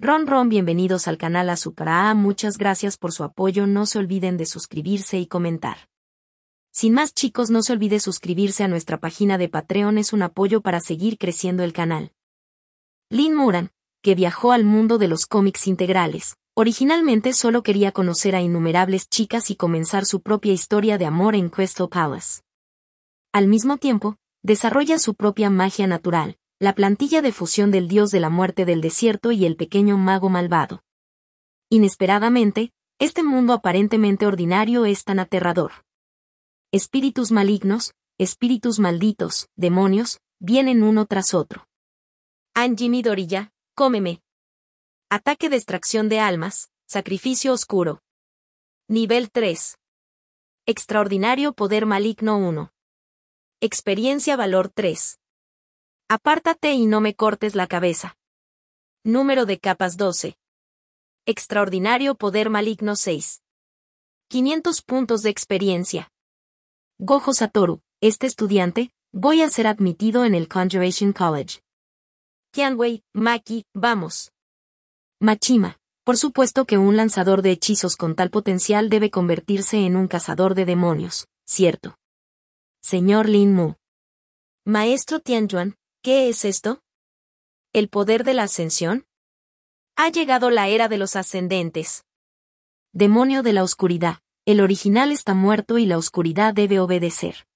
Ron Ron bienvenidos al canal A. muchas gracias por su apoyo no se olviden de suscribirse y comentar. Sin más chicos no se olvide suscribirse a nuestra página de Patreon es un apoyo para seguir creciendo el canal. Lynn Moran, que viajó al mundo de los cómics integrales, originalmente solo quería conocer a innumerables chicas y comenzar su propia historia de amor en Crystal Palace. Al mismo tiempo, desarrolla su propia magia natural, la plantilla de fusión del dios de la muerte del desierto y el pequeño mago malvado. Inesperadamente, este mundo aparentemente ordinario es tan aterrador. Espíritus malignos, espíritus malditos, demonios, vienen uno tras otro. y Dorilla, cómeme. Ataque de extracción de almas, sacrificio oscuro. Nivel 3. Extraordinario poder maligno 1. Experiencia valor 3. Apártate y no me cortes la cabeza. Número de capas 12. Extraordinario poder maligno 6. 500 puntos de experiencia. Gojo Satoru, este estudiante, voy a ser admitido en el Conjuration College. Kianwei, Maki, vamos. Machima, por supuesto que un lanzador de hechizos con tal potencial debe convertirse en un cazador de demonios, ¿cierto? Señor Lin Mu. Maestro Tianjuan, ¿Qué es esto? ¿El poder de la ascensión? Ha llegado la era de los ascendentes. Demonio de la oscuridad, el original está muerto y la oscuridad debe obedecer.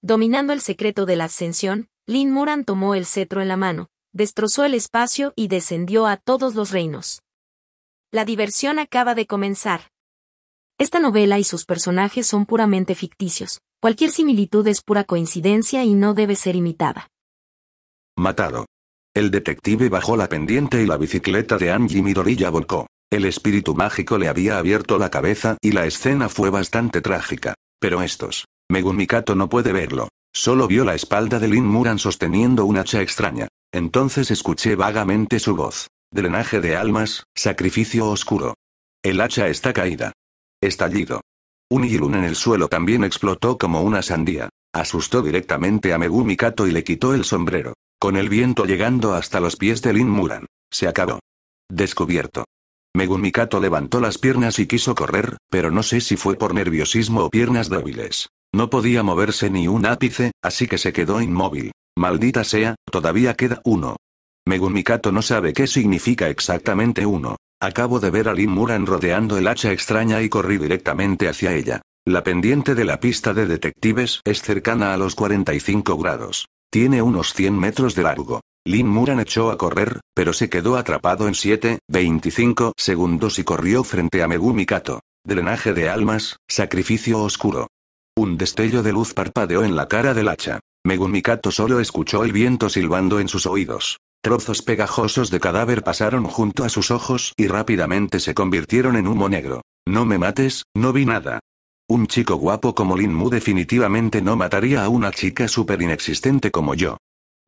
Dominando el secreto de la ascensión, Lin Moran tomó el cetro en la mano, destrozó el espacio y descendió a todos los reinos. La diversión acaba de comenzar. Esta novela y sus personajes son puramente ficticios, cualquier similitud es pura coincidencia y no debe ser imitada. Matado. El detective bajó la pendiente y la bicicleta de Angie Midorilla volcó. El espíritu mágico le había abierto la cabeza y la escena fue bastante trágica. Pero estos. Megumikato no puede verlo. Solo vio la espalda de Lin Muran sosteniendo un hacha extraña. Entonces escuché vagamente su voz. Drenaje de almas, sacrificio oscuro. El hacha está caída. Estallido. Un yilun en el suelo también explotó como una sandía. Asustó directamente a Megumi y le quitó el sombrero. Con el viento llegando hasta los pies de Lin Muran. Se acabó. Descubierto. Megumikato levantó las piernas y quiso correr, pero no sé si fue por nerviosismo o piernas débiles. No podía moverse ni un ápice, así que se quedó inmóvil. Maldita sea, todavía queda uno. Megumikato no sabe qué significa exactamente uno. Acabo de ver a Lin Muran rodeando el hacha extraña y corrí directamente hacia ella. La pendiente de la pista de detectives es cercana a los 45 grados. Tiene unos 100 metros de largo. Lin Muran echó a correr, pero se quedó atrapado en 7, segundos y corrió frente a Megumi Kato. Drenaje de almas, sacrificio oscuro. Un destello de luz parpadeó en la cara del hacha. Megumi solo escuchó el viento silbando en sus oídos. Trozos pegajosos de cadáver pasaron junto a sus ojos y rápidamente se convirtieron en humo negro. No me mates, no vi nada. Un chico guapo como Lin Mu definitivamente no mataría a una chica súper inexistente como yo.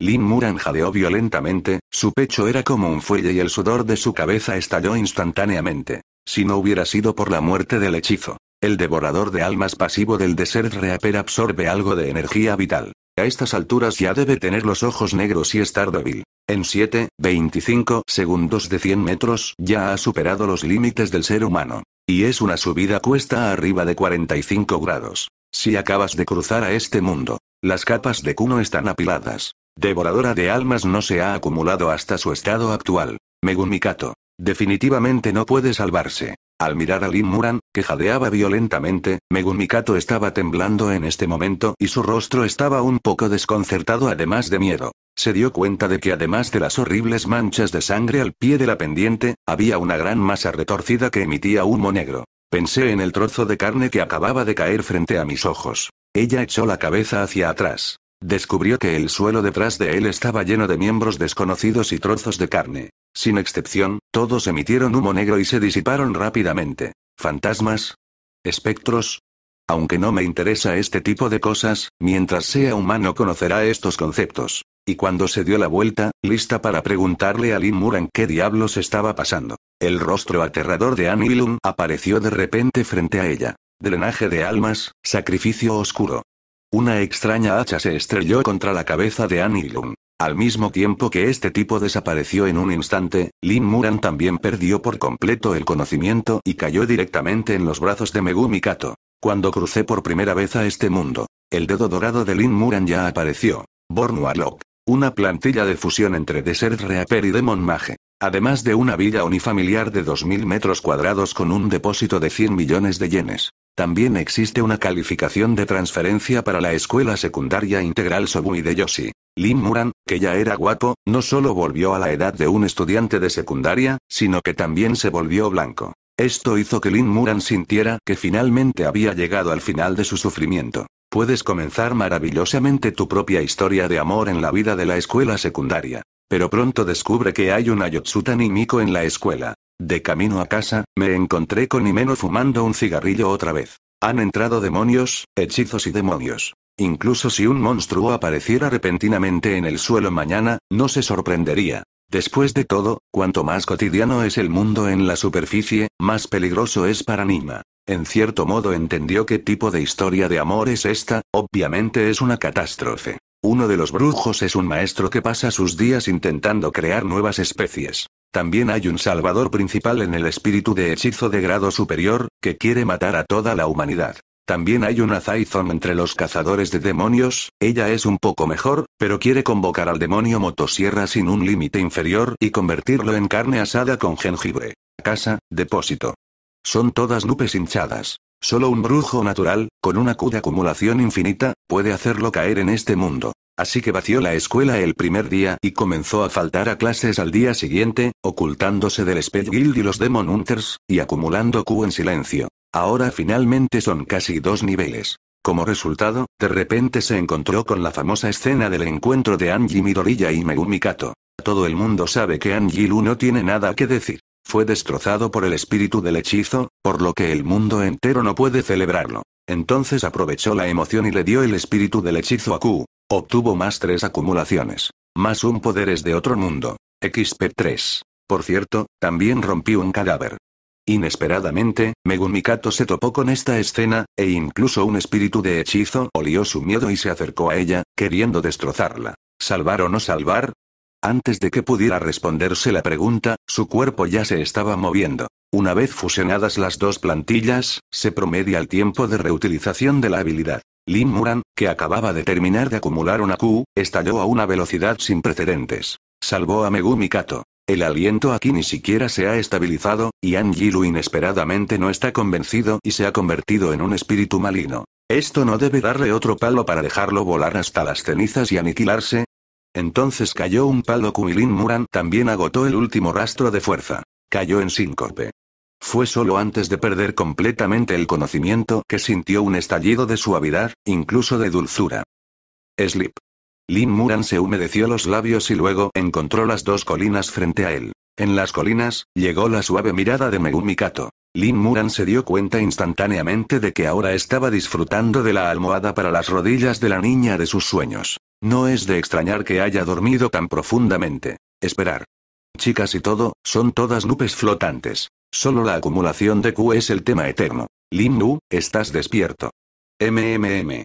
Lin Mu jadeó violentamente, su pecho era como un fuelle y el sudor de su cabeza estalló instantáneamente. Si no hubiera sido por la muerte del hechizo, el devorador de almas pasivo del Desert Reaper absorbe algo de energía vital. A estas alturas ya debe tener los ojos negros y estar débil. En 7,25 segundos de 100 metros ya ha superado los límites del ser humano. Y es una subida cuesta arriba de 45 grados. Si acabas de cruzar a este mundo, las capas de Kuno están apiladas. Devoradora de almas no se ha acumulado hasta su estado actual. Megumikato. Definitivamente no puede salvarse. Al mirar a Lin Muran, que jadeaba violentamente, Megun estaba temblando en este momento y su rostro estaba un poco desconcertado además de miedo. Se dio cuenta de que además de las horribles manchas de sangre al pie de la pendiente, había una gran masa retorcida que emitía humo negro. Pensé en el trozo de carne que acababa de caer frente a mis ojos. Ella echó la cabeza hacia atrás. Descubrió que el suelo detrás de él estaba lleno de miembros desconocidos y trozos de carne. Sin excepción, todos emitieron humo negro y se disiparon rápidamente. ¿Fantasmas? ¿Espectros? Aunque no me interesa este tipo de cosas, mientras sea humano conocerá estos conceptos. Y cuando se dio la vuelta, lista para preguntarle a Lin Muran qué diablos estaba pasando, el rostro aterrador de Anilum apareció de repente frente a ella. Drenaje de almas, sacrificio oscuro. Una extraña hacha se estrelló contra la cabeza de Anilun. Al mismo tiempo que este tipo desapareció en un instante, Lin Muran también perdió por completo el conocimiento y cayó directamente en los brazos de Megumi Kato. Cuando crucé por primera vez a este mundo, el dedo dorado de Lin Muran ya apareció. Born Warlock. Una plantilla de fusión entre Desert Reaper y Demon Mage. Además de una villa unifamiliar de 2.000 metros cuadrados con un depósito de 100 millones de yenes. También existe una calificación de transferencia para la escuela secundaria integral Sobui de Yoshi. Lin Muran, que ya era guapo, no solo volvió a la edad de un estudiante de secundaria, sino que también se volvió blanco. Esto hizo que Lin Muran sintiera que finalmente había llegado al final de su sufrimiento. Puedes comenzar maravillosamente tu propia historia de amor en la vida de la escuela secundaria. Pero pronto descubre que hay una Yotsuta Miko en la escuela. De camino a casa, me encontré con Himeno fumando un cigarrillo otra vez. Han entrado demonios, hechizos y demonios. Incluso si un monstruo apareciera repentinamente en el suelo mañana, no se sorprendería. Después de todo, cuanto más cotidiano es el mundo en la superficie, más peligroso es para Nima. En cierto modo entendió qué tipo de historia de amor es esta, obviamente es una catástrofe. Uno de los brujos es un maestro que pasa sus días intentando crear nuevas especies. También hay un salvador principal en el espíritu de hechizo de grado superior, que quiere matar a toda la humanidad. También hay una Zaizon entre los cazadores de demonios, ella es un poco mejor, pero quiere convocar al demonio motosierra sin un límite inferior y convertirlo en carne asada con jengibre. Casa, depósito. Son todas nubes hinchadas. Solo un brujo natural, con una Q de acumulación infinita, puede hacerlo caer en este mundo. Así que vació la escuela el primer día y comenzó a faltar a clases al día siguiente, ocultándose del Spell Guild y los Demon Hunters, y acumulando Q en silencio. Ahora finalmente son casi dos niveles. Como resultado, de repente se encontró con la famosa escena del encuentro de Anji Midorilla y Megumi Kato. Todo el mundo sabe que Anji Lu no tiene nada que decir fue destrozado por el espíritu del hechizo, por lo que el mundo entero no puede celebrarlo. Entonces aprovechó la emoción y le dio el espíritu del hechizo a Q. Obtuvo más tres acumulaciones. Más un poderes de otro mundo. XP3. Por cierto, también rompió un cadáver. Inesperadamente, Megumikato se topó con esta escena, e incluso un espíritu de hechizo olió su miedo y se acercó a ella, queriendo destrozarla. ¿Salvar o no salvar? Antes de que pudiera responderse la pregunta, su cuerpo ya se estaba moviendo. Una vez fusionadas las dos plantillas, se promedia el tiempo de reutilización de la habilidad. Lin Muran, que acababa de terminar de acumular una Q, estalló a una velocidad sin precedentes. Salvó a Megumi Kato. El aliento aquí ni siquiera se ha estabilizado, y Anjiro inesperadamente no está convencido y se ha convertido en un espíritu maligno. Esto no debe darle otro palo para dejarlo volar hasta las cenizas y aniquilarse, entonces cayó un palo Lin Muran también agotó el último rastro de fuerza. Cayó en síncope. Fue solo antes de perder completamente el conocimiento que sintió un estallido de suavidad, incluso de dulzura. Sleep. Lin Muran se humedeció los labios y luego encontró las dos colinas frente a él. En las colinas, llegó la suave mirada de Megumi Kato. Lin Muran se dio cuenta instantáneamente de que ahora estaba disfrutando de la almohada para las rodillas de la niña de sus sueños. No es de extrañar que haya dormido tan profundamente. Esperar. Chicas y todo, son todas nubes flotantes. Solo la acumulación de Q es el tema eterno. Lin Nu, estás despierto. MMM.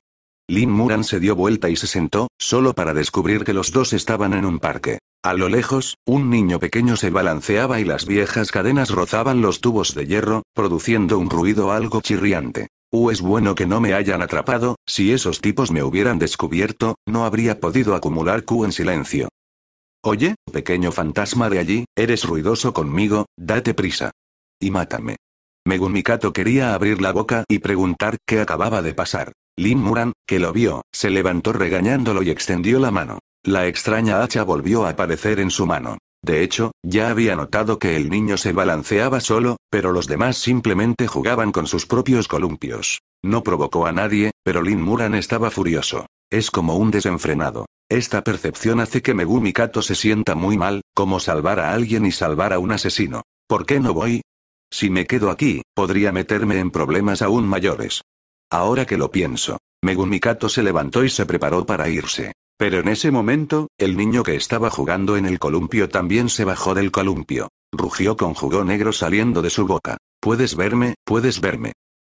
Lin Muran se dio vuelta y se sentó, solo para descubrir que los dos estaban en un parque. A lo lejos, un niño pequeño se balanceaba y las viejas cadenas rozaban los tubos de hierro, produciendo un ruido algo chirriante es bueno que no me hayan atrapado, si esos tipos me hubieran descubierto, no habría podido acumular Q en silencio. Oye, pequeño fantasma de allí, eres ruidoso conmigo, date prisa. Y mátame. Megumikato quería abrir la boca y preguntar qué acababa de pasar. Lin Muran, que lo vio, se levantó regañándolo y extendió la mano. La extraña hacha volvió a aparecer en su mano. De hecho, ya había notado que el niño se balanceaba solo, pero los demás simplemente jugaban con sus propios columpios. No provocó a nadie, pero Lin Muran estaba furioso. Es como un desenfrenado. Esta percepción hace que Megumi Kato se sienta muy mal, como salvar a alguien y salvar a un asesino. ¿Por qué no voy? Si me quedo aquí, podría meterme en problemas aún mayores. Ahora que lo pienso, Megumi Kato se levantó y se preparó para irse. Pero en ese momento, el niño que estaba jugando en el columpio también se bajó del columpio. Rugió con jugo negro saliendo de su boca. Puedes verme, puedes verme.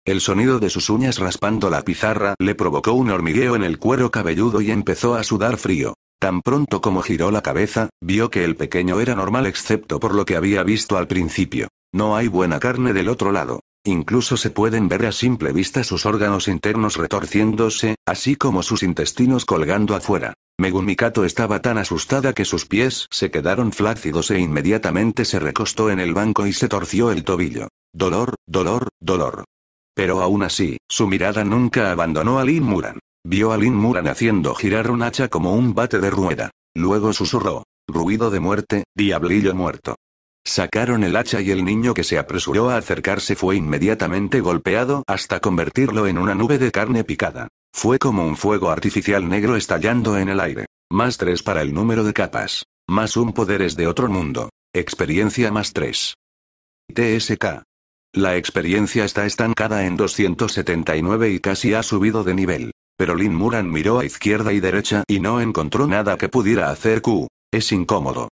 El sonido de sus uñas raspando la pizarra le provocó un hormigueo en el cuero cabelludo y empezó a sudar frío. Tan pronto como giró la cabeza, vio que el pequeño era normal excepto por lo que había visto al principio. No hay buena carne del otro lado. Incluso se pueden ver a simple vista sus órganos internos retorciéndose, así como sus intestinos colgando afuera. Megumikato estaba tan asustada que sus pies se quedaron flácidos e inmediatamente se recostó en el banco y se torció el tobillo. Dolor, dolor, dolor. Pero aún así, su mirada nunca abandonó a Lin Muran. Vio a Lin Muran haciendo girar un hacha como un bate de rueda. Luego susurró. Ruido de muerte, diablillo muerto. Sacaron el hacha y el niño que se apresuró a acercarse fue inmediatamente golpeado hasta convertirlo en una nube de carne picada. Fue como un fuego artificial negro estallando en el aire. Más tres para el número de capas. Más un poderes de otro mundo. Experiencia más 3. TSK. La experiencia está estancada en 279 y casi ha subido de nivel. Pero Lin Muran miró a izquierda y derecha y no encontró nada que pudiera hacer Q. Es incómodo.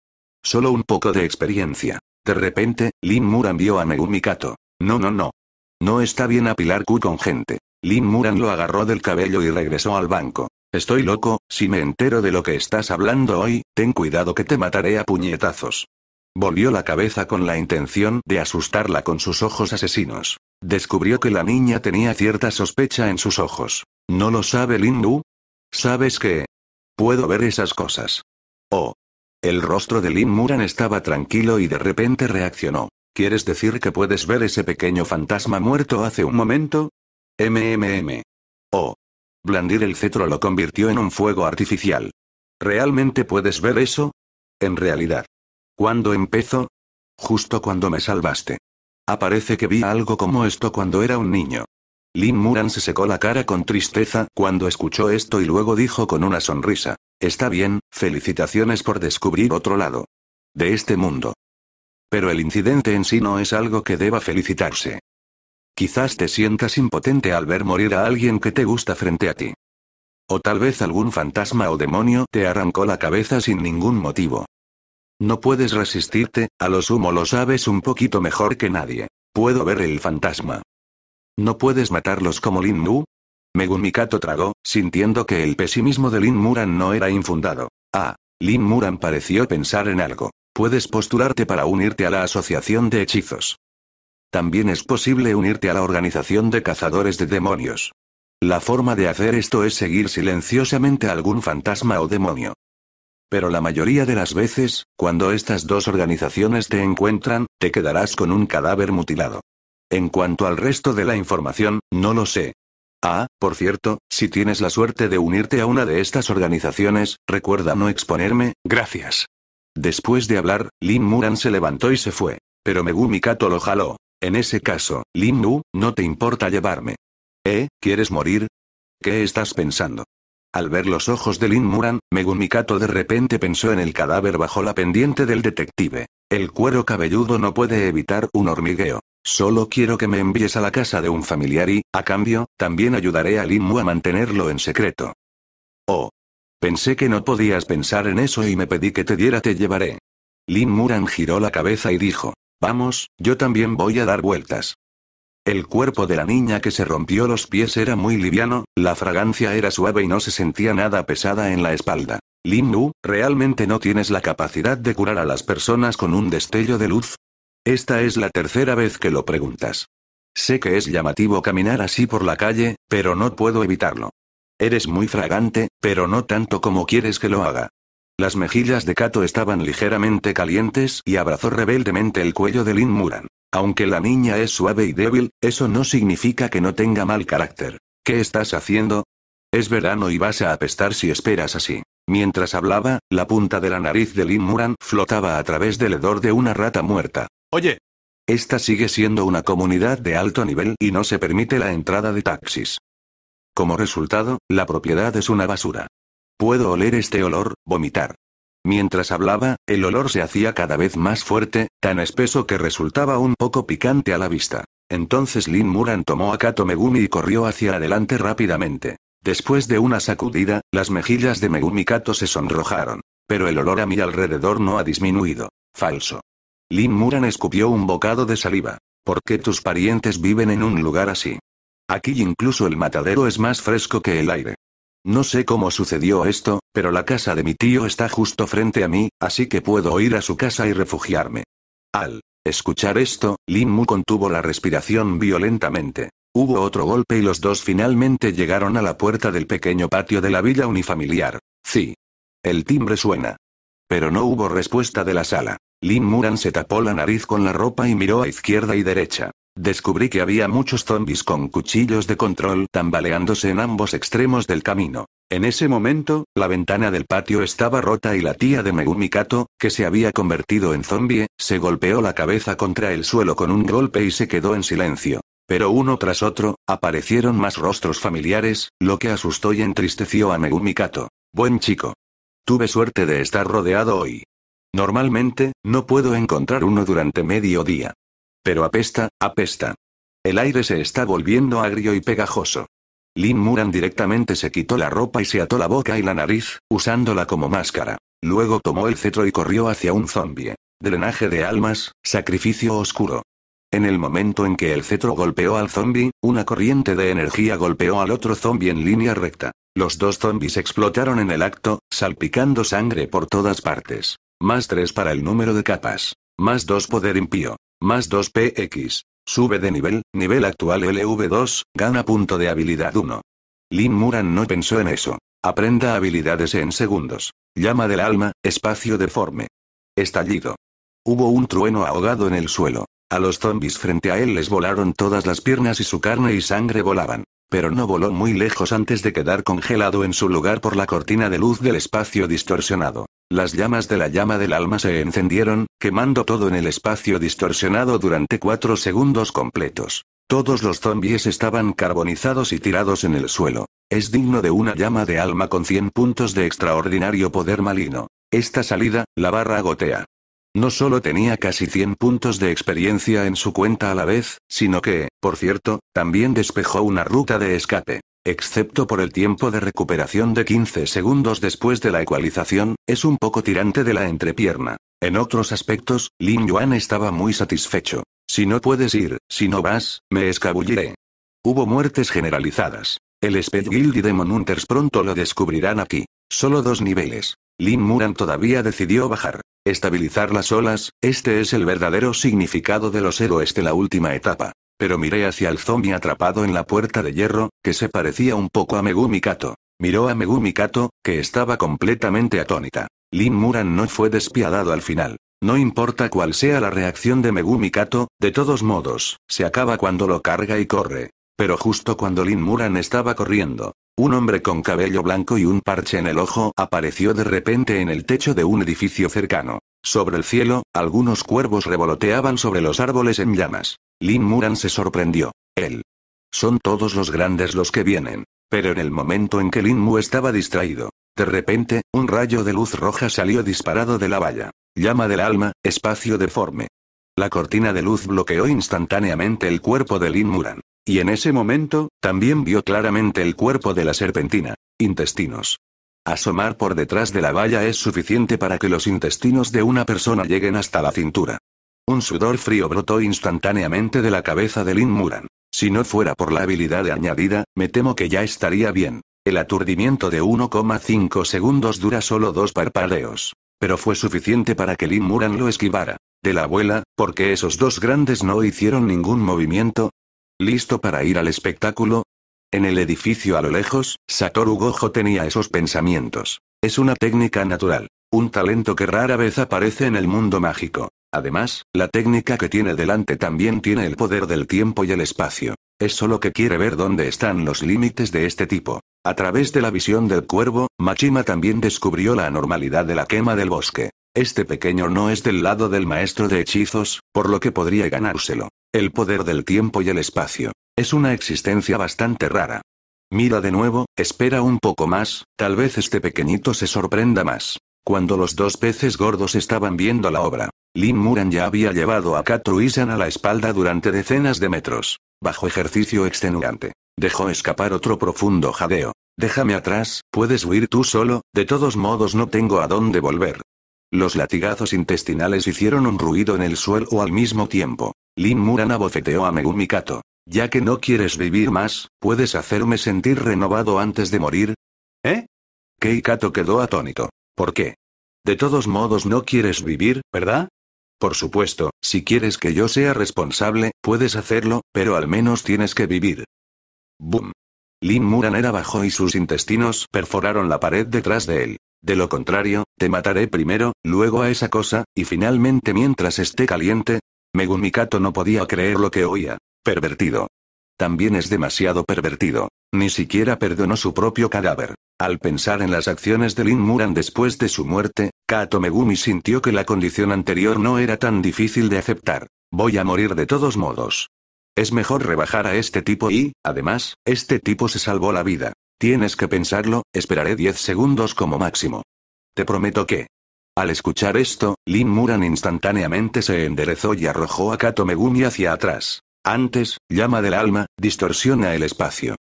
Solo un poco de experiencia. De repente, Lin Muran vio a Megumi Kato. No, no, no. No está bien apilar Q con gente. Lin Muran lo agarró del cabello y regresó al banco. Estoy loco, si me entero de lo que estás hablando hoy, ten cuidado que te mataré a puñetazos. Volvió la cabeza con la intención de asustarla con sus ojos asesinos. Descubrió que la niña tenía cierta sospecha en sus ojos. ¿No lo sabe Lin Wu? ¿Sabes qué? Puedo ver esas cosas. Oh, el rostro de Lin Muran estaba tranquilo y de repente reaccionó. ¿Quieres decir que puedes ver ese pequeño fantasma muerto hace un momento? MMM. Oh. Blandir el cetro lo convirtió en un fuego artificial. ¿Realmente puedes ver eso? En realidad. ¿Cuándo empezó? Justo cuando me salvaste. Aparece ah, que vi algo como esto cuando era un niño. Lin Muran se secó la cara con tristeza cuando escuchó esto y luego dijo con una sonrisa. Está bien, felicitaciones por descubrir otro lado. De este mundo. Pero el incidente en sí no es algo que deba felicitarse. Quizás te sientas impotente al ver morir a alguien que te gusta frente a ti. O tal vez algún fantasma o demonio te arrancó la cabeza sin ningún motivo. No puedes resistirte, a lo sumo lo sabes un poquito mejor que nadie. Puedo ver el fantasma. No puedes matarlos como Lin Megumikato tragó, sintiendo que el pesimismo de Lin Muran no era infundado. Ah. Lin Muran pareció pensar en algo. Puedes postularte para unirte a la Asociación de Hechizos. También es posible unirte a la Organización de Cazadores de Demonios. La forma de hacer esto es seguir silenciosamente a algún fantasma o demonio. Pero la mayoría de las veces, cuando estas dos organizaciones te encuentran, te quedarás con un cadáver mutilado. En cuanto al resto de la información, no lo sé, Ah, por cierto, si tienes la suerte de unirte a una de estas organizaciones, recuerda no exponerme, gracias. Después de hablar, Lin Muran se levantó y se fue. Pero Megumi Kato lo jaló. En ese caso, Lin Nu, no te importa llevarme. ¿Eh? ¿Quieres morir? ¿Qué estás pensando? Al ver los ojos de Lin Muran, Megumi Kato de repente pensó en el cadáver bajo la pendiente del detective. El cuero cabelludo no puede evitar un hormigueo. Solo quiero que me envíes a la casa de un familiar y, a cambio, también ayudaré a Lin Mu a mantenerlo en secreto. Oh. Pensé que no podías pensar en eso y me pedí que te diera te llevaré. Lin Muran giró la cabeza y dijo, vamos, yo también voy a dar vueltas. El cuerpo de la niña que se rompió los pies era muy liviano, la fragancia era suave y no se sentía nada pesada en la espalda. Lin Mu, ¿realmente no tienes la capacidad de curar a las personas con un destello de luz? Esta es la tercera vez que lo preguntas. Sé que es llamativo caminar así por la calle, pero no puedo evitarlo. Eres muy fragante, pero no tanto como quieres que lo haga. Las mejillas de Kato estaban ligeramente calientes y abrazó rebeldemente el cuello de Lin Muran. Aunque la niña es suave y débil, eso no significa que no tenga mal carácter. ¿Qué estás haciendo? Es verano y vas a apestar si esperas así. Mientras hablaba, la punta de la nariz de Lin Muran flotaba a través del hedor de una rata muerta. Oye. Esta sigue siendo una comunidad de alto nivel y no se permite la entrada de taxis. Como resultado, la propiedad es una basura. Puedo oler este olor, vomitar. Mientras hablaba, el olor se hacía cada vez más fuerte, tan espeso que resultaba un poco picante a la vista. Entonces Lin Muran tomó a Kato Megumi y corrió hacia adelante rápidamente. Después de una sacudida, las mejillas de Megumi Kato se sonrojaron. Pero el olor a mi alrededor no ha disminuido. Falso. Lin Muran escupió un bocado de saliva. ¿Por qué tus parientes viven en un lugar así? Aquí incluso el matadero es más fresco que el aire. No sé cómo sucedió esto, pero la casa de mi tío está justo frente a mí, así que puedo ir a su casa y refugiarme. Al escuchar esto, Lin Mu contuvo la respiración violentamente. Hubo otro golpe y los dos finalmente llegaron a la puerta del pequeño patio de la villa unifamiliar. Sí. El timbre suena. Pero no hubo respuesta de la sala. Lin Muran se tapó la nariz con la ropa y miró a izquierda y derecha. Descubrí que había muchos zombies con cuchillos de control tambaleándose en ambos extremos del camino. En ese momento, la ventana del patio estaba rota y la tía de Megumi Kato, que se había convertido en zombie, se golpeó la cabeza contra el suelo con un golpe y se quedó en silencio. Pero uno tras otro, aparecieron más rostros familiares, lo que asustó y entristeció a Megumi Kato. Buen chico. Tuve suerte de estar rodeado hoy. Normalmente, no puedo encontrar uno durante medio día. Pero apesta, apesta. El aire se está volviendo agrio y pegajoso. Lin Muran directamente se quitó la ropa y se ató la boca y la nariz, usándola como máscara. Luego tomó el cetro y corrió hacia un zombie. Drenaje de almas, sacrificio oscuro. En el momento en que el cetro golpeó al zombie, una corriente de energía golpeó al otro zombie en línea recta. Los dos zombis explotaron en el acto, salpicando sangre por todas partes. Más 3 para el número de capas. Más 2 poder impío. Más 2 PX. Sube de nivel, nivel actual LV2, gana punto de habilidad 1. Lin Muran no pensó en eso. Aprenda habilidades en segundos. Llama del alma, espacio deforme. Estallido. Hubo un trueno ahogado en el suelo. A los zombis frente a él les volaron todas las piernas y su carne y sangre volaban pero no voló muy lejos antes de quedar congelado en su lugar por la cortina de luz del espacio distorsionado. Las llamas de la llama del alma se encendieron, quemando todo en el espacio distorsionado durante cuatro segundos completos. Todos los zombies estaban carbonizados y tirados en el suelo. Es digno de una llama de alma con 100 puntos de extraordinario poder maligno. Esta salida, la barra gotea. No solo tenía casi 100 puntos de experiencia en su cuenta a la vez, sino que, por cierto, también despejó una ruta de escape. Excepto por el tiempo de recuperación de 15 segundos después de la ecualización, es un poco tirante de la entrepierna. En otros aspectos, Lin Yuan estaba muy satisfecho. Si no puedes ir, si no vas, me escabulliré. Hubo muertes generalizadas. El Speed Guild y Demon Hunters pronto lo descubrirán aquí. Solo dos niveles. Lin Muran todavía decidió bajar. Estabilizar las olas, este es el verdadero significado de los héroes de la última etapa. Pero miré hacia el zombie atrapado en la puerta de hierro, que se parecía un poco a Megumi Miró a Megumi que estaba completamente atónita. Lin Muran no fue despiadado al final. No importa cuál sea la reacción de Megumi Kato, de todos modos, se acaba cuando lo carga y corre. Pero justo cuando Lin Muran estaba corriendo, un hombre con cabello blanco y un parche en el ojo apareció de repente en el techo de un edificio cercano. Sobre el cielo, algunos cuervos revoloteaban sobre los árboles en llamas. Lin Muran se sorprendió. Él. Son todos los grandes los que vienen. Pero en el momento en que Lin Mu estaba distraído, de repente, un rayo de luz roja salió disparado de la valla. Llama del alma, espacio deforme. La cortina de luz bloqueó instantáneamente el cuerpo de Lin Muran. Y en ese momento, también vio claramente el cuerpo de la serpentina. Intestinos. Asomar por detrás de la valla es suficiente para que los intestinos de una persona lleguen hasta la cintura. Un sudor frío brotó instantáneamente de la cabeza de Lin Muran. Si no fuera por la habilidad añadida, me temo que ya estaría bien. El aturdimiento de 1,5 segundos dura solo dos parpadeos. Pero fue suficiente para que Lin Muran lo esquivara. De la abuela, porque esos dos grandes no hicieron ningún movimiento, ¿Listo para ir al espectáculo? En el edificio a lo lejos, Satoru Gojo tenía esos pensamientos. Es una técnica natural. Un talento que rara vez aparece en el mundo mágico. Además, la técnica que tiene delante también tiene el poder del tiempo y el espacio. Es solo que quiere ver dónde están los límites de este tipo. A través de la visión del cuervo, Machima también descubrió la anormalidad de la quema del bosque. Este pequeño no es del lado del maestro de hechizos, por lo que podría ganárselo. El poder del tiempo y el espacio. Es una existencia bastante rara. Mira de nuevo, espera un poco más, tal vez este pequeñito se sorprenda más. Cuando los dos peces gordos estaban viendo la obra, Lin Muran ya había llevado a Katruisan a la espalda durante decenas de metros. Bajo ejercicio extenuante. Dejó escapar otro profundo jadeo. Déjame atrás, puedes huir tú solo, de todos modos no tengo a dónde volver. Los latigazos intestinales hicieron un ruido en el suelo al mismo tiempo. Lin Muran abofeteó a Megumi Kato. Ya que no quieres vivir más, ¿puedes hacerme sentir renovado antes de morir? ¿Eh? Kei Kato quedó atónito. ¿Por qué? De todos modos no quieres vivir, ¿verdad? Por supuesto, si quieres que yo sea responsable, puedes hacerlo, pero al menos tienes que vivir. Boom. Lin Muran era bajo y sus intestinos perforaron la pared detrás de él. De lo contrario, te mataré primero, luego a esa cosa, y finalmente mientras esté caliente. Megumi Kato no podía creer lo que oía. Pervertido. También es demasiado pervertido. Ni siquiera perdonó su propio cadáver. Al pensar en las acciones de Lin Muran después de su muerte, Kato Megumi sintió que la condición anterior no era tan difícil de aceptar. Voy a morir de todos modos. Es mejor rebajar a este tipo y, además, este tipo se salvó la vida. Tienes que pensarlo, esperaré 10 segundos como máximo. Te prometo que. Al escuchar esto, Lin Muran instantáneamente se enderezó y arrojó a Kato Megumi hacia atrás. Antes, llama del alma, distorsiona el espacio.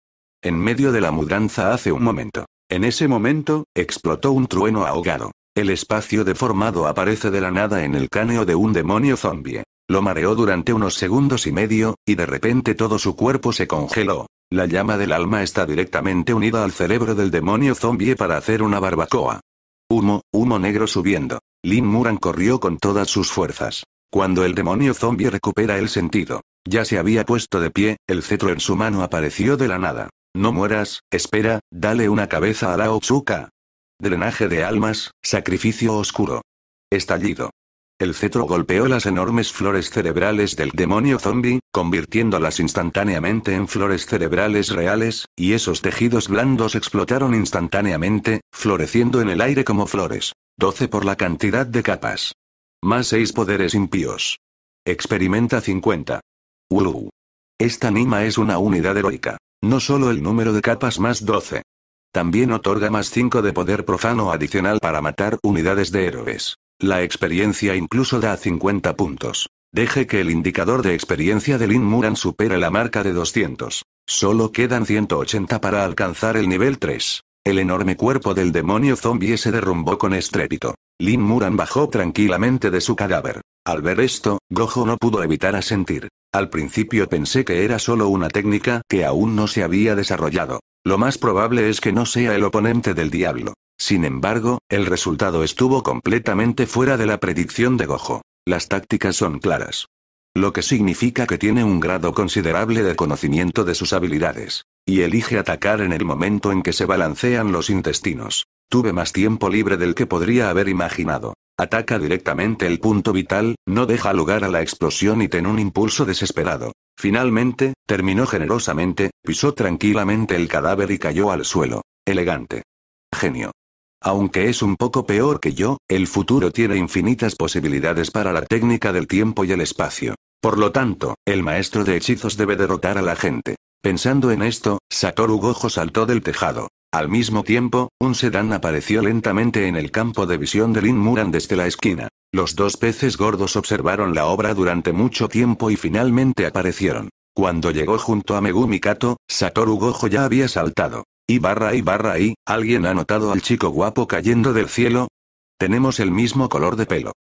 En medio de la mudanza hace un momento. En ese momento, explotó un trueno ahogado. El espacio deformado aparece de la nada en el cáneo de un demonio zombie. Lo mareó durante unos segundos y medio, y de repente todo su cuerpo se congeló. La llama del alma está directamente unida al cerebro del demonio zombie para hacer una barbacoa. Humo, humo negro subiendo. Lin Muran corrió con todas sus fuerzas. Cuando el demonio zombie recupera el sentido, ya se había puesto de pie, el cetro en su mano apareció de la nada. No mueras, espera, dale una cabeza a la Otsuka. Drenaje de almas, sacrificio oscuro. Estallido. El cetro golpeó las enormes flores cerebrales del demonio zombie, convirtiéndolas instantáneamente en flores cerebrales reales, y esos tejidos blandos explotaron instantáneamente, floreciendo en el aire como flores. 12 por la cantidad de capas. Más 6 poderes impíos. Experimenta 50. Ulu. Esta Nima es una unidad heroica. No solo el número de capas más 12. También otorga más 5 de poder profano adicional para matar unidades de héroes. La experiencia incluso da 50 puntos. Deje que el indicador de experiencia de Lin Muran supere la marca de 200. Solo quedan 180 para alcanzar el nivel 3. El enorme cuerpo del demonio zombie se derrumbó con estrépito. Lin Muran bajó tranquilamente de su cadáver. Al ver esto, Gojo no pudo evitar asentir. Al principio pensé que era solo una técnica que aún no se había desarrollado. Lo más probable es que no sea el oponente del diablo. Sin embargo, el resultado estuvo completamente fuera de la predicción de Gojo. Las tácticas son claras. Lo que significa que tiene un grado considerable de conocimiento de sus habilidades. Y elige atacar en el momento en que se balancean los intestinos. Tuve más tiempo libre del que podría haber imaginado. Ataca directamente el punto vital, no deja lugar a la explosión y ten un impulso desesperado. Finalmente, terminó generosamente, pisó tranquilamente el cadáver y cayó al suelo. Elegante. Genio. Aunque es un poco peor que yo, el futuro tiene infinitas posibilidades para la técnica del tiempo y el espacio. Por lo tanto, el maestro de hechizos debe derrotar a la gente. Pensando en esto, Satoru Gojo saltó del tejado. Al mismo tiempo, un sedán apareció lentamente en el campo de visión de Lin Muran desde la esquina. Los dos peces gordos observaron la obra durante mucho tiempo y finalmente aparecieron. Cuando llegó junto a Megumi Kato, Satoru Gojo ya había saltado. Y barra y barra y, ¿alguien ha notado al chico guapo cayendo del cielo? Tenemos el mismo color de pelo.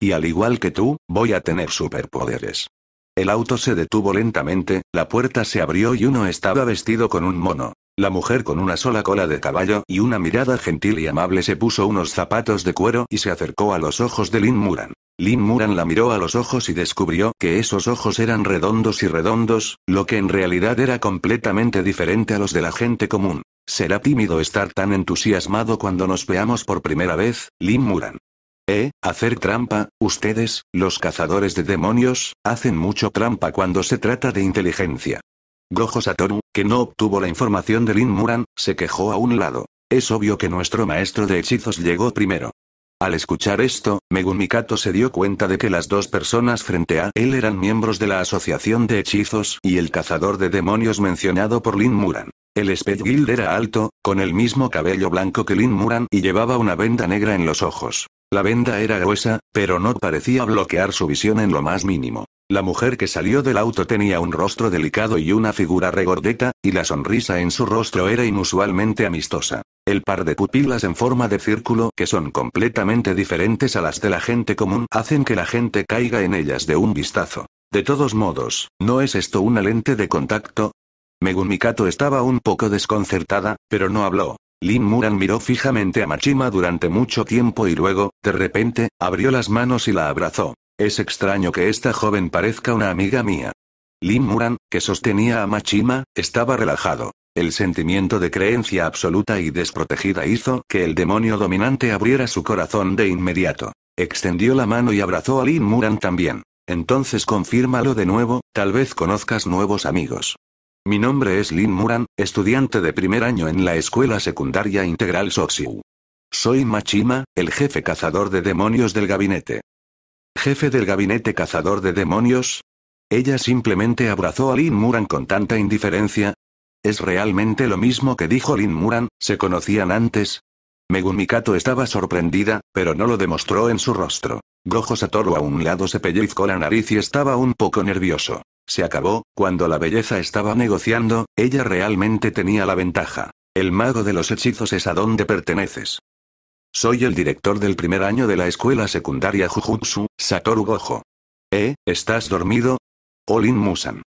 Y al igual que tú, voy a tener superpoderes. El auto se detuvo lentamente, la puerta se abrió y uno estaba vestido con un mono. La mujer con una sola cola de caballo y una mirada gentil y amable se puso unos zapatos de cuero y se acercó a los ojos de Lin Muran. Lin Muran la miró a los ojos y descubrió que esos ojos eran redondos y redondos, lo que en realidad era completamente diferente a los de la gente común. Será tímido estar tan entusiasmado cuando nos veamos por primera vez, Lin Muran. Eh, hacer trampa, ustedes, los cazadores de demonios, hacen mucho trampa cuando se trata de inteligencia. Gojo Satoru, que no obtuvo la información de Lin Muran, se quejó a un lado. Es obvio que nuestro maestro de hechizos llegó primero. Al escuchar esto, Megumi se dio cuenta de que las dos personas frente a él eran miembros de la Asociación de Hechizos y el cazador de demonios mencionado por Lin Muran. El Guild era alto, con el mismo cabello blanco que Lin Muran y llevaba una venda negra en los ojos. La venda era gruesa, pero no parecía bloquear su visión en lo más mínimo. La mujer que salió del auto tenía un rostro delicado y una figura regordeta, y la sonrisa en su rostro era inusualmente amistosa. El par de pupilas en forma de círculo que son completamente diferentes a las de la gente común hacen que la gente caiga en ellas de un vistazo. De todos modos, ¿no es esto una lente de contacto? Megumikato estaba un poco desconcertada, pero no habló. Lin Muran miró fijamente a Machima durante mucho tiempo y luego, de repente, abrió las manos y la abrazó. Es extraño que esta joven parezca una amiga mía. Lin Muran, que sostenía a Machima, estaba relajado. El sentimiento de creencia absoluta y desprotegida hizo que el demonio dominante abriera su corazón de inmediato. Extendió la mano y abrazó a Lin Muran también. Entonces confírmalo de nuevo, tal vez conozcas nuevos amigos. Mi nombre es Lin Muran, estudiante de primer año en la Escuela Secundaria Integral Soxiu. Soy Machima, el jefe cazador de demonios del gabinete. ¿Jefe del gabinete cazador de demonios? Ella simplemente abrazó a Lin Muran con tanta indiferencia, ¿Es realmente lo mismo que dijo Lin Muran, se conocían antes? Megumikato estaba sorprendida, pero no lo demostró en su rostro. Gojo Satoru a un lado se pellizcó la nariz y estaba un poco nervioso. Se acabó, cuando la belleza estaba negociando, ella realmente tenía la ventaja. El mago de los hechizos es a donde perteneces. Soy el director del primer año de la escuela secundaria Jujutsu, Satoru Gojo. ¿Eh, estás dormido? Olin oh, Musan.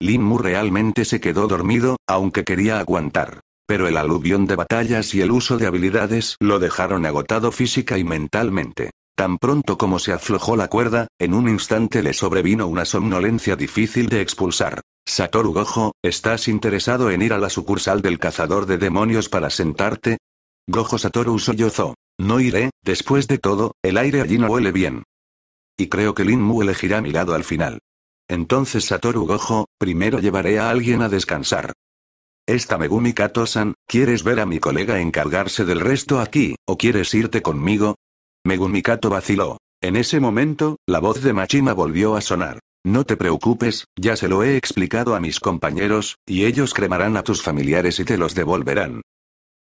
Lin Mu realmente se quedó dormido, aunque quería aguantar. Pero el aluvión de batallas y el uso de habilidades lo dejaron agotado física y mentalmente. Tan pronto como se aflojó la cuerda, en un instante le sobrevino una somnolencia difícil de expulsar. Satoru Gojo, ¿estás interesado en ir a la sucursal del cazador de demonios para sentarte? Gojo Satoru sollozó. No iré, después de todo, el aire allí no huele bien. Y creo que Lin Mu elegirá mi lado al final. Entonces Satoru Gojo, primero llevaré a alguien a descansar. Esta Megumi san ¿quieres ver a mi colega encargarse del resto aquí, o quieres irte conmigo? Megumi vaciló. En ese momento, la voz de Machima volvió a sonar. No te preocupes, ya se lo he explicado a mis compañeros, y ellos cremarán a tus familiares y te los devolverán.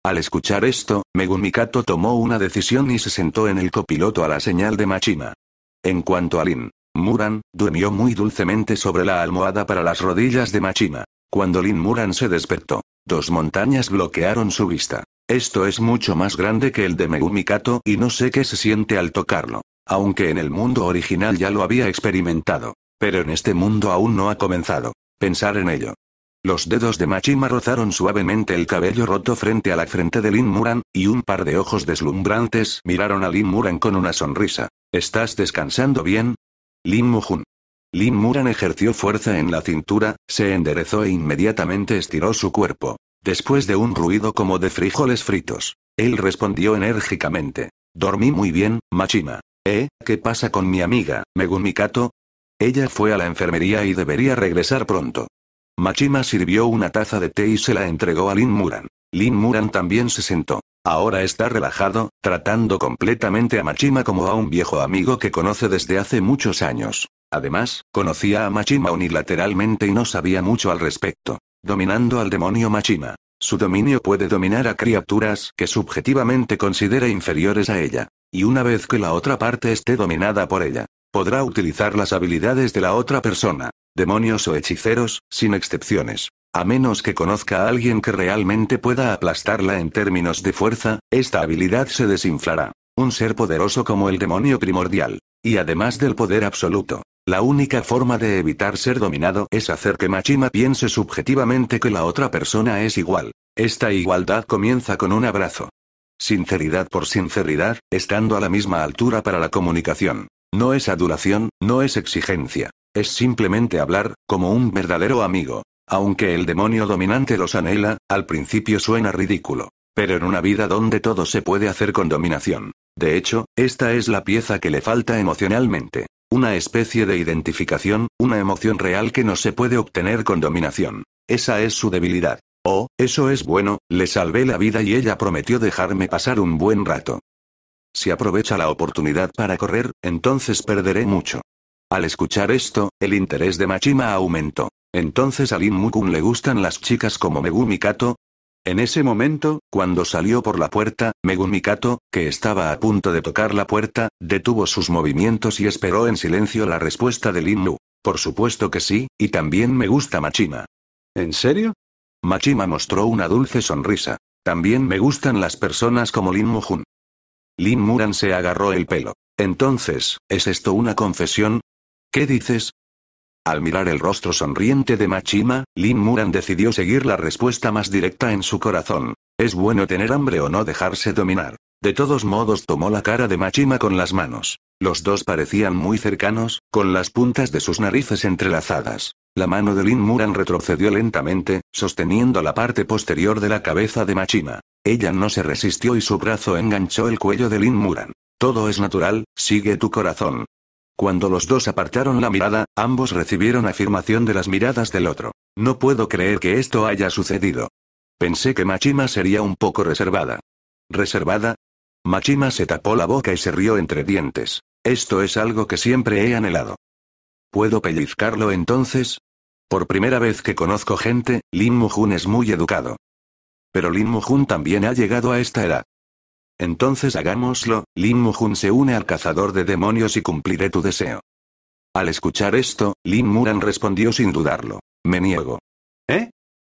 Al escuchar esto, Megumi Kato tomó una decisión y se sentó en el copiloto a la señal de Machima. En cuanto a Lin, Muran, durmió muy dulcemente sobre la almohada para las rodillas de Machima. Cuando Lin Muran se despertó, dos montañas bloquearon su vista. Esto es mucho más grande que el de Megumi Kato y no sé qué se siente al tocarlo. Aunque en el mundo original ya lo había experimentado. Pero en este mundo aún no ha comenzado. Pensar en ello. Los dedos de Machima rozaron suavemente el cabello roto frente a la frente de Lin Muran, y un par de ojos deslumbrantes miraron a Lin Muran con una sonrisa. ¿Estás descansando bien? Lin Mujun. Lin Muran ejerció fuerza en la cintura, se enderezó e inmediatamente estiró su cuerpo. Después de un ruido como de frijoles fritos, él respondió enérgicamente. Dormí muy bien, Machima. ¿Eh? ¿Qué pasa con mi amiga, Megumikato? Ella fue a la enfermería y debería regresar pronto. Machima sirvió una taza de té y se la entregó a Lin Muran. Lin Muran también se sentó. Ahora está relajado, tratando completamente a Machima como a un viejo amigo que conoce desde hace muchos años. Además, conocía a Machima unilateralmente y no sabía mucho al respecto. Dominando al demonio Machima. Su dominio puede dominar a criaturas que subjetivamente considera inferiores a ella. Y una vez que la otra parte esté dominada por ella, podrá utilizar las habilidades de la otra persona, demonios o hechiceros, sin excepciones. A menos que conozca a alguien que realmente pueda aplastarla en términos de fuerza, esta habilidad se desinflará. Un ser poderoso como el demonio primordial. Y además del poder absoluto. La única forma de evitar ser dominado es hacer que Machima piense subjetivamente que la otra persona es igual. Esta igualdad comienza con un abrazo. Sinceridad por sinceridad, estando a la misma altura para la comunicación. No es adulación, no es exigencia. Es simplemente hablar, como un verdadero amigo. Aunque el demonio dominante los anhela, al principio suena ridículo. Pero en una vida donde todo se puede hacer con dominación. De hecho, esta es la pieza que le falta emocionalmente. Una especie de identificación, una emoción real que no se puede obtener con dominación. Esa es su debilidad. Oh, eso es bueno, le salvé la vida y ella prometió dejarme pasar un buen rato. Si aprovecha la oportunidad para correr, entonces perderé mucho. Al escuchar esto, el interés de Machima aumentó. Entonces a Lin Mukun le gustan las chicas como Megumi Kato. En ese momento, cuando salió por la puerta, Megumi Kato, que estaba a punto de tocar la puerta, detuvo sus movimientos y esperó en silencio la respuesta de Lin Mu. Por supuesto que sí, y también me gusta Machima. ¿En serio? Machima mostró una dulce sonrisa. También me gustan las personas como Lin Mujun. Lin Muran se agarró el pelo. Entonces, ¿es esto una confesión? ¿Qué dices? Al mirar el rostro sonriente de Machima, Lin Muran decidió seguir la respuesta más directa en su corazón. Es bueno tener hambre o no dejarse dominar. De todos modos tomó la cara de Machima con las manos. Los dos parecían muy cercanos, con las puntas de sus narices entrelazadas. La mano de Lin Muran retrocedió lentamente, sosteniendo la parte posterior de la cabeza de Machima. Ella no se resistió y su brazo enganchó el cuello de Lin Muran. Todo es natural, sigue tu corazón. Cuando los dos apartaron la mirada, ambos recibieron afirmación de las miradas del otro. No puedo creer que esto haya sucedido. Pensé que Machima sería un poco reservada. ¿Reservada? Machima se tapó la boca y se rió entre dientes. Esto es algo que siempre he anhelado. ¿Puedo pellizcarlo entonces? Por primera vez que conozco gente, Lin Mujun es muy educado. Pero Lin Mujun también ha llegado a esta edad. Entonces hagámoslo, Lin Jun se une al cazador de demonios y cumpliré tu deseo. Al escuchar esto, Lin Muran respondió sin dudarlo. Me niego. ¿Eh?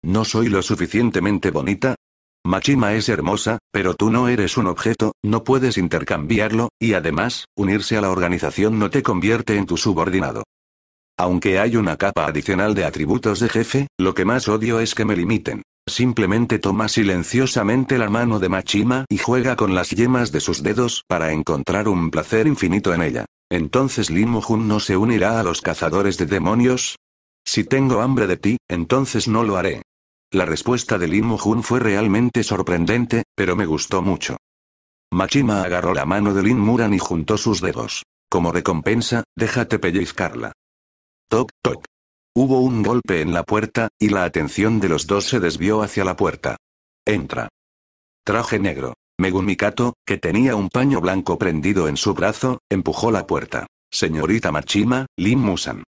¿No soy lo suficientemente bonita? Machima es hermosa, pero tú no eres un objeto, no puedes intercambiarlo, y además, unirse a la organización no te convierte en tu subordinado. Aunque hay una capa adicional de atributos de jefe, lo que más odio es que me limiten. Simplemente toma silenciosamente la mano de Machima y juega con las yemas de sus dedos para encontrar un placer infinito en ella. Entonces Lin no se unirá a los cazadores de demonios. Si tengo hambre de ti, entonces no lo haré. La respuesta de Lin fue realmente sorprendente, pero me gustó mucho. Machima agarró la mano de Lin Muran y juntó sus dedos. Como recompensa, déjate pellizcarla. Toc, toc. Hubo un golpe en la puerta, y la atención de los dos se desvió hacia la puerta. Entra. Traje negro. Megumi Kato, que tenía un paño blanco prendido en su brazo, empujó la puerta. Señorita Machima, Lin Musan.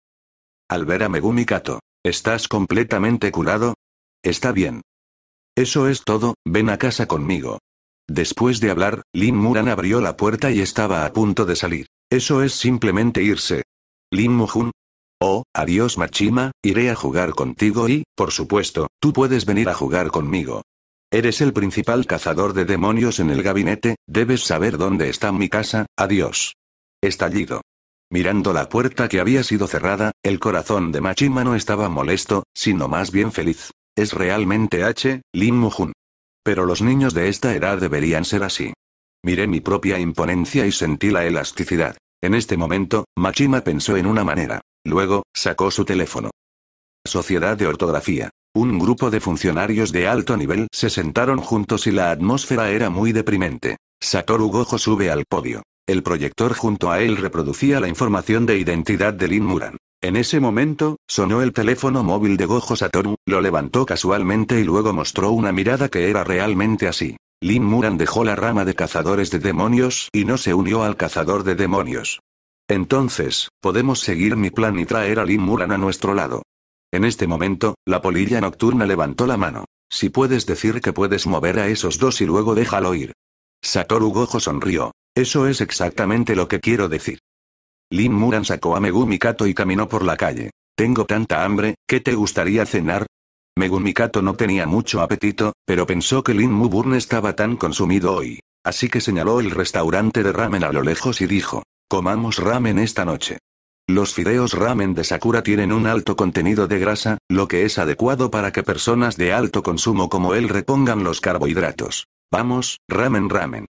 Al ver a Megumi Kato, ¿estás completamente curado? Está bien. Eso es todo, ven a casa conmigo. Después de hablar, Lin Muran abrió la puerta y estaba a punto de salir. Eso es simplemente irse. Lin Mujun, Oh, adiós Machima, iré a jugar contigo y, por supuesto, tú puedes venir a jugar conmigo. Eres el principal cazador de demonios en el gabinete, debes saber dónde está mi casa, adiós. Estallido. Mirando la puerta que había sido cerrada, el corazón de Machima no estaba molesto, sino más bien feliz. Es realmente H, Lin Mujun. Pero los niños de esta edad deberían ser así. Miré mi propia imponencia y sentí la elasticidad. En este momento, Machima pensó en una manera. Luego, sacó su teléfono. Sociedad de Ortografía. Un grupo de funcionarios de alto nivel se sentaron juntos y la atmósfera era muy deprimente. Satoru Gojo sube al podio. El proyector junto a él reproducía la información de identidad de Lin Muran. En ese momento, sonó el teléfono móvil de Gojo Satoru, lo levantó casualmente y luego mostró una mirada que era realmente así. Lin Muran dejó la rama de cazadores de demonios y no se unió al cazador de demonios. Entonces, podemos seguir mi plan y traer a Lin Muran a nuestro lado. En este momento, la polilla nocturna levantó la mano. Si puedes decir que puedes mover a esos dos y luego déjalo ir. Satoru Gojo sonrió. Eso es exactamente lo que quiero decir. Lin Muran sacó a Megumi Kato y caminó por la calle. Tengo tanta hambre, ¿qué te gustaría cenar? Megun no tenía mucho apetito, pero pensó que Lin Muburn estaba tan consumido hoy. Así que señaló el restaurante de ramen a lo lejos y dijo, comamos ramen esta noche. Los fideos ramen de Sakura tienen un alto contenido de grasa, lo que es adecuado para que personas de alto consumo como él repongan los carbohidratos. Vamos, ramen ramen.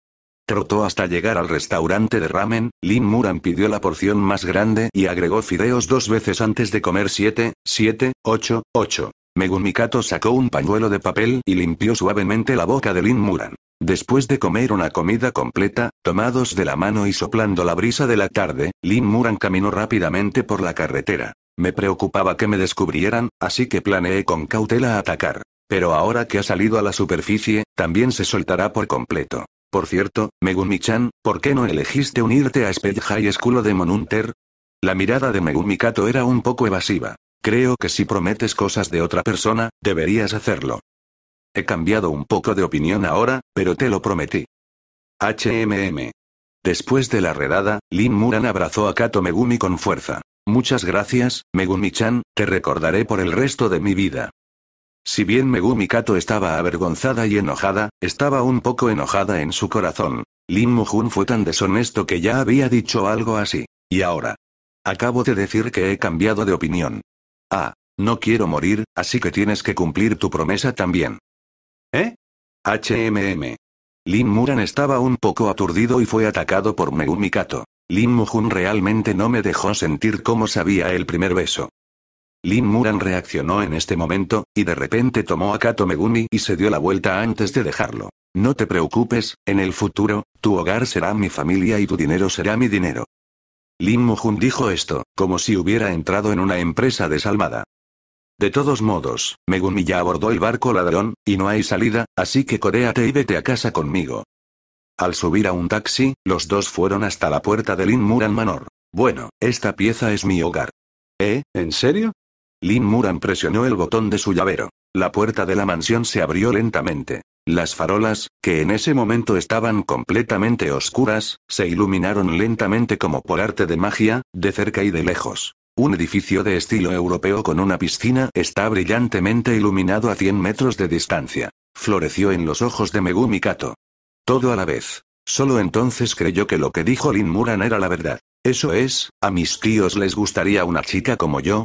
Trotó hasta llegar al restaurante de ramen, Lin Muran pidió la porción más grande y agregó fideos dos veces antes de comer siete, siete, ocho, ocho. Megumikato sacó un pañuelo de papel y limpió suavemente la boca de Lin Muran. Después de comer una comida completa, tomados de la mano y soplando la brisa de la tarde, Lin Muran caminó rápidamente por la carretera. Me preocupaba que me descubrieran, así que planeé con cautela atacar. Pero ahora que ha salido a la superficie, también se soltará por completo. Por cierto, Megumi-chan, ¿por qué no elegiste unirte a Spell High School de Monunter? La mirada de Megumi Kato era un poco evasiva. Creo que si prometes cosas de otra persona, deberías hacerlo. He cambiado un poco de opinión ahora, pero te lo prometí. HMM. Después de la redada, Lin Muran abrazó a Kato Megumi con fuerza. Muchas gracias, Megumi-chan, te recordaré por el resto de mi vida. Si bien Megumi Kato estaba avergonzada y enojada, estaba un poco enojada en su corazón. Lin Mujun fue tan deshonesto que ya había dicho algo así. Y ahora. Acabo de decir que he cambiado de opinión. Ah, no quiero morir, así que tienes que cumplir tu promesa también. ¿Eh? HMM. Lin Muran estaba un poco aturdido y fue atacado por Megumi Kato. Lin Mujun realmente no me dejó sentir como sabía el primer beso. Lin Muran reaccionó en este momento, y de repente tomó a Kato Megumi y se dio la vuelta antes de dejarlo. No te preocupes, en el futuro, tu hogar será mi familia y tu dinero será mi dinero. Lin Mujun dijo esto, como si hubiera entrado en una empresa desalmada. De todos modos, Megumi ya abordó el barco ladrón, y no hay salida, así que coréate y vete a casa conmigo. Al subir a un taxi, los dos fueron hasta la puerta de Lin Muran Manor. Bueno, esta pieza es mi hogar. ¿Eh? ¿En serio? Lin Muran presionó el botón de su llavero. La puerta de la mansión se abrió lentamente. Las farolas, que en ese momento estaban completamente oscuras, se iluminaron lentamente como por arte de magia, de cerca y de lejos. Un edificio de estilo europeo con una piscina está brillantemente iluminado a 100 metros de distancia. Floreció en los ojos de Megumi Kato. Todo a la vez. Solo entonces creyó que lo que dijo Lin Muran era la verdad. Eso es, a mis tíos les gustaría una chica como yo,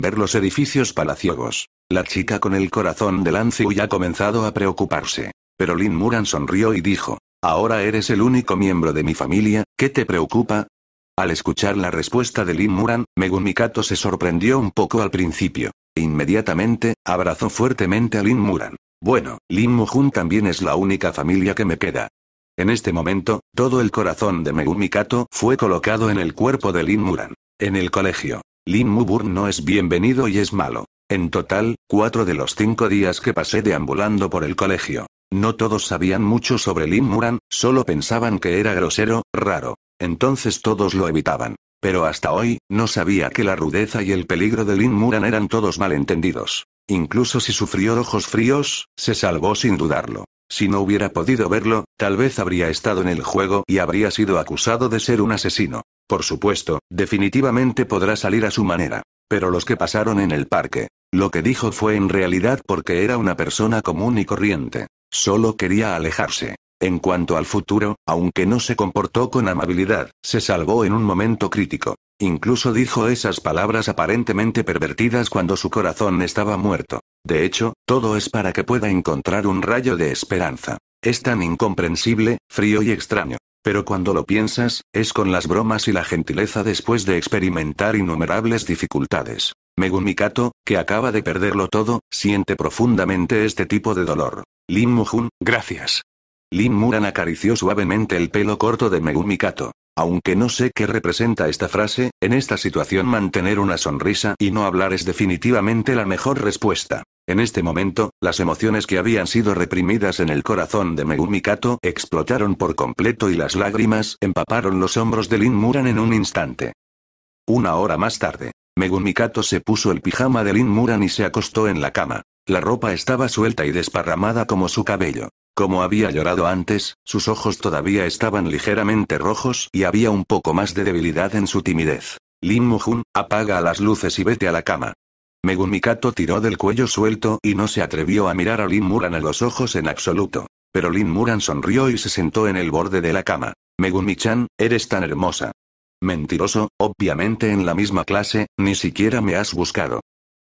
ver los edificios palaciegos. La chica con el corazón de ya ha comenzado a preocuparse. Pero Lin Muran sonrió y dijo, ahora eres el único miembro de mi familia, ¿qué te preocupa? Al escuchar la respuesta de Lin Muran, Megumikato se sorprendió un poco al principio. Inmediatamente, abrazó fuertemente a Lin Muran. Bueno, Lin Mujun también es la única familia que me queda. En este momento, todo el corazón de Megumikato fue colocado en el cuerpo de Lin Muran. En el colegio, Lin Muburn no es bienvenido y es malo. En total, cuatro de los cinco días que pasé deambulando por el colegio. No todos sabían mucho sobre Lin Muran, solo pensaban que era grosero, raro. Entonces todos lo evitaban. Pero hasta hoy, no sabía que la rudeza y el peligro de Lin Muran eran todos malentendidos. Incluso si sufrió ojos fríos, se salvó sin dudarlo. Si no hubiera podido verlo, tal vez habría estado en el juego y habría sido acusado de ser un asesino. Por supuesto, definitivamente podrá salir a su manera. Pero los que pasaron en el parque. Lo que dijo fue en realidad porque era una persona común y corriente. Solo quería alejarse. En cuanto al futuro, aunque no se comportó con amabilidad, se salvó en un momento crítico. Incluso dijo esas palabras aparentemente pervertidas cuando su corazón estaba muerto. De hecho, todo es para que pueda encontrar un rayo de esperanza. Es tan incomprensible, frío y extraño. Pero cuando lo piensas, es con las bromas y la gentileza después de experimentar innumerables dificultades. Megumikato, que acaba de perderlo todo, siente profundamente este tipo de dolor. Lin Mujun, gracias. Lin Muran acarició suavemente el pelo corto de Megumikato. Aunque no sé qué representa esta frase, en esta situación mantener una sonrisa y no hablar es definitivamente la mejor respuesta. En este momento, las emociones que habían sido reprimidas en el corazón de Megumi explotaron por completo y las lágrimas empaparon los hombros de Lin Muran en un instante. Una hora más tarde, Megumi se puso el pijama de Lin Muran y se acostó en la cama. La ropa estaba suelta y desparramada como su cabello. Como había llorado antes, sus ojos todavía estaban ligeramente rojos y había un poco más de debilidad en su timidez. Lin Mujun, apaga las luces y vete a la cama. Megumi Kato tiró del cuello suelto y no se atrevió a mirar a Lin Muran a los ojos en absoluto. Pero Lin Muran sonrió y se sentó en el borde de la cama. Megumi-chan, eres tan hermosa. Mentiroso, obviamente en la misma clase, ni siquiera me has buscado.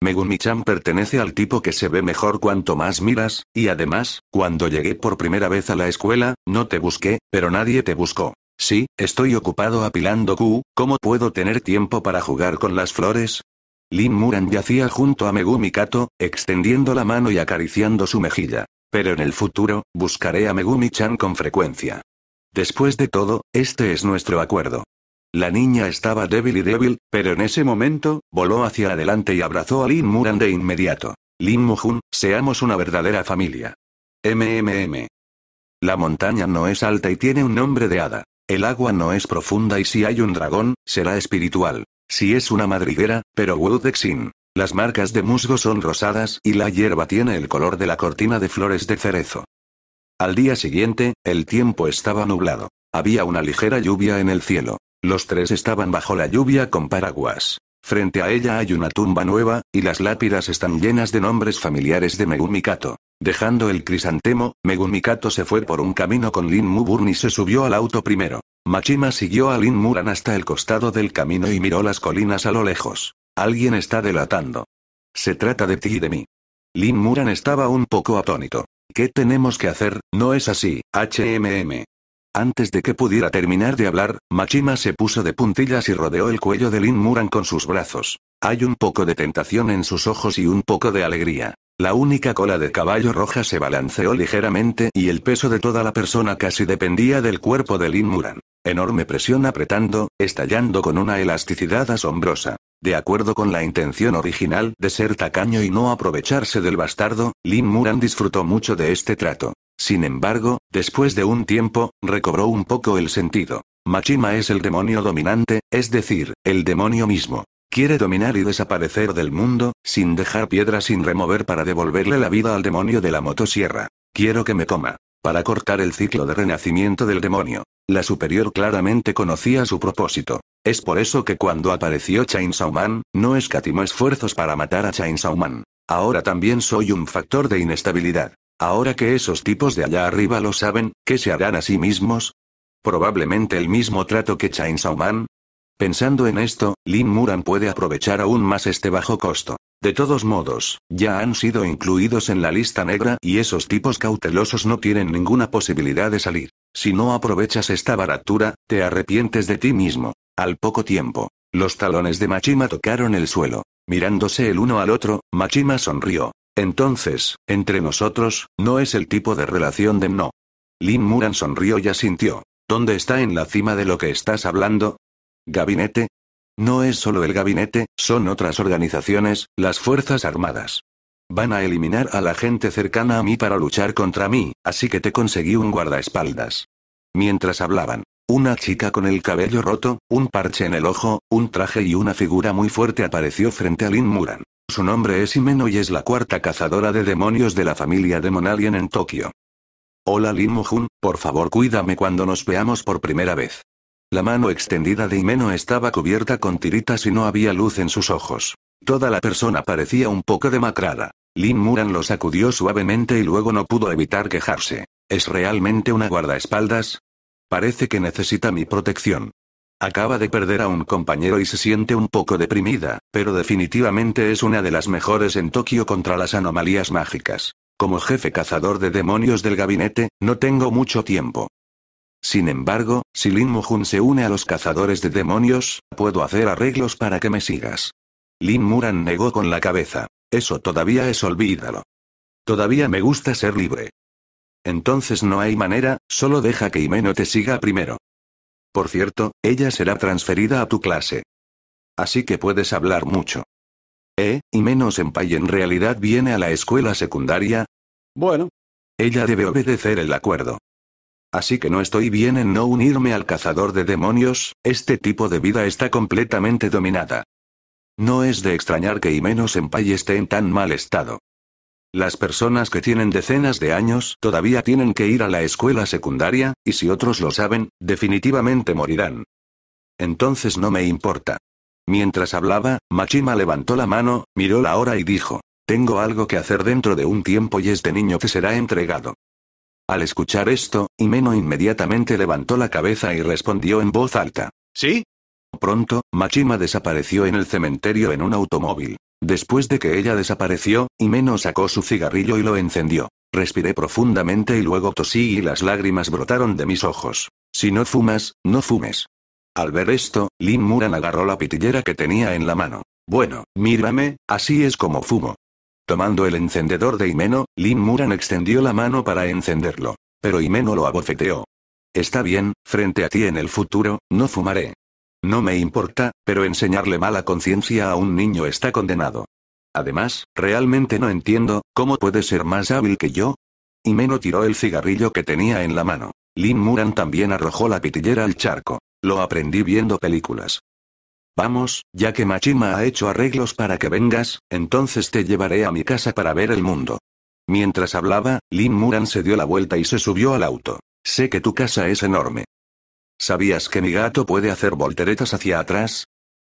Megumi-chan pertenece al tipo que se ve mejor cuanto más miras, y además, cuando llegué por primera vez a la escuela, no te busqué, pero nadie te buscó. Sí, estoy ocupado apilando Q, ¿cómo puedo tener tiempo para jugar con las flores? Lin Muran yacía junto a Megumi Kato, extendiendo la mano y acariciando su mejilla. Pero en el futuro, buscaré a Megumi-chan con frecuencia. Después de todo, este es nuestro acuerdo. La niña estaba débil y débil, pero en ese momento, voló hacia adelante y abrazó a Lin Muran de inmediato. Lin Mujun, seamos una verdadera familia. MMM. La montaña no es alta y tiene un nombre de hada. El agua no es profunda y si hay un dragón, será espiritual. Si es una madriguera, pero Woodexin. Las marcas de musgo son rosadas y la hierba tiene el color de la cortina de flores de cerezo. Al día siguiente, el tiempo estaba nublado. Había una ligera lluvia en el cielo. Los tres estaban bajo la lluvia con paraguas. Frente a ella hay una tumba nueva, y las lápidas están llenas de nombres familiares de Megumi Dejando el crisantemo, Megumi se fue por un camino con Lin Muburn y se subió al auto primero. Machima siguió a Lin Muran hasta el costado del camino y miró las colinas a lo lejos. Alguien está delatando. Se trata de ti y de mí. Lin Muran estaba un poco atónito. ¿Qué tenemos que hacer? No es así, HMM. Antes de que pudiera terminar de hablar, Machima se puso de puntillas y rodeó el cuello de Lin Muran con sus brazos. Hay un poco de tentación en sus ojos y un poco de alegría. La única cola de caballo roja se balanceó ligeramente y el peso de toda la persona casi dependía del cuerpo de Lin Muran. Enorme presión apretando, estallando con una elasticidad asombrosa. De acuerdo con la intención original de ser tacaño y no aprovecharse del bastardo, Lin Muran disfrutó mucho de este trato. Sin embargo, después de un tiempo, recobró un poco el sentido. Machima es el demonio dominante, es decir, el demonio mismo. Quiere dominar y desaparecer del mundo, sin dejar piedra sin remover para devolverle la vida al demonio de la motosierra. Quiero que me coma. Para cortar el ciclo de renacimiento del demonio. La superior claramente conocía su propósito. Es por eso que cuando apareció Chainsaw Man, no escatimó esfuerzos para matar a Chainsaw Man. Ahora también soy un factor de inestabilidad. Ahora que esos tipos de allá arriba lo saben, ¿qué se harán a sí mismos? Probablemente el mismo trato que Chainsaw Man. Pensando en esto, Lin Muran puede aprovechar aún más este bajo costo. De todos modos, ya han sido incluidos en la lista negra y esos tipos cautelosos no tienen ninguna posibilidad de salir. Si no aprovechas esta baratura, te arrepientes de ti mismo. Al poco tiempo, los talones de Machima tocaron el suelo. Mirándose el uno al otro, Machima sonrió. Entonces, entre nosotros, no es el tipo de relación de no. Lin Muran sonrió y asintió. ¿Dónde está en la cima de lo que estás hablando? ¿Gabinete? No es solo el gabinete, son otras organizaciones, las Fuerzas Armadas. Van a eliminar a la gente cercana a mí para luchar contra mí, así que te conseguí un guardaespaldas. Mientras hablaban, una chica con el cabello roto, un parche en el ojo, un traje y una figura muy fuerte apareció frente a Lin Muran. Su nombre es Himeno y es la cuarta cazadora de demonios de la familia Alien en Tokio. Hola Lin Mujun, por favor cuídame cuando nos veamos por primera vez. La mano extendida de Himeno estaba cubierta con tiritas y no había luz en sus ojos. Toda la persona parecía un poco demacrada. Lin Muran lo sacudió suavemente y luego no pudo evitar quejarse. ¿Es realmente una guardaespaldas? Parece que necesita mi protección. Acaba de perder a un compañero y se siente un poco deprimida, pero definitivamente es una de las mejores en Tokio contra las anomalías mágicas. Como jefe cazador de demonios del gabinete, no tengo mucho tiempo. Sin embargo, si Lin Mujun se une a los cazadores de demonios, puedo hacer arreglos para que me sigas. Lin Muran negó con la cabeza. Eso todavía es olvídalo. Todavía me gusta ser libre. Entonces no hay manera, solo deja que Imeno te siga primero. Por cierto, ella será transferida a tu clase. Así que puedes hablar mucho. ¿Eh? ¿Y menos pay en realidad viene a la escuela secundaria? Bueno. Ella debe obedecer el acuerdo. Así que no estoy bien en no unirme al cazador de demonios, este tipo de vida está completamente dominada. No es de extrañar que Y en Senpai esté en tan mal estado. Las personas que tienen decenas de años todavía tienen que ir a la escuela secundaria, y si otros lo saben, definitivamente morirán. Entonces no me importa. Mientras hablaba, Machima levantó la mano, miró la hora y dijo, tengo algo que hacer dentro de un tiempo y este niño te será entregado. Al escuchar esto, Imeno inmediatamente levantó la cabeza y respondió en voz alta. ¿Sí? Pronto, Machima desapareció en el cementerio en un automóvil. Después de que ella desapareció, Imeno sacó su cigarrillo y lo encendió. Respiré profundamente y luego tosí y las lágrimas brotaron de mis ojos. Si no fumas, no fumes. Al ver esto, Lin Muran agarró la pitillera que tenía en la mano. Bueno, mírame, así es como fumo. Tomando el encendedor de Imeno, Lin Muran extendió la mano para encenderlo. Pero Imeno lo abofeteó. Está bien, frente a ti en el futuro, no fumaré. No me importa, pero enseñarle mala conciencia a un niño está condenado. Además, realmente no entiendo, ¿cómo puede ser más hábil que yo? Y Meno tiró el cigarrillo que tenía en la mano. Lin Muran también arrojó la pitillera al charco. Lo aprendí viendo películas. Vamos, ya que Machima ha hecho arreglos para que vengas, entonces te llevaré a mi casa para ver el mundo. Mientras hablaba, Lin Muran se dio la vuelta y se subió al auto. Sé que tu casa es enorme. ¿Sabías que mi gato puede hacer volteretas hacia atrás?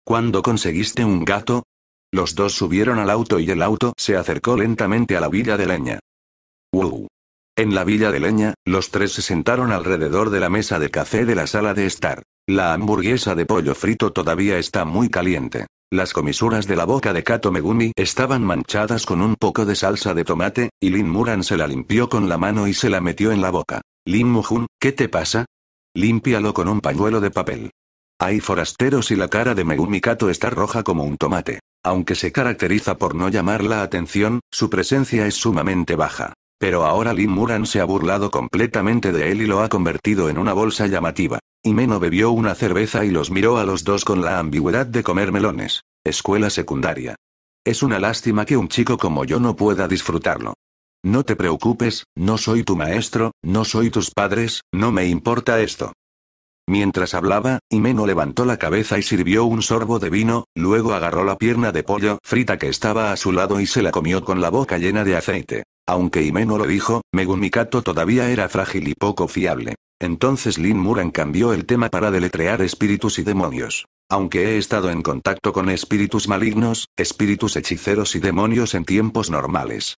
¿Cuándo conseguiste un gato? Los dos subieron al auto y el auto se acercó lentamente a la villa de leña. En la villa de leña, los tres se sentaron alrededor de la mesa de café de la sala de estar. La hamburguesa de pollo frito todavía está muy caliente. Las comisuras de la boca de Kato Megumi estaban manchadas con un poco de salsa de tomate, y Lin Muran se la limpió con la mano y se la metió en la boca. Lin Mujun, ¿qué te pasa? Límpialo con un pañuelo de papel. Hay forasteros y la cara de Megumi Kato está roja como un tomate. Aunque se caracteriza por no llamar la atención, su presencia es sumamente baja. Pero ahora Lin Muran se ha burlado completamente de él y lo ha convertido en una bolsa llamativa. Imeno bebió una cerveza y los miró a los dos con la ambigüedad de comer melones. Escuela secundaria. Es una lástima que un chico como yo no pueda disfrutarlo. No te preocupes, no soy tu maestro, no soy tus padres, no me importa esto. Mientras hablaba, Imeno levantó la cabeza y sirvió un sorbo de vino, luego agarró la pierna de pollo frita que estaba a su lado y se la comió con la boca llena de aceite. Aunque Himeno lo dijo, Megumikato todavía era frágil y poco fiable. Entonces Lin Muran cambió el tema para deletrear espíritus y demonios. Aunque he estado en contacto con espíritus malignos, espíritus hechiceros y demonios en tiempos normales.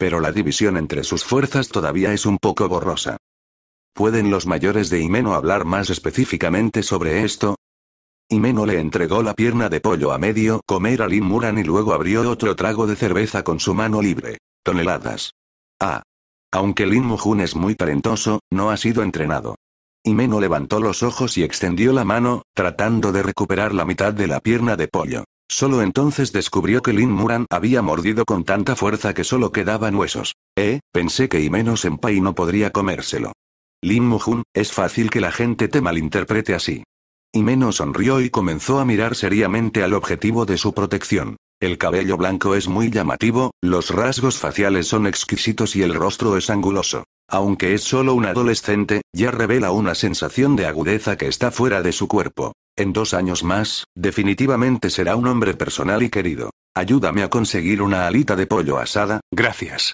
Pero la división entre sus fuerzas todavía es un poco borrosa. ¿Pueden los mayores de Imeno hablar más específicamente sobre esto? Himeno le entregó la pierna de pollo a medio comer a Lin Muran y luego abrió otro trago de cerveza con su mano libre. Toneladas. Ah. Aunque Lin Mujun es muy talentoso, no ha sido entrenado. Himeno levantó los ojos y extendió la mano, tratando de recuperar la mitad de la pierna de pollo. Solo entonces descubrió que Lin Muran había mordido con tanta fuerza que solo quedaban huesos. Eh, pensé que en Pai no podría comérselo. Lin Mujun, es fácil que la gente te malinterprete así. menos sonrió y comenzó a mirar seriamente al objetivo de su protección. El cabello blanco es muy llamativo, los rasgos faciales son exquisitos y el rostro es anguloso. Aunque es solo un adolescente, ya revela una sensación de agudeza que está fuera de su cuerpo. En dos años más, definitivamente será un hombre personal y querido. Ayúdame a conseguir una alita de pollo asada, gracias.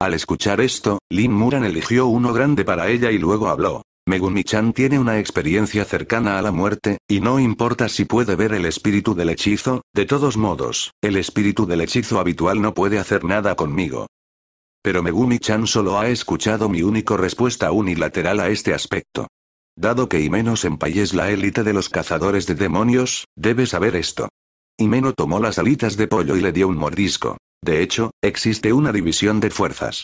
Al escuchar esto, Lin Muran eligió uno grande para ella y luego habló. Megumi-chan tiene una experiencia cercana a la muerte, y no importa si puede ver el espíritu del hechizo, de todos modos, el espíritu del hechizo habitual no puede hacer nada conmigo. Pero Megumi-chan solo ha escuchado mi única respuesta unilateral a este aspecto. Dado que Himeno Senpai es la élite de los cazadores de demonios, debe saber esto. Imeno tomó las alitas de pollo y le dio un mordisco. De hecho, existe una división de fuerzas.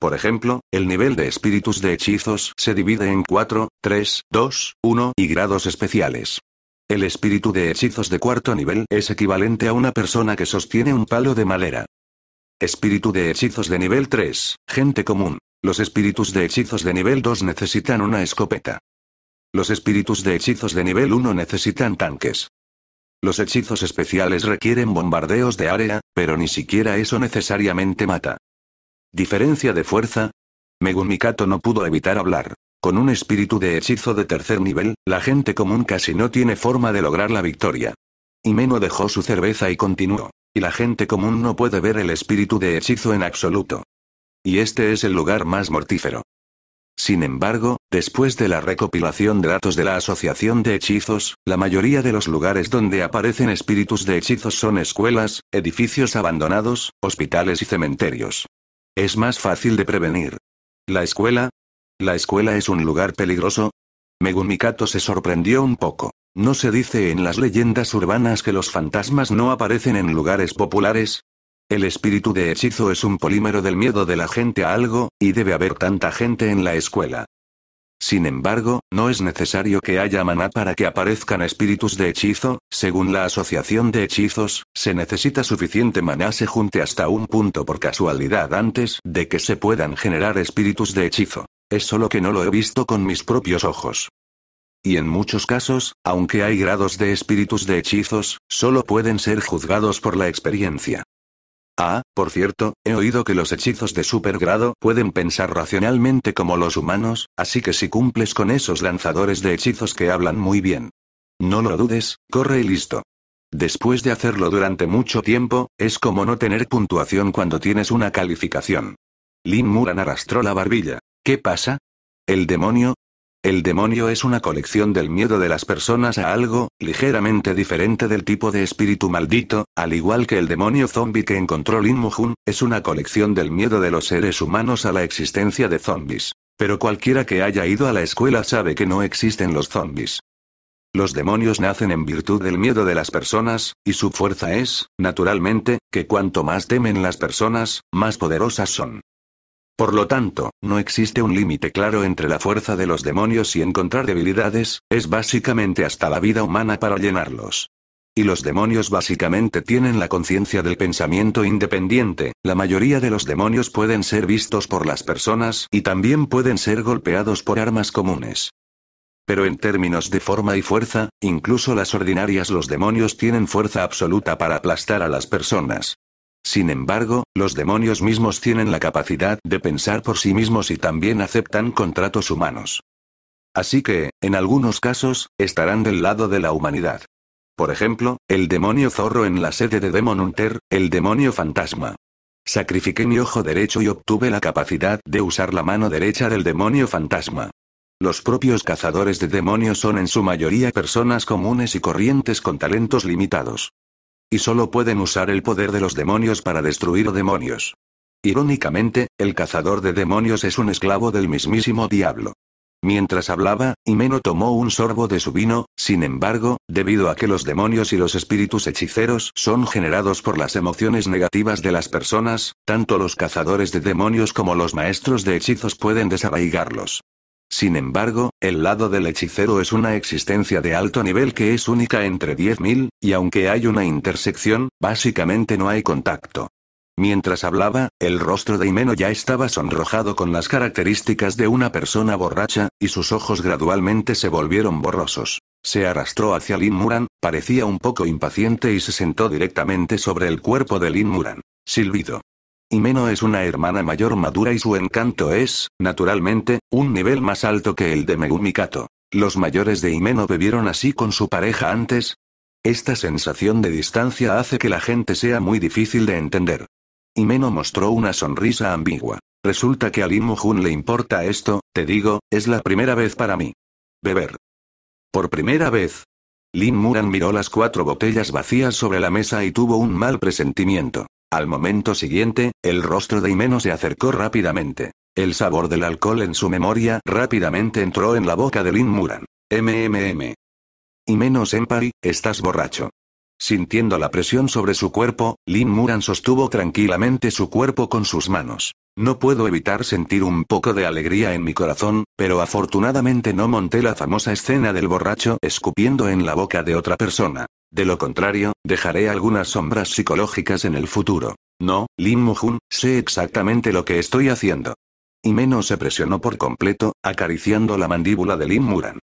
Por ejemplo, el nivel de espíritus de hechizos se divide en 4, 3, 2, 1 y grados especiales. El espíritu de hechizos de cuarto nivel es equivalente a una persona que sostiene un palo de madera. Espíritu de hechizos de nivel 3, gente común. Los espíritus de hechizos de nivel 2 necesitan una escopeta. Los espíritus de hechizos de nivel 1 necesitan tanques. Los hechizos especiales requieren bombardeos de área, pero ni siquiera eso necesariamente mata. Diferencia de fuerza. Megumikato no pudo evitar hablar. Con un espíritu de hechizo de tercer nivel, la gente común casi no tiene forma de lograr la victoria. Y Meno dejó su cerveza y continuó. Y la gente común no puede ver el espíritu de hechizo en absoluto. Y este es el lugar más mortífero. Sin embargo, Después de la recopilación de datos de la Asociación de Hechizos, la mayoría de los lugares donde aparecen espíritus de hechizos son escuelas, edificios abandonados, hospitales y cementerios. Es más fácil de prevenir. ¿La escuela? ¿La escuela es un lugar peligroso? Megumikato se sorprendió un poco. ¿No se dice en las leyendas urbanas que los fantasmas no aparecen en lugares populares? El espíritu de hechizo es un polímero del miedo de la gente a algo, y debe haber tanta gente en la escuela. Sin embargo, no es necesario que haya maná para que aparezcan espíritus de hechizo, según la asociación de hechizos, se necesita suficiente maná se junte hasta un punto por casualidad antes de que se puedan generar espíritus de hechizo. Es solo que no lo he visto con mis propios ojos. Y en muchos casos, aunque hay grados de espíritus de hechizos, solo pueden ser juzgados por la experiencia. Ah, por cierto, he oído que los hechizos de supergrado pueden pensar racionalmente como los humanos, así que si cumples con esos lanzadores de hechizos que hablan muy bien. No lo dudes, corre y listo. Después de hacerlo durante mucho tiempo, es como no tener puntuación cuando tienes una calificación. Lin Muran arrastró la barbilla. ¿Qué pasa? El demonio, el demonio es una colección del miedo de las personas a algo, ligeramente diferente del tipo de espíritu maldito, al igual que el demonio zombie que encontró Lin Mujun, es una colección del miedo de los seres humanos a la existencia de zombies. Pero cualquiera que haya ido a la escuela sabe que no existen los zombies. Los demonios nacen en virtud del miedo de las personas, y su fuerza es, naturalmente, que cuanto más temen las personas, más poderosas son. Por lo tanto, no existe un límite claro entre la fuerza de los demonios y encontrar debilidades, es básicamente hasta la vida humana para llenarlos. Y los demonios básicamente tienen la conciencia del pensamiento independiente, la mayoría de los demonios pueden ser vistos por las personas y también pueden ser golpeados por armas comunes. Pero en términos de forma y fuerza, incluso las ordinarias los demonios tienen fuerza absoluta para aplastar a las personas. Sin embargo, los demonios mismos tienen la capacidad de pensar por sí mismos y también aceptan contratos humanos. Así que, en algunos casos, estarán del lado de la humanidad. Por ejemplo, el demonio zorro en la sede de Demon Hunter, el demonio fantasma. Sacrifiqué mi ojo derecho y obtuve la capacidad de usar la mano derecha del demonio fantasma. Los propios cazadores de demonios son en su mayoría personas comunes y corrientes con talentos limitados. Y solo pueden usar el poder de los demonios para destruir demonios. Irónicamente, el cazador de demonios es un esclavo del mismísimo diablo. Mientras hablaba, Himeno tomó un sorbo de su vino, sin embargo, debido a que los demonios y los espíritus hechiceros son generados por las emociones negativas de las personas, tanto los cazadores de demonios como los maestros de hechizos pueden desarraigarlos. Sin embargo, el lado del hechicero es una existencia de alto nivel que es única entre 10.000, y aunque hay una intersección, básicamente no hay contacto. Mientras hablaba, el rostro de Imeno ya estaba sonrojado con las características de una persona borracha, y sus ojos gradualmente se volvieron borrosos. Se arrastró hacia Lin Muran, parecía un poco impaciente y se sentó directamente sobre el cuerpo de Lin Muran. Silbido. Himeno es una hermana mayor madura y su encanto es, naturalmente, un nivel más alto que el de Megumi Kato. Los mayores de Himeno bebieron así con su pareja antes. Esta sensación de distancia hace que la gente sea muy difícil de entender. Himeno mostró una sonrisa ambigua. Resulta que a Lin le importa esto, te digo, es la primera vez para mí. Beber. Por primera vez. Lin Muran miró las cuatro botellas vacías sobre la mesa y tuvo un mal presentimiento. Al momento siguiente, el rostro de Imeno se acercó rápidamente. El sabor del alcohol en su memoria rápidamente entró en la boca de Lin Muran. MMM. Imeno Empari, estás borracho. Sintiendo la presión sobre su cuerpo, Lin Muran sostuvo tranquilamente su cuerpo con sus manos. No puedo evitar sentir un poco de alegría en mi corazón, pero afortunadamente no monté la famosa escena del borracho escupiendo en la boca de otra persona. De lo contrario, dejaré algunas sombras psicológicas en el futuro. No, Lin Mujun, sé exactamente lo que estoy haciendo. Y menos se presionó por completo, acariciando la mandíbula de Lin Muran.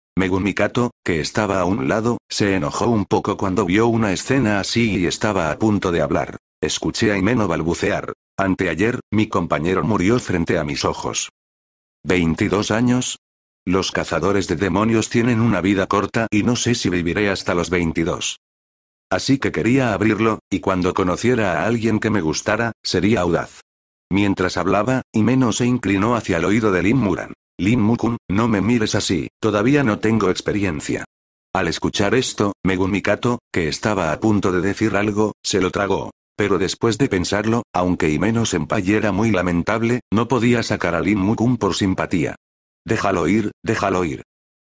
Kato, que estaba a un lado, se enojó un poco cuando vio una escena así y estaba a punto de hablar. Escuché a Imeno balbucear. Anteayer, mi compañero murió frente a mis ojos. ¿22 años? Los cazadores de demonios tienen una vida corta y no sé si viviré hasta los 22. Así que quería abrirlo, y cuando conociera a alguien que me gustara, sería audaz. Mientras hablaba, Imeno se inclinó hacia el oído de Lin Muran. Lin Mukun, no me mires así, todavía no tengo experiencia. Al escuchar esto, Megumikato, que estaba a punto de decir algo, se lo tragó. Pero después de pensarlo, aunque Imeno se era muy lamentable, no podía sacar a Lin Mukun por simpatía. Déjalo ir, déjalo ir.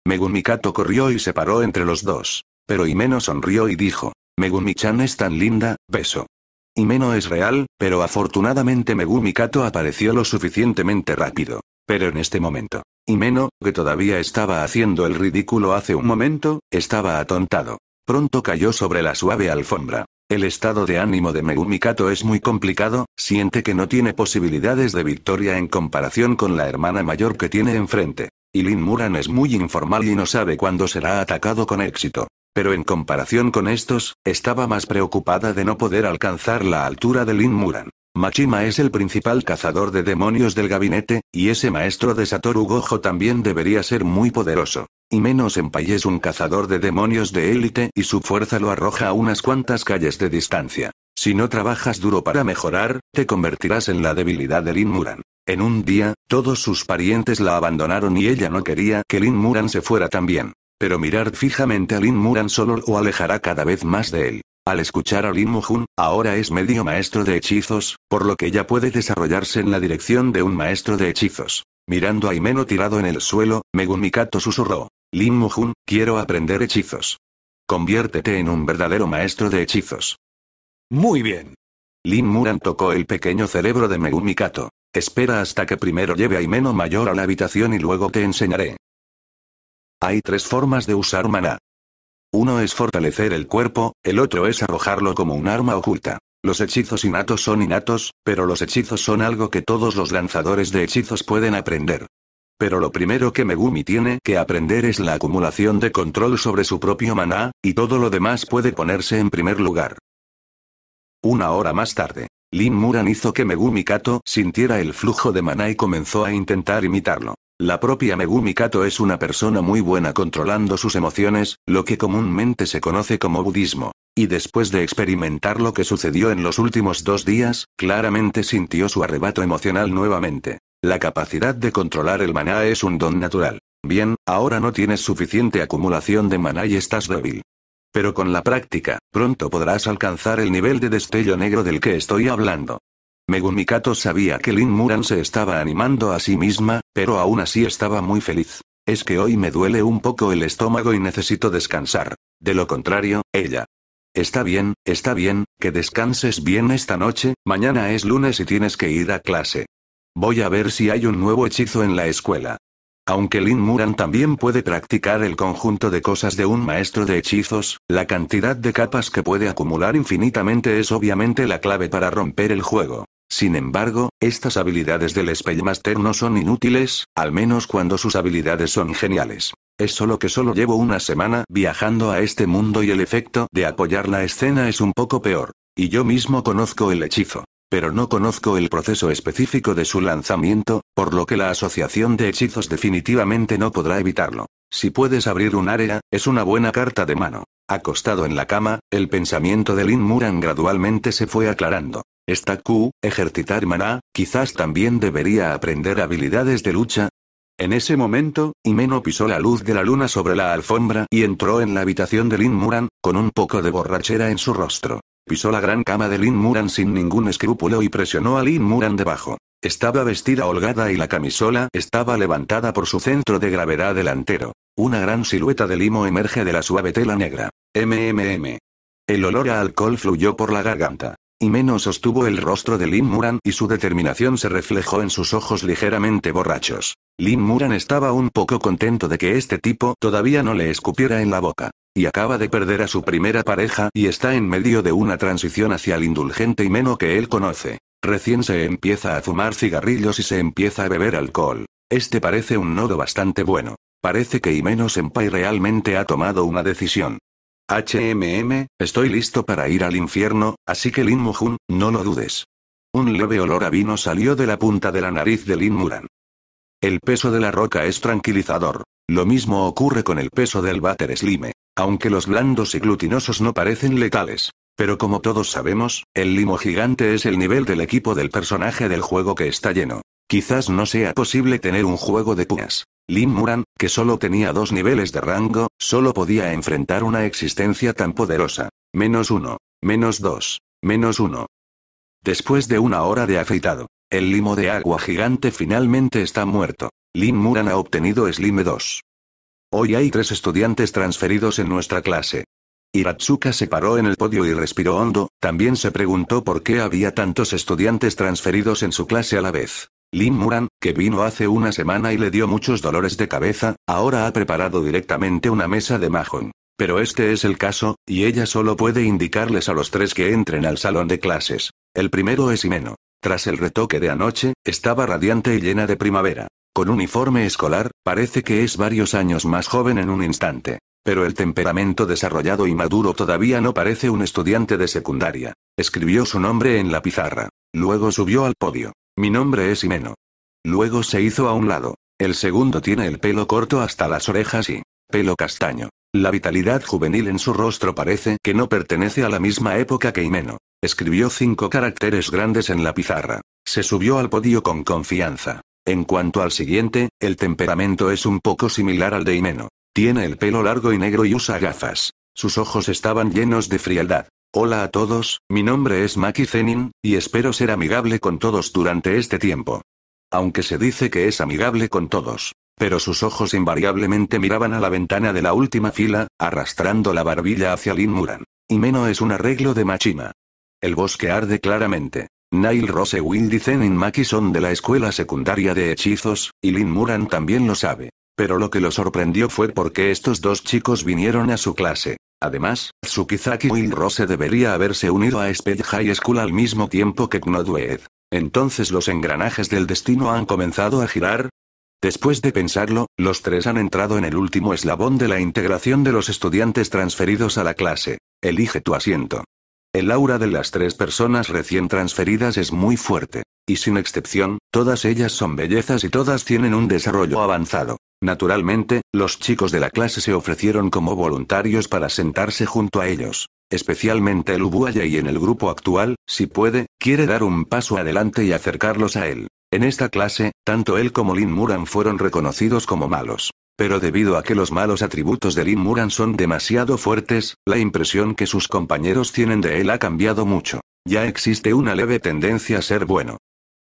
Megumikato corrió y se paró entre los dos. Pero Imeno sonrió y dijo, Megumi-chan es tan linda, beso. Himeno es real, pero afortunadamente Megumi Kato apareció lo suficientemente rápido. Pero en este momento, Meno, que todavía estaba haciendo el ridículo hace un momento, estaba atontado. Pronto cayó sobre la suave alfombra. El estado de ánimo de Megumi Kato es muy complicado, siente que no tiene posibilidades de victoria en comparación con la hermana mayor que tiene enfrente. Y Lin Muran es muy informal y no sabe cuándo será atacado con éxito. Pero en comparación con estos, estaba más preocupada de no poder alcanzar la altura de Lin Muran. Machima es el principal cazador de demonios del gabinete, y ese maestro de Satoru Gojo también debería ser muy poderoso. Y menos Pay es un cazador de demonios de élite y su fuerza lo arroja a unas cuantas calles de distancia. Si no trabajas duro para mejorar, te convertirás en la debilidad de Lin Muran. En un día, todos sus parientes la abandonaron y ella no quería que Lin Muran se fuera también. Pero mirar fijamente a Lin Muran solo lo alejará cada vez más de él. Al escuchar a Lin Mujun, ahora es medio maestro de hechizos, por lo que ya puede desarrollarse en la dirección de un maestro de hechizos. Mirando a Himeno tirado en el suelo, Megun Mikato susurró. Lin Mujun, quiero aprender hechizos. Conviértete en un verdadero maestro de hechizos. Muy bien. Lin Muran tocó el pequeño cerebro de Megun Mikato. Espera hasta que primero lleve a Himeno Mayor a la habitación y luego te enseñaré. Hay tres formas de usar maná. Uno es fortalecer el cuerpo, el otro es arrojarlo como un arma oculta. Los hechizos innatos son innatos, pero los hechizos son algo que todos los lanzadores de hechizos pueden aprender. Pero lo primero que Megumi tiene que aprender es la acumulación de control sobre su propio maná, y todo lo demás puede ponerse en primer lugar. Una hora más tarde, Lin Muran hizo que Megumi Kato sintiera el flujo de maná y comenzó a intentar imitarlo. La propia Megumi Kato es una persona muy buena controlando sus emociones, lo que comúnmente se conoce como budismo. Y después de experimentar lo que sucedió en los últimos dos días, claramente sintió su arrebato emocional nuevamente. La capacidad de controlar el maná es un don natural. Bien, ahora no tienes suficiente acumulación de maná y estás débil. Pero con la práctica, pronto podrás alcanzar el nivel de destello negro del que estoy hablando. Megumikato sabía que Lin Muran se estaba animando a sí misma, pero aún así estaba muy feliz. Es que hoy me duele un poco el estómago y necesito descansar. De lo contrario, ella. Está bien, está bien, que descanses bien esta noche, mañana es lunes y tienes que ir a clase. Voy a ver si hay un nuevo hechizo en la escuela. Aunque Lin Muran también puede practicar el conjunto de cosas de un maestro de hechizos, la cantidad de capas que puede acumular infinitamente es obviamente la clave para romper el juego. Sin embargo, estas habilidades del Spellmaster no son inútiles, al menos cuando sus habilidades son geniales. Es solo que solo llevo una semana viajando a este mundo y el efecto de apoyar la escena es un poco peor. Y yo mismo conozco el hechizo. Pero no conozco el proceso específico de su lanzamiento, por lo que la asociación de hechizos definitivamente no podrá evitarlo. Si puedes abrir un área, es una buena carta de mano. Acostado en la cama, el pensamiento de Lin Muran gradualmente se fue aclarando. Esta Q, ejercitar maná, quizás también debería aprender habilidades de lucha. En ese momento, Himeno pisó la luz de la luna sobre la alfombra y entró en la habitación de Lin Muran, con un poco de borrachera en su rostro. Pisó la gran cama de Lin Muran sin ningún escrúpulo y presionó a Lin Muran debajo. Estaba vestida holgada y la camisola estaba levantada por su centro de gravedad delantero. Una gran silueta de limo emerge de la suave tela negra. MMM. El olor a alcohol fluyó por la garganta menos sostuvo el rostro de Lin Muran y su determinación se reflejó en sus ojos ligeramente borrachos. Lin Muran estaba un poco contento de que este tipo todavía no le escupiera en la boca. Y acaba de perder a su primera pareja y está en medio de una transición hacia el indulgente y menos que él conoce. Recién se empieza a fumar cigarrillos y se empieza a beber alcohol. Este parece un nodo bastante bueno. Parece que en Senpai realmente ha tomado una decisión. HMM, estoy listo para ir al infierno, así que Lin Mujun, no lo dudes. Un leve olor a vino salió de la punta de la nariz de Lin Muran. El peso de la roca es tranquilizador. Lo mismo ocurre con el peso del váter slime. Aunque los blandos y glutinosos no parecen letales. Pero como todos sabemos, el limo gigante es el nivel del equipo del personaje del juego que está lleno. Quizás no sea posible tener un juego de puñas. Lin Muran, que solo tenía dos niveles de rango, solo podía enfrentar una existencia tan poderosa. Menos uno. Menos dos. Menos uno. Después de una hora de afeitado, el limo de agua gigante finalmente está muerto. Lin Muran ha obtenido Slime 2. Hoy hay tres estudiantes transferidos en nuestra clase. Hiratsuka se paró en el podio y respiró hondo, también se preguntó por qué había tantos estudiantes transferidos en su clase a la vez. Lin Muran, que vino hace una semana y le dio muchos dolores de cabeza, ahora ha preparado directamente una mesa de majón. Pero este es el caso, y ella solo puede indicarles a los tres que entren al salón de clases. El primero es Himeno. Tras el retoque de anoche, estaba radiante y llena de primavera. Con uniforme escolar, parece que es varios años más joven en un instante. Pero el temperamento desarrollado y maduro todavía no parece un estudiante de secundaria. Escribió su nombre en la pizarra. Luego subió al podio. Mi nombre es Himeno. Luego se hizo a un lado. El segundo tiene el pelo corto hasta las orejas y pelo castaño. La vitalidad juvenil en su rostro parece que no pertenece a la misma época que Imeno. Escribió cinco caracteres grandes en la pizarra. Se subió al podio con confianza. En cuanto al siguiente, el temperamento es un poco similar al de Himeno. Tiene el pelo largo y negro y usa gafas. Sus ojos estaban llenos de frialdad. Hola a todos, mi nombre es Maki Zenin, y espero ser amigable con todos durante este tiempo. Aunque se dice que es amigable con todos. Pero sus ojos invariablemente miraban a la ventana de la última fila, arrastrando la barbilla hacia Lin Muran. Y menos es un arreglo de Machima. El bosque arde claramente. Nail Rose Wildy Zenin Maki son de la escuela secundaria de hechizos, y Lin Muran también lo sabe. Pero lo que lo sorprendió fue porque estos dos chicos vinieron a su clase. Además, Tsukizaki Rose debería haberse unido a Speed High School al mismo tiempo que Knodweed. Entonces los engranajes del destino han comenzado a girar. Después de pensarlo, los tres han entrado en el último eslabón de la integración de los estudiantes transferidos a la clase. Elige tu asiento. El aura de las tres personas recién transferidas es muy fuerte. Y sin excepción, todas ellas son bellezas y todas tienen un desarrollo avanzado. Naturalmente, los chicos de la clase se ofrecieron como voluntarios para sentarse junto a ellos. Especialmente el Ubuaya y en el grupo actual, si puede, quiere dar un paso adelante y acercarlos a él. En esta clase, tanto él como Lin Muran fueron reconocidos como malos. Pero debido a que los malos atributos de Lin Muran son demasiado fuertes, la impresión que sus compañeros tienen de él ha cambiado mucho. Ya existe una leve tendencia a ser bueno.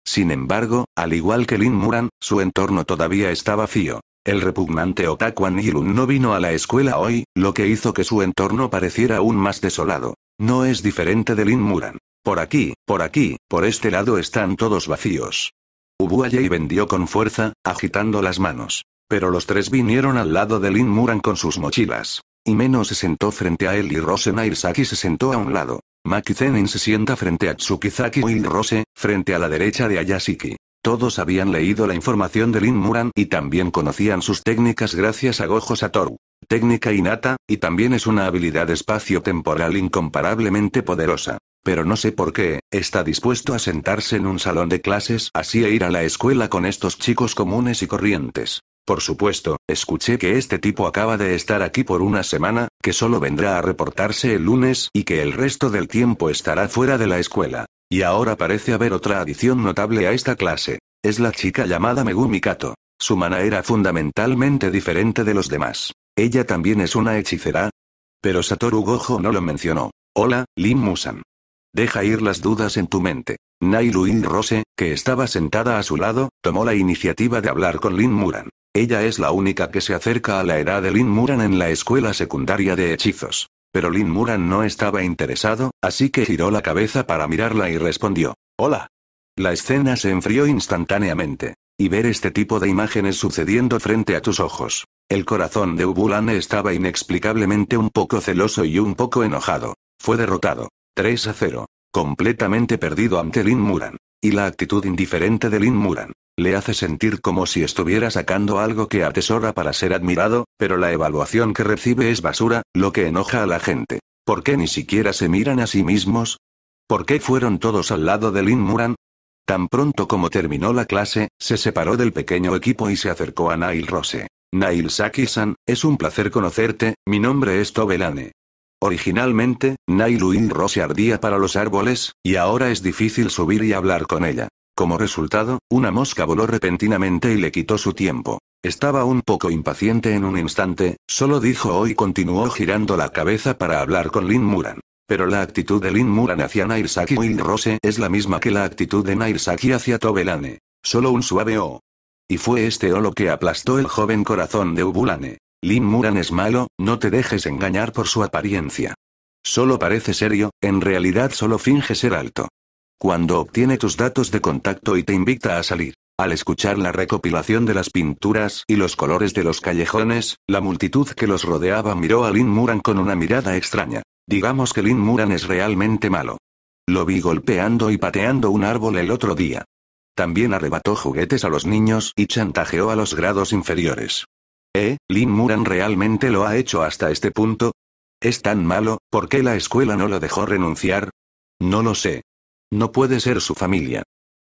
Sin embargo, al igual que Lin Muran, su entorno todavía está vacío. El repugnante Otaku Anilun no vino a la escuela hoy, lo que hizo que su entorno pareciera aún más desolado. No es diferente de Lin Muran. Por aquí, por aquí, por este lado están todos vacíos. y vendió con fuerza, agitando las manos. Pero los tres vinieron al lado de Lin Muran con sus mochilas. Y menos se sentó frente a él y Rosenair Saki se sentó a un lado. Maki Zenin se sienta frente a Tsukizaki Rose, frente a la derecha de Ayashiki. Todos habían leído la información de Lin Muran y también conocían sus técnicas gracias a Gojo Satoru. Técnica innata, y también es una habilidad espacio-temporal incomparablemente poderosa. Pero no sé por qué, está dispuesto a sentarse en un salón de clases así e ir a la escuela con estos chicos comunes y corrientes. Por supuesto, escuché que este tipo acaba de estar aquí por una semana, que solo vendrá a reportarse el lunes y que el resto del tiempo estará fuera de la escuela. Y ahora parece haber otra adición notable a esta clase. Es la chica llamada Megumi Kato. Su mana era fundamentalmente diferente de los demás. Ella también es una hechicera. Pero Satoru Gojo no lo mencionó. Hola, Lin Musan. Deja ir las dudas en tu mente. Nailuin Rose, que estaba sentada a su lado, tomó la iniciativa de hablar con Lin Muran. Ella es la única que se acerca a la edad de Lin Muran en la escuela secundaria de hechizos. Pero Lin Muran no estaba interesado, así que giró la cabeza para mirarla y respondió, Hola. La escena se enfrió instantáneamente. Y ver este tipo de imágenes sucediendo frente a tus ojos. El corazón de Ubulan estaba inexplicablemente un poco celoso y un poco enojado. Fue derrotado. 3 a 0. Completamente perdido ante Lin Muran. Y la actitud indiferente de Lin Muran. Le hace sentir como si estuviera sacando algo que atesora para ser admirado, pero la evaluación que recibe es basura, lo que enoja a la gente. ¿Por qué ni siquiera se miran a sí mismos? ¿Por qué fueron todos al lado de Lin Muran? Tan pronto como terminó la clase, se separó del pequeño equipo y se acercó a Nail Rose. Nail Saki-san, es un placer conocerte, mi nombre es Tobelane. Originalmente, Nailuin Rose ardía para los árboles, y ahora es difícil subir y hablar con ella. Como resultado, una mosca voló repentinamente y le quitó su tiempo. Estaba un poco impaciente en un instante, solo dijo hoy oh", y continuó girando la cabeza para hablar con Lin Muran. Pero la actitud de Lin Muran hacia Nairsaki Rose es la misma que la actitud de Nairsaki hacia Tobelane. Solo un suave O. Oh". Y fue este O oh lo que aplastó el joven corazón de Ubulane. Lin Muran es malo, no te dejes engañar por su apariencia. Solo parece serio, en realidad solo finge ser alto. Cuando obtiene tus datos de contacto y te invita a salir. Al escuchar la recopilación de las pinturas y los colores de los callejones, la multitud que los rodeaba miró a Lin Muran con una mirada extraña. Digamos que Lin Muran es realmente malo. Lo vi golpeando y pateando un árbol el otro día. También arrebató juguetes a los niños y chantajeó a los grados inferiores. ¿Eh? ¿Lin Muran realmente lo ha hecho hasta este punto? ¿Es tan malo? ¿Por qué la escuela no lo dejó renunciar? No lo sé, no puede ser su familia.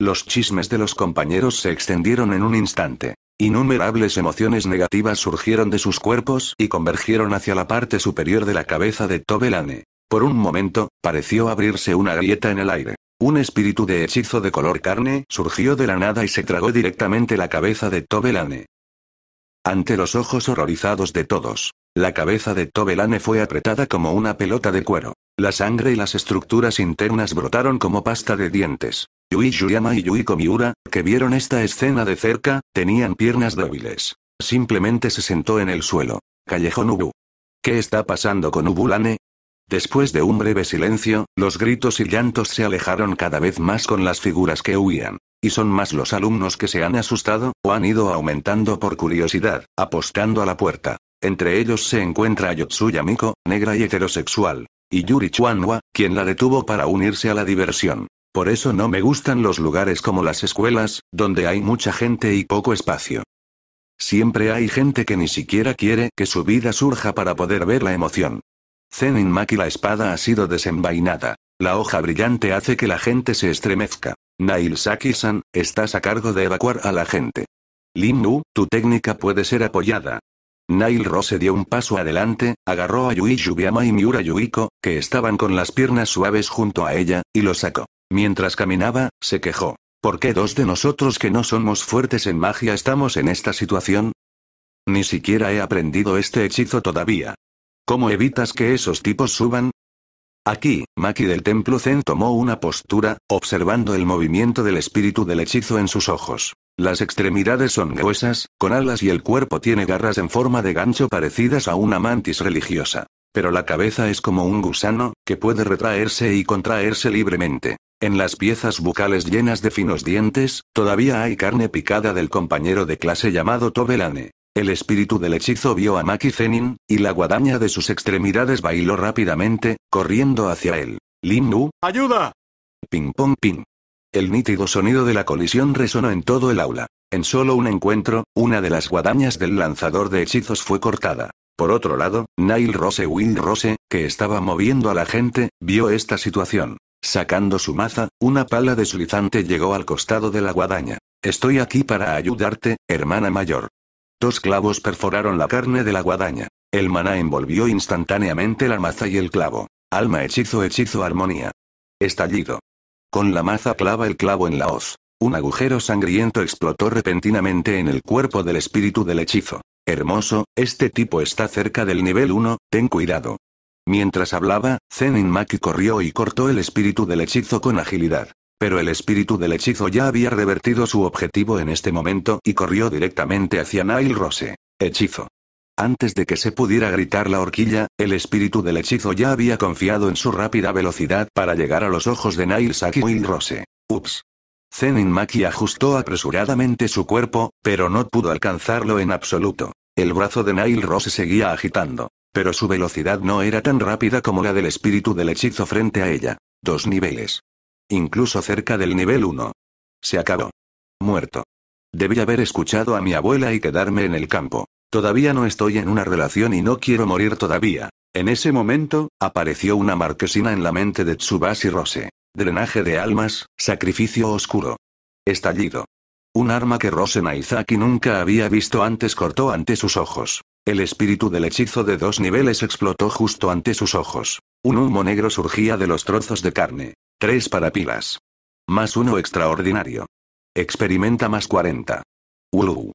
Los chismes de los compañeros se extendieron en un instante. Innumerables emociones negativas surgieron de sus cuerpos y convergieron hacia la parte superior de la cabeza de Tobelane. Por un momento, pareció abrirse una grieta en el aire. Un espíritu de hechizo de color carne surgió de la nada y se tragó directamente la cabeza de Tobelane. Ante los ojos horrorizados de todos, la cabeza de Tobelane fue apretada como una pelota de cuero. La sangre y las estructuras internas brotaron como pasta de dientes. Yui Yuyama y Yui Komiura, que vieron esta escena de cerca, tenían piernas débiles. Simplemente se sentó en el suelo. Callejón Ubu. ¿Qué está pasando con Ubulane? Después de un breve silencio, los gritos y llantos se alejaron cada vez más con las figuras que huían. Y son más los alumnos que se han asustado, o han ido aumentando por curiosidad, apostando a la puerta. Entre ellos se encuentra Yotsuya Miko, negra y heterosexual. Y Yuri Chuanwa, quien la detuvo para unirse a la diversión. Por eso no me gustan los lugares como las escuelas, donde hay mucha gente y poco espacio. Siempre hay gente que ni siquiera quiere que su vida surja para poder ver la emoción. Zenin Maki la espada ha sido desenvainada. La hoja brillante hace que la gente se estremezca. Nail Saki-san, estás a cargo de evacuar a la gente. Nu, tu técnica puede ser apoyada. Nail Rose dio un paso adelante, agarró a Yui Yubiama y Miura Yuiko, que estaban con las piernas suaves junto a ella, y lo sacó. Mientras caminaba, se quejó. ¿Por qué dos de nosotros que no somos fuertes en magia estamos en esta situación? Ni siquiera he aprendido este hechizo todavía. ¿Cómo evitas que esos tipos suban? Aquí, Maki del templo Zen tomó una postura, observando el movimiento del espíritu del hechizo en sus ojos. Las extremidades son gruesas, con alas y el cuerpo tiene garras en forma de gancho parecidas a una mantis religiosa. Pero la cabeza es como un gusano, que puede retraerse y contraerse libremente. En las piezas bucales llenas de finos dientes, todavía hay carne picada del compañero de clase llamado Tobelane. El espíritu del hechizo vio a Maki Zenin, y la guadaña de sus extremidades bailó rápidamente, corriendo hacia él. Lin ¡Ayuda! Ping pong ping. El nítido sonido de la colisión resonó en todo el aula. En solo un encuentro, una de las guadañas del lanzador de hechizos fue cortada. Por otro lado, Nile Rose Will Rose, que estaba moviendo a la gente, vio esta situación. Sacando su maza, una pala deslizante llegó al costado de la guadaña. Estoy aquí para ayudarte, hermana mayor. Dos clavos perforaron la carne de la guadaña. El maná envolvió instantáneamente la maza y el clavo. Alma hechizo hechizo armonía. Estallido. Con la maza clava el clavo en la hoz. Un agujero sangriento explotó repentinamente en el cuerpo del espíritu del hechizo. Hermoso, este tipo está cerca del nivel 1, ten cuidado. Mientras hablaba, Zenin Maki corrió y cortó el espíritu del hechizo con agilidad. Pero el espíritu del hechizo ya había revertido su objetivo en este momento y corrió directamente hacia Nile Rose. Hechizo. Antes de que se pudiera gritar la horquilla, el espíritu del hechizo ya había confiado en su rápida velocidad para llegar a los ojos de Nile Saki Rose. Ups. Zenin Maki ajustó apresuradamente su cuerpo, pero no pudo alcanzarlo en absoluto. El brazo de Nile Rose seguía agitando. Pero su velocidad no era tan rápida como la del espíritu del hechizo frente a ella. Dos niveles incluso cerca del nivel 1. Se acabó. Muerto. Debí haber escuchado a mi abuela y quedarme en el campo. Todavía no estoy en una relación y no quiero morir todavía. En ese momento, apareció una marquesina en la mente de y Rose. Drenaje de almas, sacrificio oscuro. Estallido. Un arma que Rose Naizaki nunca había visto antes cortó ante sus ojos. El espíritu del hechizo de dos niveles explotó justo ante sus ojos. Un humo negro surgía de los trozos de carne. Tres para pilas. Más uno extraordinario. Experimenta más 40. Ulu.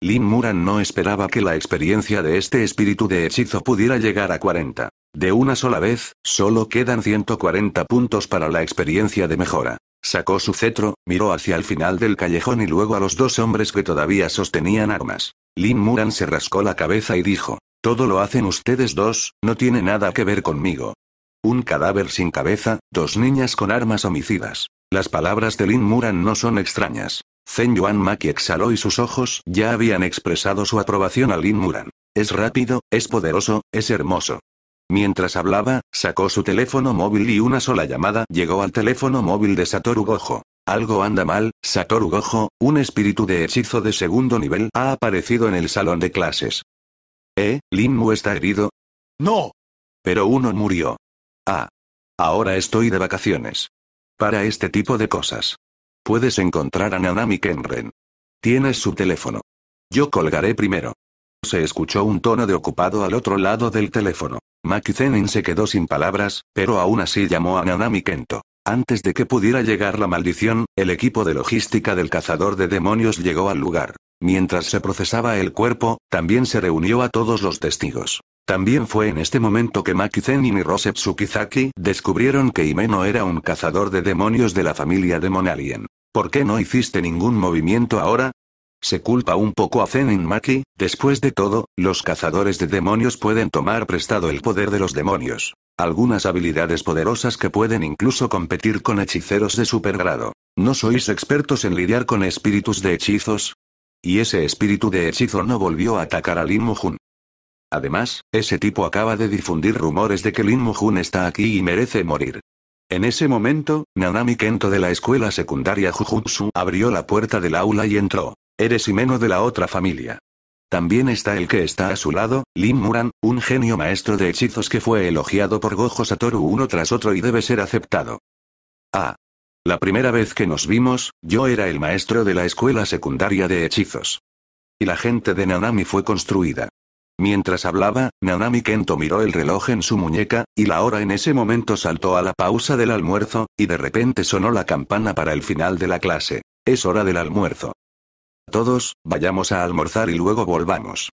Lin Muran no esperaba que la experiencia de este espíritu de hechizo pudiera llegar a 40. De una sola vez, solo quedan 140 puntos para la experiencia de mejora. Sacó su cetro, miró hacia el final del callejón y luego a los dos hombres que todavía sostenían armas. Lin Muran se rascó la cabeza y dijo, Todo lo hacen ustedes dos, no tiene nada que ver conmigo. Un cadáver sin cabeza, dos niñas con armas homicidas. Las palabras de Lin Muran no son extrañas. Zen Yuan Maki exhaló y sus ojos ya habían expresado su aprobación a Lin Muran. Es rápido, es poderoso, es hermoso. Mientras hablaba, sacó su teléfono móvil y una sola llamada llegó al teléfono móvil de Satoru Gojo. Algo anda mal, Satoru Gojo, un espíritu de hechizo de segundo nivel ha aparecido en el salón de clases. ¿Eh, Lin Mu está herido? No. Pero uno murió. Ah. Ahora estoy de vacaciones. Para este tipo de cosas. Puedes encontrar a Nanami Kenren. Tienes su teléfono. Yo colgaré primero. Se escuchó un tono de ocupado al otro lado del teléfono. Maki Zenin se quedó sin palabras, pero aún así llamó a Nanami Kento. Antes de que pudiera llegar la maldición, el equipo de logística del cazador de demonios llegó al lugar. Mientras se procesaba el cuerpo, también se reunió a todos los testigos. También fue en este momento que Maki-zen y Rose Tsukizaki descubrieron que Himeno era un cazador de demonios de la familia Demon Alien. ¿Por qué no hiciste ningún movimiento ahora? Se culpa un poco a Zenin Maki, después de todo, los cazadores de demonios pueden tomar prestado el poder de los demonios. Algunas habilidades poderosas que pueden incluso competir con hechiceros de supergrado. ¿No sois expertos en lidiar con espíritus de hechizos? Y ese espíritu de hechizo no volvió a atacar a limo Mujun. Además, ese tipo acaba de difundir rumores de que Lin Mujun está aquí y merece morir. En ese momento, Nanami Kento de la escuela secundaria Jujutsu abrió la puerta del aula y entró. Eres Himeno de la otra familia. También está el que está a su lado, Lin Muran, un genio maestro de hechizos que fue elogiado por Gojo Satoru uno tras otro y debe ser aceptado. Ah. La primera vez que nos vimos, yo era el maestro de la escuela secundaria de hechizos. Y la gente de Nanami fue construida. Mientras hablaba, Nanami Kento miró el reloj en su muñeca, y la hora en ese momento saltó a la pausa del almuerzo, y de repente sonó la campana para el final de la clase. Es hora del almuerzo. Todos, vayamos a almorzar y luego volvamos.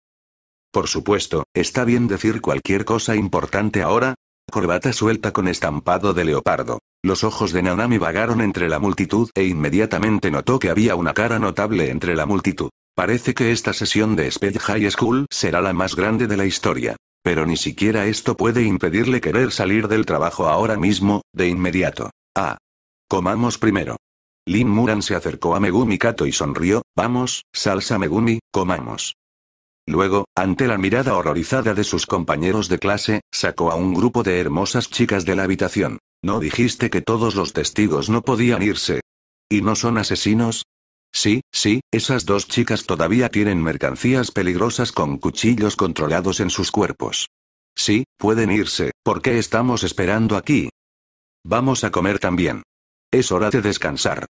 Por supuesto, está bien decir cualquier cosa importante ahora. Corbata suelta con estampado de leopardo. Los ojos de Nanami vagaron entre la multitud e inmediatamente notó que había una cara notable entre la multitud. Parece que esta sesión de Speed High School será la más grande de la historia. Pero ni siquiera esto puede impedirle querer salir del trabajo ahora mismo, de inmediato. Ah. Comamos primero. Lin Muran se acercó a Megumi Kato y sonrió, vamos, salsa Megumi, comamos. Luego, ante la mirada horrorizada de sus compañeros de clase, sacó a un grupo de hermosas chicas de la habitación. ¿No dijiste que todos los testigos no podían irse? ¿Y no son asesinos? Sí, sí, esas dos chicas todavía tienen mercancías peligrosas con cuchillos controlados en sus cuerpos. Sí, pueden irse, ¿por qué estamos esperando aquí? Vamos a comer también. Es hora de descansar.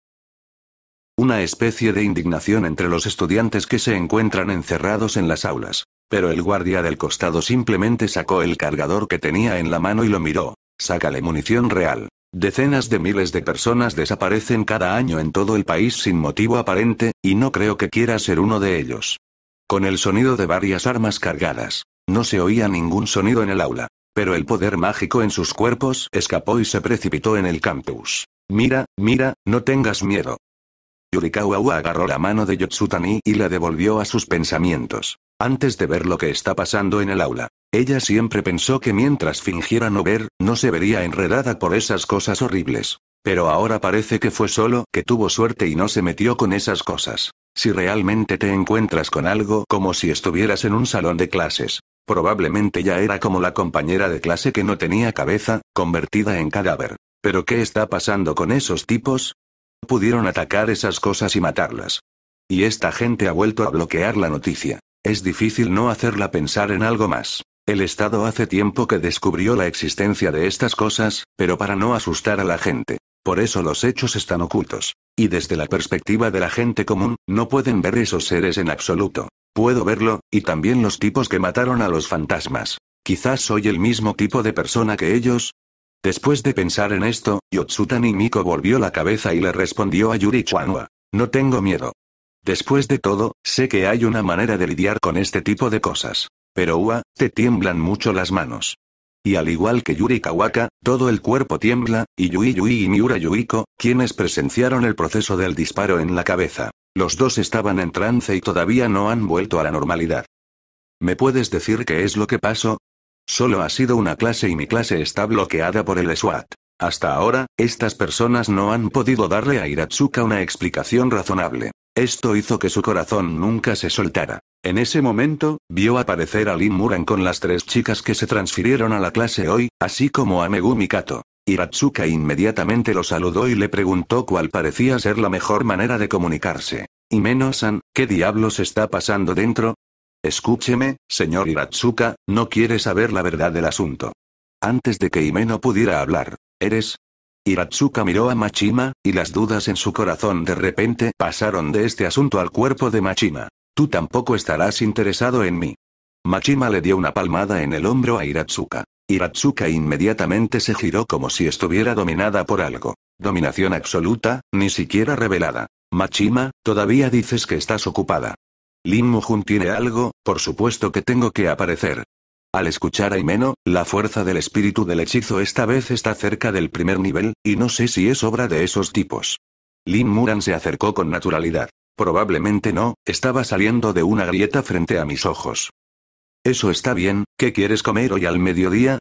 Una especie de indignación entre los estudiantes que se encuentran encerrados en las aulas. Pero el guardia del costado simplemente sacó el cargador que tenía en la mano y lo miró. Sácale munición real. Decenas de miles de personas desaparecen cada año en todo el país sin motivo aparente, y no creo que quiera ser uno de ellos. Con el sonido de varias armas cargadas. No se oía ningún sonido en el aula. Pero el poder mágico en sus cuerpos escapó y se precipitó en el campus. Mira, mira, no tengas miedo. Yurikawa agarró la mano de Yotsutani y la devolvió a sus pensamientos. Antes de ver lo que está pasando en el aula, ella siempre pensó que mientras fingiera no ver, no se vería enredada por esas cosas horribles. Pero ahora parece que fue solo que tuvo suerte y no se metió con esas cosas. Si realmente te encuentras con algo como si estuvieras en un salón de clases, probablemente ya era como la compañera de clase que no tenía cabeza, convertida en cadáver. Pero ¿qué está pasando con esos tipos? Pudieron atacar esas cosas y matarlas. Y esta gente ha vuelto a bloquear la noticia. Es difícil no hacerla pensar en algo más. El Estado hace tiempo que descubrió la existencia de estas cosas, pero para no asustar a la gente. Por eso los hechos están ocultos. Y desde la perspectiva de la gente común, no pueden ver esos seres en absoluto. Puedo verlo, y también los tipos que mataron a los fantasmas. Quizás soy el mismo tipo de persona que ellos. Después de pensar en esto, Yotsutani Miko volvió la cabeza y le respondió a Yuri Chuanwa. No tengo miedo. Después de todo, sé que hay una manera de lidiar con este tipo de cosas. Pero Ua, te tiemblan mucho las manos. Y al igual que Yuri Kawaka, todo el cuerpo tiembla, y Yui Yui y Miura Yuiko, quienes presenciaron el proceso del disparo en la cabeza. Los dos estaban en trance y todavía no han vuelto a la normalidad. ¿Me puedes decir qué es lo que pasó? Solo ha sido una clase y mi clase está bloqueada por el SWAT. Hasta ahora, estas personas no han podido darle a Iratsuka una explicación razonable. Esto hizo que su corazón nunca se soltara. En ese momento, vio aparecer a Lin Muran con las tres chicas que se transfirieron a la clase hoy, así como a Megumi Kato. Hiratsuka inmediatamente lo saludó y le preguntó cuál parecía ser la mejor manera de comunicarse. Y ¿qué diablos está pasando dentro? Escúcheme, señor Hiratsuka, no quiere saber la verdad del asunto. Antes de que Imeno pudiera hablar, Eres, Hiratsuka miró a Machima, y las dudas en su corazón de repente pasaron de este asunto al cuerpo de Machima. Tú tampoco estarás interesado en mí. Machima le dio una palmada en el hombro a Hiratsuka. Hiratsuka inmediatamente se giró como si estuviera dominada por algo. Dominación absoluta, ni siquiera revelada. Machima, todavía dices que estás ocupada. Lin Mujun tiene algo, por supuesto que tengo que aparecer. Al escuchar a Imeno, la fuerza del espíritu del hechizo esta vez está cerca del primer nivel, y no sé si es obra de esos tipos. Lin Muran se acercó con naturalidad. Probablemente no, estaba saliendo de una grieta frente a mis ojos. Eso está bien, ¿qué quieres comer hoy al mediodía?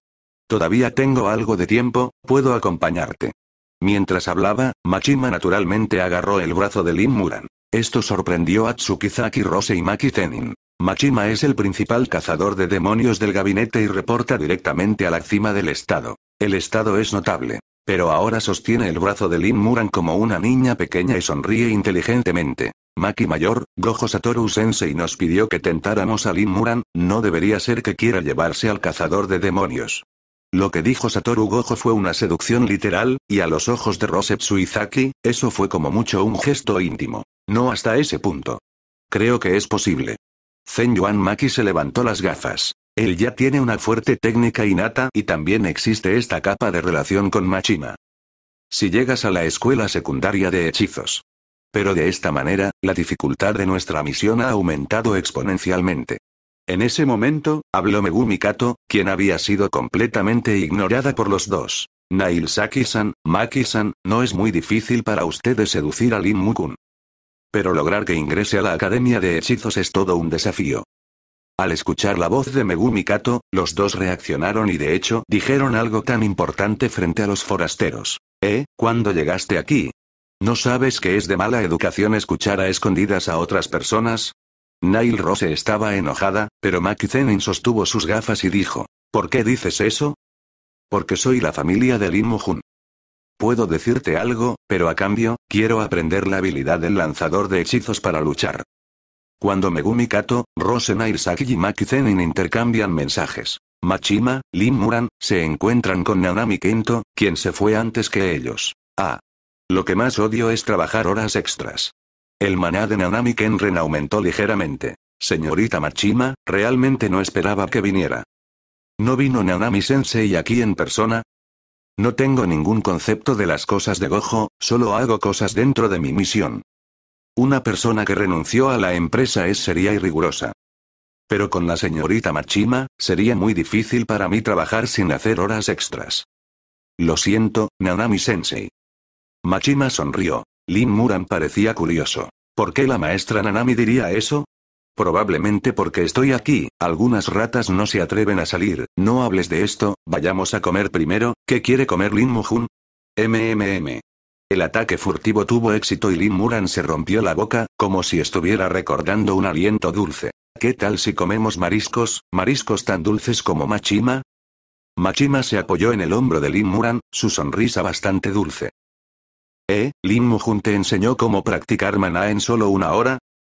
Todavía tengo algo de tiempo, puedo acompañarte. Mientras hablaba, Machima naturalmente agarró el brazo de Lin Muran. Esto sorprendió a Tsukizaki Rose y Maki Tenin. Machima es el principal cazador de demonios del gabinete y reporta directamente a la cima del Estado. El Estado es notable. Pero ahora sostiene el brazo de Lin Muran como una niña pequeña y sonríe inteligentemente. Maki Mayor, Gojo Satoru Sensei nos pidió que tentáramos a Lin Muran, no debería ser que quiera llevarse al cazador de demonios. Lo que dijo Satoru Gojo fue una seducción literal, y a los ojos de Rosep Suizaki, eso fue como mucho un gesto íntimo. No hasta ese punto. Creo que es posible. Zen Yuan Maki se levantó las gafas. Él ya tiene una fuerte técnica innata y también existe esta capa de relación con Machima. Si llegas a la escuela secundaria de hechizos. Pero de esta manera, la dificultad de nuestra misión ha aumentado exponencialmente. En ese momento, habló Megumi Kato, quien había sido completamente ignorada por los dos. Nail Saki-san, Maki-san, no es muy difícil para ustedes seducir a Lin Mukun. Pero lograr que ingrese a la Academia de Hechizos es todo un desafío. Al escuchar la voz de Megumi Kato, los dos reaccionaron y de hecho dijeron algo tan importante frente a los forasteros. ¿Eh? ¿Cuándo llegaste aquí? ¿No sabes que es de mala educación escuchar a escondidas a otras personas? Nail Rose estaba enojada, pero Maki Zenin sostuvo sus gafas y dijo, ¿por qué dices eso? Porque soy la familia de Lin Mujun. Puedo decirte algo, pero a cambio, quiero aprender la habilidad del lanzador de hechizos para luchar. Cuando Megumi Kato, Rose Saki y Maki Zenin intercambian mensajes. Machima, Lin Muran, se encuentran con Nanami Kento, quien se fue antes que ellos. Ah. Lo que más odio es trabajar horas extras. El maná de Nanami Kenren aumentó ligeramente. Señorita Machima, realmente no esperaba que viniera. ¿No vino Nanami-sensei aquí en persona? No tengo ningún concepto de las cosas de Gojo, solo hago cosas dentro de mi misión. Una persona que renunció a la empresa es seria y rigurosa. Pero con la señorita Machima, sería muy difícil para mí trabajar sin hacer horas extras. Lo siento, Nanami-sensei. Machima sonrió. Lin Muran parecía curioso. ¿Por qué la maestra Nanami diría eso? Probablemente porque estoy aquí, algunas ratas no se atreven a salir, no hables de esto, vayamos a comer primero, ¿qué quiere comer Lin Mujun? MMM. El ataque furtivo tuvo éxito y Lin Muran se rompió la boca, como si estuviera recordando un aliento dulce. ¿Qué tal si comemos mariscos, mariscos tan dulces como Machima? Machima se apoyó en el hombro de Lin Muran, su sonrisa bastante dulce. ¿Eh, Lin Mujun te enseñó cómo practicar maná en solo una hora?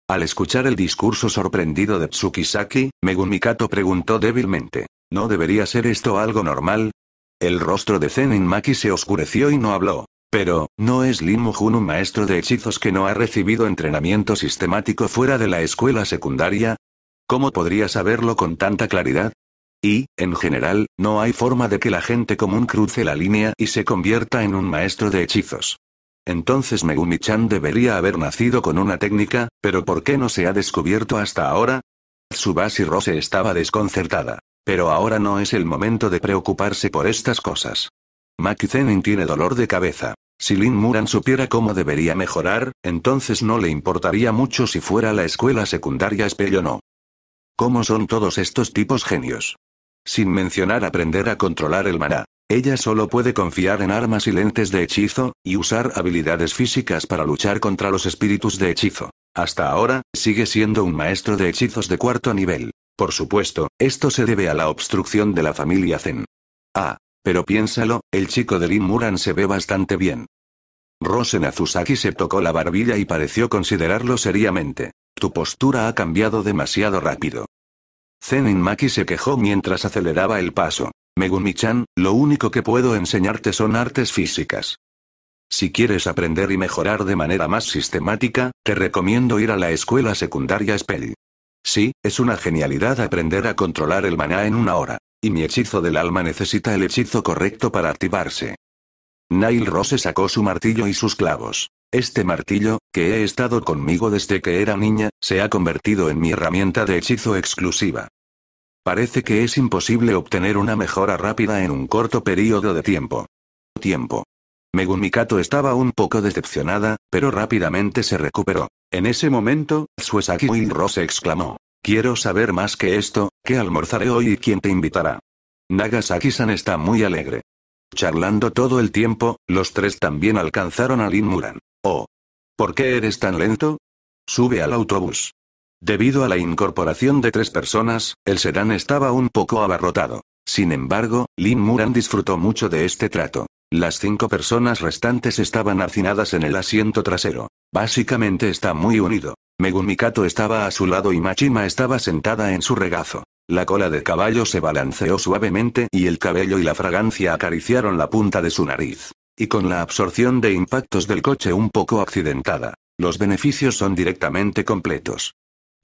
Al escuchar el discurso sorprendido de Tsukisaki, Megumikato preguntó débilmente. ¿No debería ser esto algo normal? El rostro de Zenin Maki se oscureció y no habló. Pero, ¿no es Lin Mujun un maestro de hechizos que no ha recibido entrenamiento sistemático fuera de la escuela secundaria? ¿Cómo podría saberlo con tanta claridad? Y, en general, no hay forma de que la gente común cruce la línea y se convierta en un maestro de hechizos. Entonces Megumi-chan debería haber nacido con una técnica, pero ¿por qué no se ha descubierto hasta ahora? Tsubasa Rose estaba desconcertada. Pero ahora no es el momento de preocuparse por estas cosas. Maki Zenin tiene dolor de cabeza. Si Lin Muran supiera cómo debería mejorar, entonces no le importaría mucho si fuera la escuela secundaria Espello o no. ¿Cómo son todos estos tipos genios? Sin mencionar aprender a controlar el maná. Ella solo puede confiar en armas y lentes de hechizo, y usar habilidades físicas para luchar contra los espíritus de hechizo. Hasta ahora, sigue siendo un maestro de hechizos de cuarto nivel. Por supuesto, esto se debe a la obstrucción de la familia Zen. Ah, pero piénsalo, el chico de Lin Muran se ve bastante bien. Rosen Azusaki se tocó la barbilla y pareció considerarlo seriamente. Tu postura ha cambiado demasiado rápido. Zenin Maki se quejó mientras aceleraba el paso. Megumi-chan, lo único que puedo enseñarte son artes físicas. Si quieres aprender y mejorar de manera más sistemática, te recomiendo ir a la escuela secundaria Spell. Sí, es una genialidad aprender a controlar el maná en una hora. Y mi hechizo del alma necesita el hechizo correcto para activarse. Nail Rose sacó su martillo y sus clavos. Este martillo, que he estado conmigo desde que era niña, se ha convertido en mi herramienta de hechizo exclusiva. Parece que es imposible obtener una mejora rápida en un corto periodo de tiempo. Tiempo. Megumi estaba un poco decepcionada, pero rápidamente se recuperó. En ese momento, Suesaki Rose exclamó. Quiero saber más que esto, ¿qué almorzaré hoy y quién te invitará? Nagasaki-san está muy alegre. Charlando todo el tiempo, los tres también alcanzaron a Lin Muran. Oh. ¿Por qué eres tan lento? Sube al autobús. Debido a la incorporación de tres personas, el sedán estaba un poco abarrotado. Sin embargo, Lin Muran disfrutó mucho de este trato. Las cinco personas restantes estaban hacinadas en el asiento trasero. Básicamente está muy unido. Megumikato estaba a su lado y Machima estaba sentada en su regazo. La cola de caballo se balanceó suavemente y el cabello y la fragancia acariciaron la punta de su nariz. Y con la absorción de impactos del coche un poco accidentada, los beneficios son directamente completos.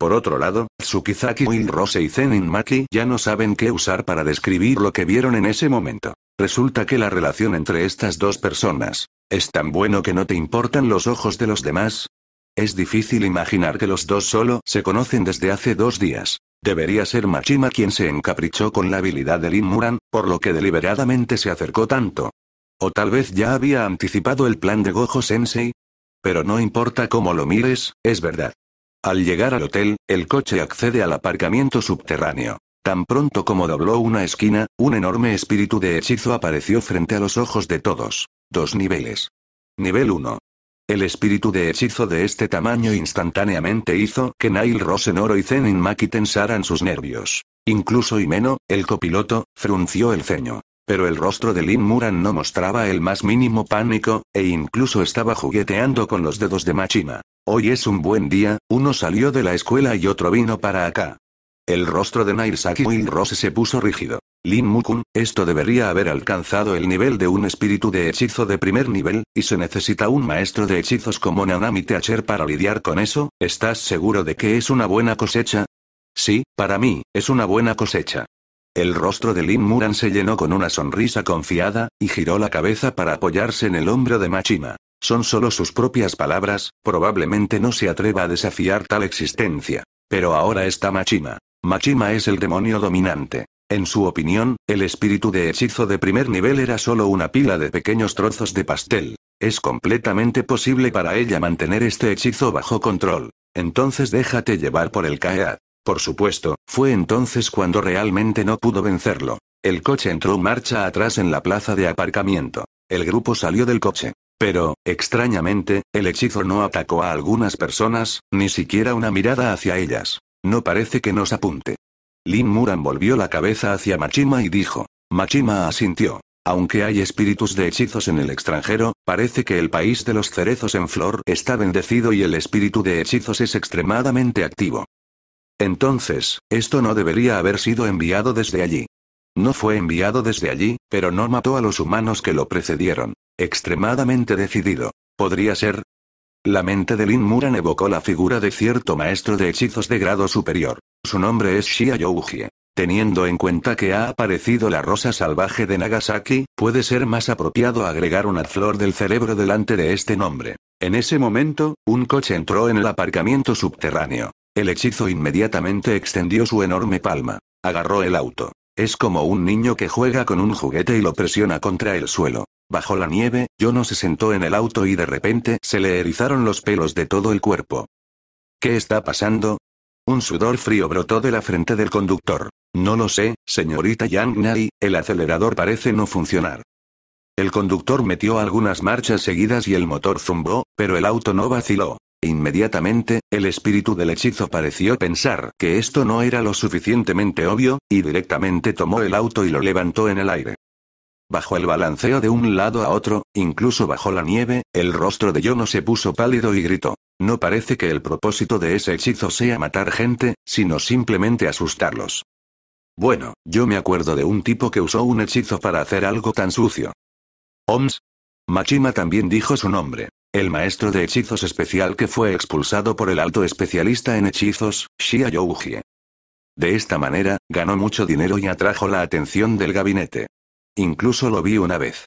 Por otro lado, Tsukizaki Rose y Zenin Maki ya no saben qué usar para describir lo que vieron en ese momento. Resulta que la relación entre estas dos personas es tan bueno que no te importan los ojos de los demás. Es difícil imaginar que los dos solo se conocen desde hace dos días. Debería ser Machima quien se encaprichó con la habilidad de Lin Muran, por lo que deliberadamente se acercó tanto. O tal vez ya había anticipado el plan de Gojo Sensei. Pero no importa cómo lo mires, es verdad. Al llegar al hotel, el coche accede al aparcamiento subterráneo. Tan pronto como dobló una esquina, un enorme espíritu de hechizo apareció frente a los ojos de todos. Dos niveles. Nivel 1. El espíritu de hechizo de este tamaño instantáneamente hizo que Nail Rosenoro y Zenin Maki tensaran sus nervios. Incluso Imeno, el copiloto, frunció el ceño. Pero el rostro de Lin Muran no mostraba el más mínimo pánico, e incluso estaba jugueteando con los dedos de Machima. Hoy es un buen día, uno salió de la escuela y otro vino para acá. El rostro de Will Rose se puso rígido. Lin Mukun, esto debería haber alcanzado el nivel de un espíritu de hechizo de primer nivel, y se necesita un maestro de hechizos como Nanami Teacher para lidiar con eso, ¿estás seguro de que es una buena cosecha? Sí, para mí, es una buena cosecha. El rostro de Lin Muran se llenó con una sonrisa confiada, y giró la cabeza para apoyarse en el hombro de Machima. Son solo sus propias palabras, probablemente no se atreva a desafiar tal existencia. Pero ahora está Machima. Machima es el demonio dominante. En su opinión, el espíritu de hechizo de primer nivel era solo una pila de pequeños trozos de pastel. Es completamente posible para ella mantener este hechizo bajo control. Entonces déjate llevar por el Kaeat. E por supuesto, fue entonces cuando realmente no pudo vencerlo. El coche entró marcha atrás en la plaza de aparcamiento. El grupo salió del coche. Pero, extrañamente, el hechizo no atacó a algunas personas, ni siquiera una mirada hacia ellas. No parece que nos apunte. Lin Muran volvió la cabeza hacia Machima y dijo. Machima asintió. Aunque hay espíritus de hechizos en el extranjero, parece que el país de los cerezos en flor está bendecido y el espíritu de hechizos es extremadamente activo. Entonces, esto no debería haber sido enviado desde allí. No fue enviado desde allí, pero no mató a los humanos que lo precedieron. Extremadamente decidido. ¿Podría ser? La mente de Lin Muran evocó la figura de cierto maestro de hechizos de grado superior. Su nombre es Shia Youji. Teniendo en cuenta que ha aparecido la rosa salvaje de Nagasaki, puede ser más apropiado agregar una flor del cerebro delante de este nombre. En ese momento, un coche entró en el aparcamiento subterráneo. El hechizo inmediatamente extendió su enorme palma. Agarró el auto. Es como un niño que juega con un juguete y lo presiona contra el suelo. Bajo la nieve, Yono se sentó en el auto y de repente se le erizaron los pelos de todo el cuerpo. ¿Qué está pasando? Un sudor frío brotó de la frente del conductor. No lo sé, señorita Yang Nai, el acelerador parece no funcionar. El conductor metió algunas marchas seguidas y el motor zumbó, pero el auto no vaciló. Inmediatamente, el espíritu del hechizo pareció pensar que esto no era lo suficientemente obvio, y directamente tomó el auto y lo levantó en el aire. Bajo el balanceo de un lado a otro, incluso bajo la nieve, el rostro de Yono se puso pálido y gritó. No parece que el propósito de ese hechizo sea matar gente, sino simplemente asustarlos. Bueno, yo me acuerdo de un tipo que usó un hechizo para hacer algo tan sucio. Oms. Machima también dijo su nombre. El maestro de hechizos especial que fue expulsado por el alto especialista en hechizos, Shia Youji. De esta manera, ganó mucho dinero y atrajo la atención del gabinete. Incluso lo vi una vez.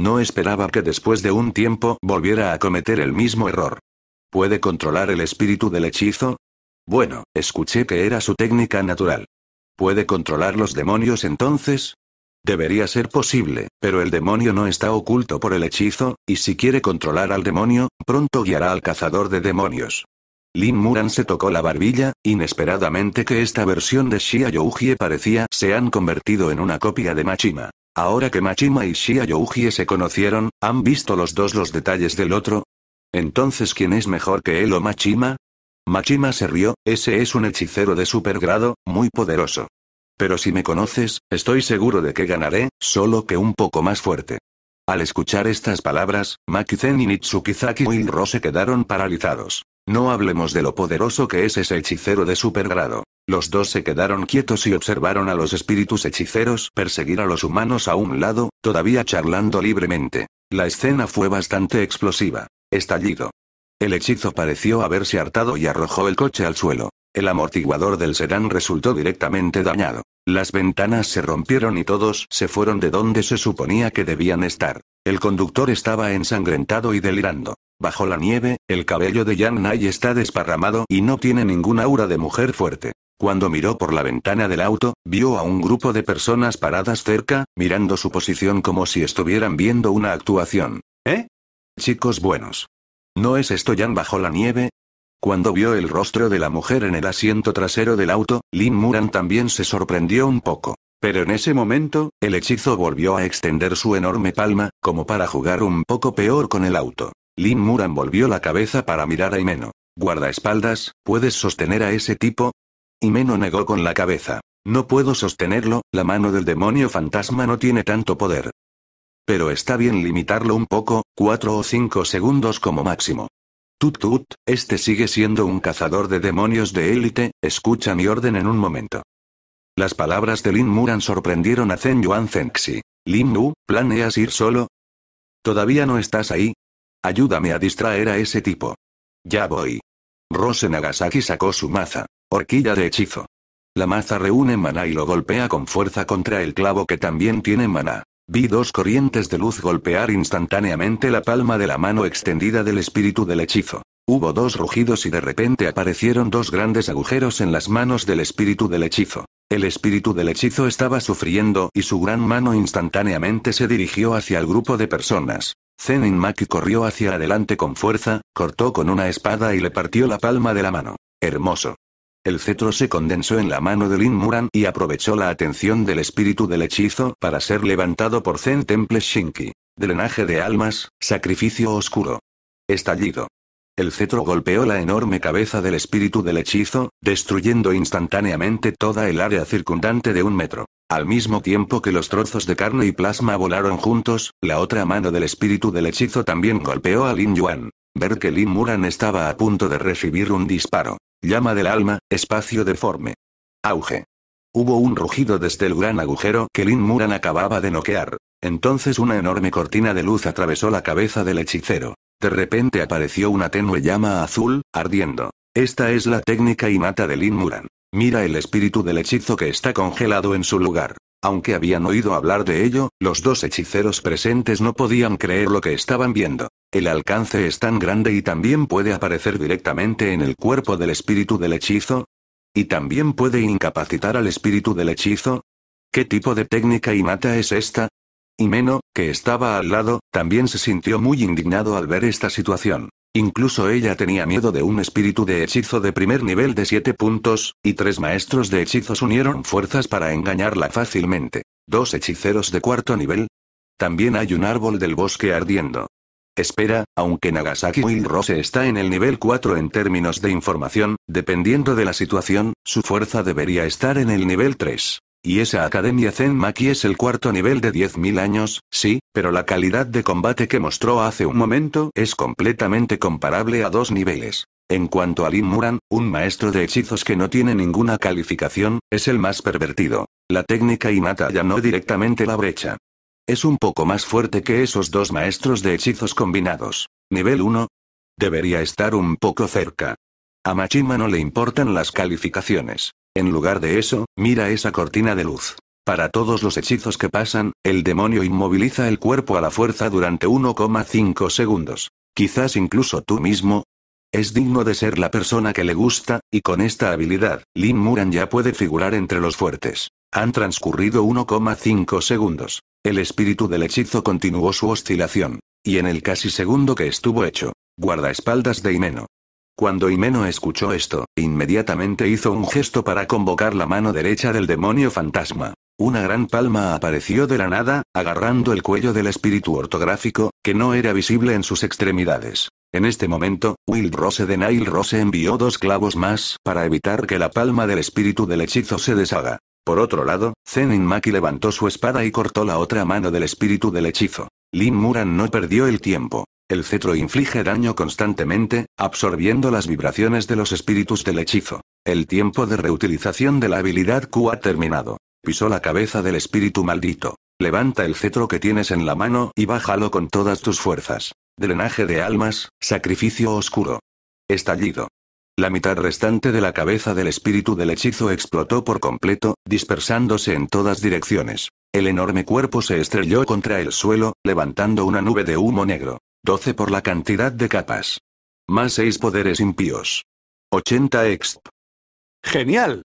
No esperaba que después de un tiempo volviera a cometer el mismo error. ¿Puede controlar el espíritu del hechizo? Bueno, escuché que era su técnica natural. ¿Puede controlar los demonios entonces? Debería ser posible, pero el demonio no está oculto por el hechizo, y si quiere controlar al demonio, pronto guiará al cazador de demonios. Lin Muran se tocó la barbilla, inesperadamente que esta versión de Shia youji parecía se han convertido en una copia de Machima. Ahora que Machima y Shia Youji se conocieron, ¿han visto los dos los detalles del otro? Entonces, ¿quién es mejor que él o Machima? Machima se rió, ese es un hechicero de supergrado, muy poderoso. Pero si me conoces, estoy seguro de que ganaré, solo que un poco más fuerte. Al escuchar estas palabras, Makizen y Nitsukizaki Wilro se quedaron paralizados. No hablemos de lo poderoso que es ese hechicero de supergrado. Los dos se quedaron quietos y observaron a los espíritus hechiceros perseguir a los humanos a un lado, todavía charlando libremente. La escena fue bastante explosiva. Estallido. El hechizo pareció haberse hartado y arrojó el coche al suelo. El amortiguador del sedán resultó directamente dañado. Las ventanas se rompieron y todos se fueron de donde se suponía que debían estar. El conductor estaba ensangrentado y delirando. Bajo la nieve, el cabello de Yan Nai está desparramado y no tiene ninguna aura de mujer fuerte. Cuando miró por la ventana del auto, vio a un grupo de personas paradas cerca, mirando su posición como si estuvieran viendo una actuación. ¿Eh? Chicos buenos. ¿No es esto Jan bajo la nieve? Cuando vio el rostro de la mujer en el asiento trasero del auto, Lin Muran también se sorprendió un poco. Pero en ese momento, el hechizo volvió a extender su enorme palma, como para jugar un poco peor con el auto. Lin Muran volvió la cabeza para mirar a Imeno. Guardaespaldas, ¿puedes sostener a ese tipo? Y Meno negó con la cabeza. No puedo sostenerlo, la mano del demonio fantasma no tiene tanto poder. Pero está bien limitarlo un poco, cuatro o cinco segundos como máximo. Tut tut, este sigue siendo un cazador de demonios de élite, escucha mi orden en un momento. Las palabras de Lin Muran sorprendieron a Zen Yuan Lin Nu, ¿planeas ir solo? ¿Todavía no estás ahí? Ayúdame a distraer a ese tipo. Ya voy. Rose Nagasaki sacó su maza. Horquilla de hechizo. La maza reúne maná y lo golpea con fuerza contra el clavo que también tiene maná. Vi dos corrientes de luz golpear instantáneamente la palma de la mano extendida del espíritu del hechizo. Hubo dos rugidos y de repente aparecieron dos grandes agujeros en las manos del espíritu del hechizo. El espíritu del hechizo estaba sufriendo y su gran mano instantáneamente se dirigió hacia el grupo de personas. Zenin Maki corrió hacia adelante con fuerza, cortó con una espada y le partió la palma de la mano. Hermoso. El cetro se condensó en la mano de Lin Muran y aprovechó la atención del espíritu del hechizo para ser levantado por Zen Temple Shinki. Drenaje de almas, sacrificio oscuro. Estallido. El cetro golpeó la enorme cabeza del espíritu del hechizo, destruyendo instantáneamente toda el área circundante de un metro. Al mismo tiempo que los trozos de carne y plasma volaron juntos, la otra mano del espíritu del hechizo también golpeó a Lin Yuan. Ver que Lin Muran estaba a punto de recibir un disparo. Llama del alma, espacio deforme. Auge. Hubo un rugido desde el gran agujero que Lin Muran acababa de noquear. Entonces una enorme cortina de luz atravesó la cabeza del hechicero. De repente apareció una tenue llama azul, ardiendo. Esta es la técnica y mata de Lin Muran. Mira el espíritu del hechizo que está congelado en su lugar. Aunque habían oído hablar de ello, los dos hechiceros presentes no podían creer lo que estaban viendo. El alcance es tan grande y también puede aparecer directamente en el cuerpo del espíritu del hechizo. Y también puede incapacitar al espíritu del hechizo. ¿Qué tipo de técnica innata es esta? Meno, que estaba al lado, también se sintió muy indignado al ver esta situación. Incluso ella tenía miedo de un espíritu de hechizo de primer nivel de 7 puntos, y tres maestros de hechizos unieron fuerzas para engañarla fácilmente. Dos hechiceros de cuarto nivel. También hay un árbol del bosque ardiendo. Espera, aunque Nagasaki Will Rose está en el nivel 4 en términos de información, dependiendo de la situación, su fuerza debería estar en el nivel 3. Y esa Academia Zen Maki es el cuarto nivel de 10.000 años, sí, pero la calidad de combate que mostró hace un momento es completamente comparable a dos niveles. En cuanto a Lin Muran, un maestro de hechizos que no tiene ninguna calificación, es el más pervertido. La técnica ya no directamente la brecha. Es un poco más fuerte que esos dos maestros de hechizos combinados. Nivel 1. Debería estar un poco cerca. A Machima no le importan las calificaciones. En lugar de eso, mira esa cortina de luz. Para todos los hechizos que pasan, el demonio inmoviliza el cuerpo a la fuerza durante 1,5 segundos. Quizás incluso tú mismo. Es digno de ser la persona que le gusta, y con esta habilidad, Lin Muran ya puede figurar entre los fuertes. Han transcurrido 1,5 segundos. El espíritu del hechizo continuó su oscilación. Y en el casi segundo que estuvo hecho, guardaespaldas de Himeno, cuando Himeno escuchó esto, inmediatamente hizo un gesto para convocar la mano derecha del demonio fantasma. Una gran palma apareció de la nada, agarrando el cuello del espíritu ortográfico, que no era visible en sus extremidades. En este momento, Will Rose de Nile Rose envió dos clavos más para evitar que la palma del espíritu del hechizo se deshaga. Por otro lado, Zenin Maki levantó su espada y cortó la otra mano del espíritu del hechizo. Lin Muran no perdió el tiempo. El cetro inflige daño constantemente, absorbiendo las vibraciones de los espíritus del hechizo. El tiempo de reutilización de la habilidad Q ha terminado. Pisó la cabeza del espíritu maldito. Levanta el cetro que tienes en la mano y bájalo con todas tus fuerzas. Drenaje de almas, sacrificio oscuro. Estallido. La mitad restante de la cabeza del espíritu del hechizo explotó por completo, dispersándose en todas direcciones. El enorme cuerpo se estrelló contra el suelo, levantando una nube de humo negro. 12 por la cantidad de capas. Más 6 poderes impíos. 80 exp. ¡Genial!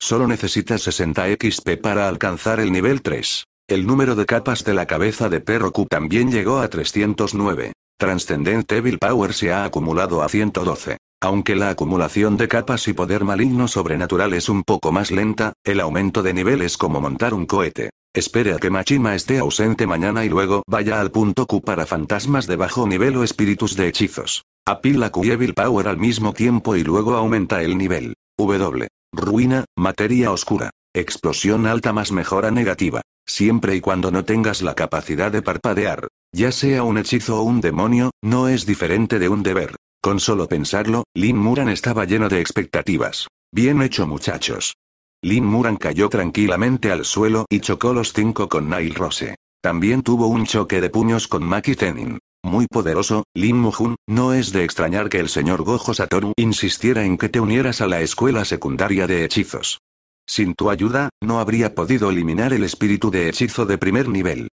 Solo necesitas 60 XP para alcanzar el nivel 3. El número de capas de la cabeza de perro Q también llegó a 309. Transcendent Evil Power se ha acumulado a 112. Aunque la acumulación de capas y poder maligno sobrenatural es un poco más lenta, el aumento de nivel es como montar un cohete. Espere a que Machima esté ausente mañana y luego vaya al punto Q para fantasmas de bajo nivel o espíritus de hechizos. Apila Q y Evil Power al mismo tiempo y luego aumenta el nivel. W. Ruina, materia oscura. Explosión alta más mejora negativa. Siempre y cuando no tengas la capacidad de parpadear. Ya sea un hechizo o un demonio, no es diferente de un deber. Con solo pensarlo, Lin Muran estaba lleno de expectativas. Bien hecho muchachos. Lin Muran cayó tranquilamente al suelo y chocó los cinco con Nail Rose. También tuvo un choque de puños con Maki Tenin. Muy poderoso, Lin Mujun, no es de extrañar que el señor Gojo Satoru insistiera en que te unieras a la escuela secundaria de hechizos. Sin tu ayuda, no habría podido eliminar el espíritu de hechizo de primer nivel.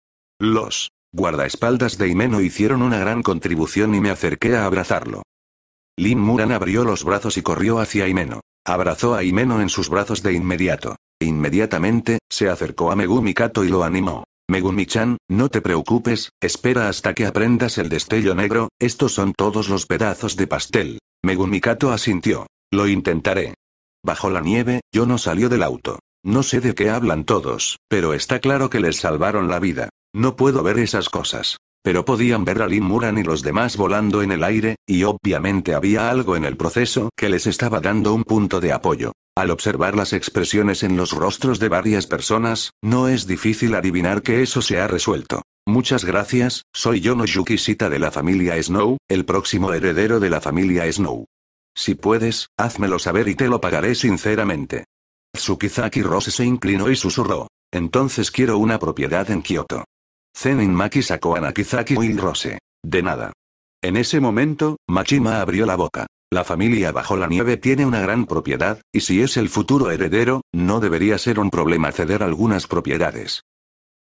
Los guardaespaldas de Imeno hicieron una gran contribución y me acerqué a abrazarlo. Lin Muran abrió los brazos y corrió hacia Himeno. Abrazó a Himeno en sus brazos de inmediato. Inmediatamente, se acercó a Megumi Kato y lo animó. Megumi-chan, no te preocupes, espera hasta que aprendas el destello negro, estos son todos los pedazos de pastel. Megumi Kato asintió. Lo intentaré. Bajo la nieve, yo no salió del auto. No sé de qué hablan todos, pero está claro que les salvaron la vida. No puedo ver esas cosas pero podían ver a Lin Muran y los demás volando en el aire, y obviamente había algo en el proceso que les estaba dando un punto de apoyo. Al observar las expresiones en los rostros de varias personas, no es difícil adivinar que eso se ha resuelto. Muchas gracias, soy no Yukisita de la familia Snow, el próximo heredero de la familia Snow. Si puedes, házmelo saber y te lo pagaré sinceramente. Tsukizaki Rose se inclinó y susurró. Entonces quiero una propiedad en Kioto. Zenin Maki sacó a Nakizaki Rose. De nada. En ese momento, Machima abrió la boca. La familia bajo la nieve tiene una gran propiedad, y si es el futuro heredero, no debería ser un problema ceder algunas propiedades.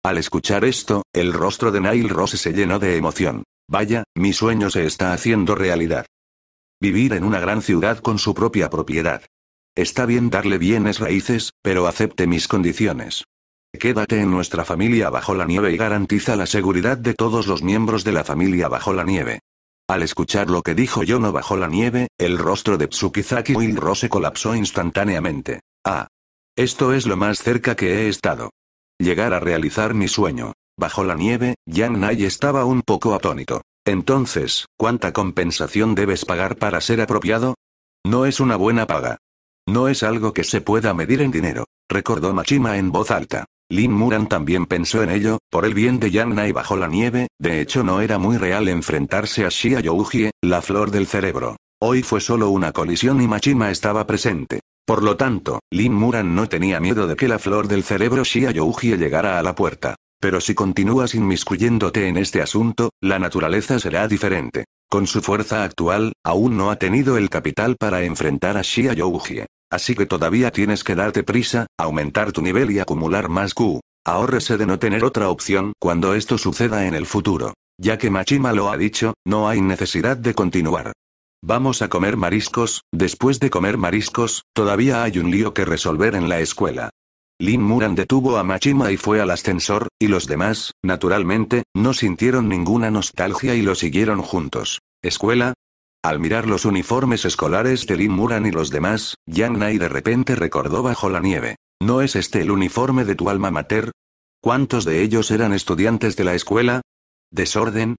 Al escuchar esto, el rostro de Nail Rose se llenó de emoción. Vaya, mi sueño se está haciendo realidad. Vivir en una gran ciudad con su propia propiedad. Está bien darle bienes raíces, pero acepte mis condiciones. Quédate en nuestra familia bajo la nieve y garantiza la seguridad de todos los miembros de la familia bajo la nieve. Al escuchar lo que dijo Yono bajo la nieve, el rostro de Tsukizaki Wilro se colapsó instantáneamente. Ah. Esto es lo más cerca que he estado. Llegar a realizar mi sueño. Bajo la nieve, Yang Nai estaba un poco atónito. Entonces, ¿cuánta compensación debes pagar para ser apropiado? No es una buena paga. No es algo que se pueda medir en dinero, recordó Machima en voz alta. Lin Muran también pensó en ello, por el bien de Yanna y bajo la nieve, de hecho no era muy real enfrentarse a Xia Youjie, la flor del cerebro. Hoy fue solo una colisión y Machima estaba presente. Por lo tanto, Lin Muran no tenía miedo de que la flor del cerebro Shia Youjie llegara a la puerta. Pero si continúas inmiscuyéndote en este asunto, la naturaleza será diferente. Con su fuerza actual, aún no ha tenido el capital para enfrentar a Xia Youjie. Así que todavía tienes que darte prisa, aumentar tu nivel y acumular más Q. Ahórrese de no tener otra opción cuando esto suceda en el futuro. Ya que Machima lo ha dicho, no hay necesidad de continuar. Vamos a comer mariscos, después de comer mariscos, todavía hay un lío que resolver en la escuela. Lin Muran detuvo a Machima y fue al ascensor, y los demás, naturalmente, no sintieron ninguna nostalgia y lo siguieron juntos. Escuela, al mirar los uniformes escolares de Lin Muran y los demás, Yang Nai de repente recordó bajo la nieve. ¿No es este el uniforme de tu alma mater? ¿Cuántos de ellos eran estudiantes de la escuela? ¿Desorden?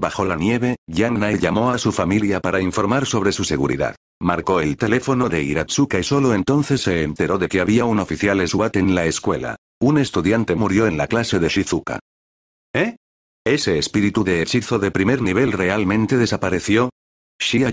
Bajo la nieve, Yang Nai llamó a su familia para informar sobre su seguridad. Marcó el teléfono de Hiratsuka y solo entonces se enteró de que había un oficial SWAT en la escuela. Un estudiante murió en la clase de Shizuka. ¿Eh? ¿Ese espíritu de hechizo de primer nivel realmente desapareció? Xia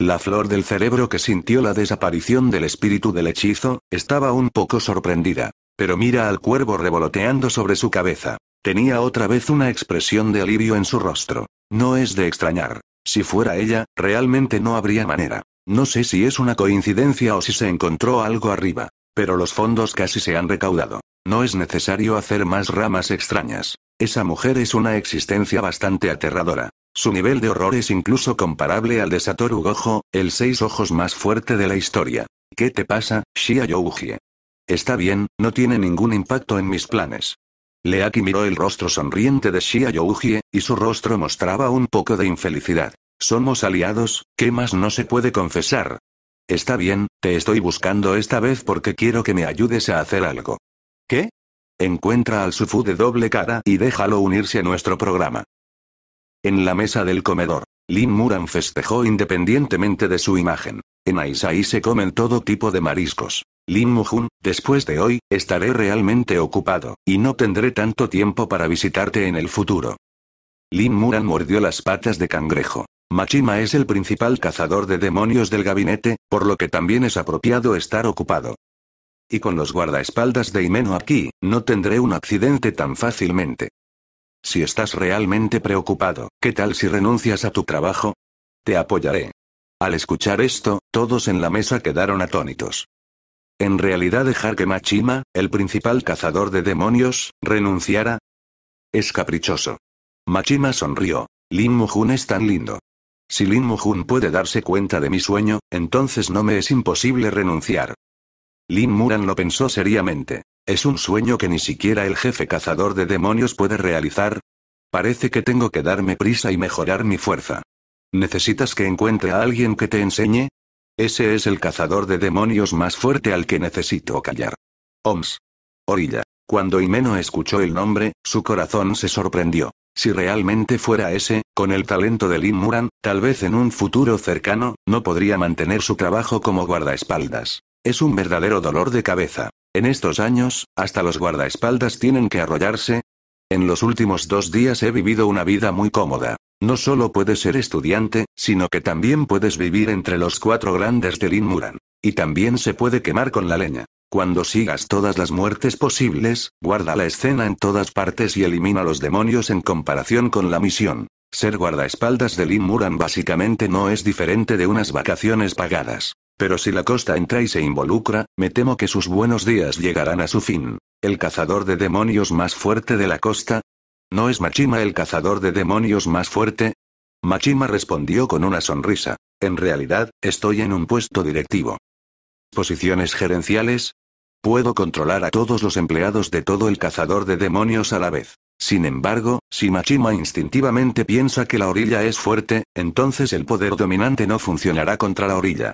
la flor del cerebro que sintió la desaparición del espíritu del hechizo, estaba un poco sorprendida. Pero mira al cuervo revoloteando sobre su cabeza. Tenía otra vez una expresión de alivio en su rostro. No es de extrañar. Si fuera ella, realmente no habría manera. No sé si es una coincidencia o si se encontró algo arriba. Pero los fondos casi se han recaudado. No es necesario hacer más ramas extrañas. Esa mujer es una existencia bastante aterradora. Su nivel de horror es incluso comparable al de Satoru Gojo, el seis ojos más fuerte de la historia. ¿Qué te pasa, Shia Youji? Está bien, no tiene ningún impacto en mis planes. Leaki miró el rostro sonriente de Shia Youji, y su rostro mostraba un poco de infelicidad. Somos aliados, ¿qué más no se puede confesar? Está bien, te estoy buscando esta vez porque quiero que me ayudes a hacer algo. ¿Qué? Encuentra al Sufu de doble cara y déjalo unirse a nuestro programa. En la mesa del comedor, Lin Muran festejó independientemente de su imagen. En Aisaí se comen todo tipo de mariscos. Lin Mujun, después de hoy, estaré realmente ocupado, y no tendré tanto tiempo para visitarte en el futuro. Lin Muran mordió las patas de cangrejo. Machima es el principal cazador de demonios del gabinete, por lo que también es apropiado estar ocupado. Y con los guardaespaldas de Imeno aquí, no tendré un accidente tan fácilmente. Si estás realmente preocupado, ¿qué tal si renuncias a tu trabajo? Te apoyaré. Al escuchar esto, todos en la mesa quedaron atónitos. ¿En realidad dejar que Machima, el principal cazador de demonios, renunciara? Es caprichoso. Machima sonrió. Lin Mujun es tan lindo. Si Lin Mujun puede darse cuenta de mi sueño, entonces no me es imposible renunciar. Lin Muran lo pensó seriamente. Es un sueño que ni siquiera el jefe cazador de demonios puede realizar. Parece que tengo que darme prisa y mejorar mi fuerza. ¿Necesitas que encuentre a alguien que te enseñe? Ese es el cazador de demonios más fuerte al que necesito callar. Oms. Orilla. Cuando Imeno escuchó el nombre, su corazón se sorprendió. Si realmente fuera ese, con el talento de Lin Muran, tal vez en un futuro cercano, no podría mantener su trabajo como guardaespaldas. Es un verdadero dolor de cabeza. En estos años, hasta los guardaespaldas tienen que arrollarse. En los últimos dos días he vivido una vida muy cómoda. No solo puedes ser estudiante, sino que también puedes vivir entre los cuatro grandes de Lin Muran. Y también se puede quemar con la leña. Cuando sigas todas las muertes posibles, guarda la escena en todas partes y elimina los demonios en comparación con la misión. Ser guardaespaldas de Lin Muran básicamente no es diferente de unas vacaciones pagadas. Pero si la costa entra y se involucra, me temo que sus buenos días llegarán a su fin. ¿El cazador de demonios más fuerte de la costa? ¿No es Machima el cazador de demonios más fuerte? Machima respondió con una sonrisa. En realidad, estoy en un puesto directivo. ¿Posiciones gerenciales? Puedo controlar a todos los empleados de todo el cazador de demonios a la vez. Sin embargo, si Machima instintivamente piensa que la orilla es fuerte, entonces el poder dominante no funcionará contra la orilla.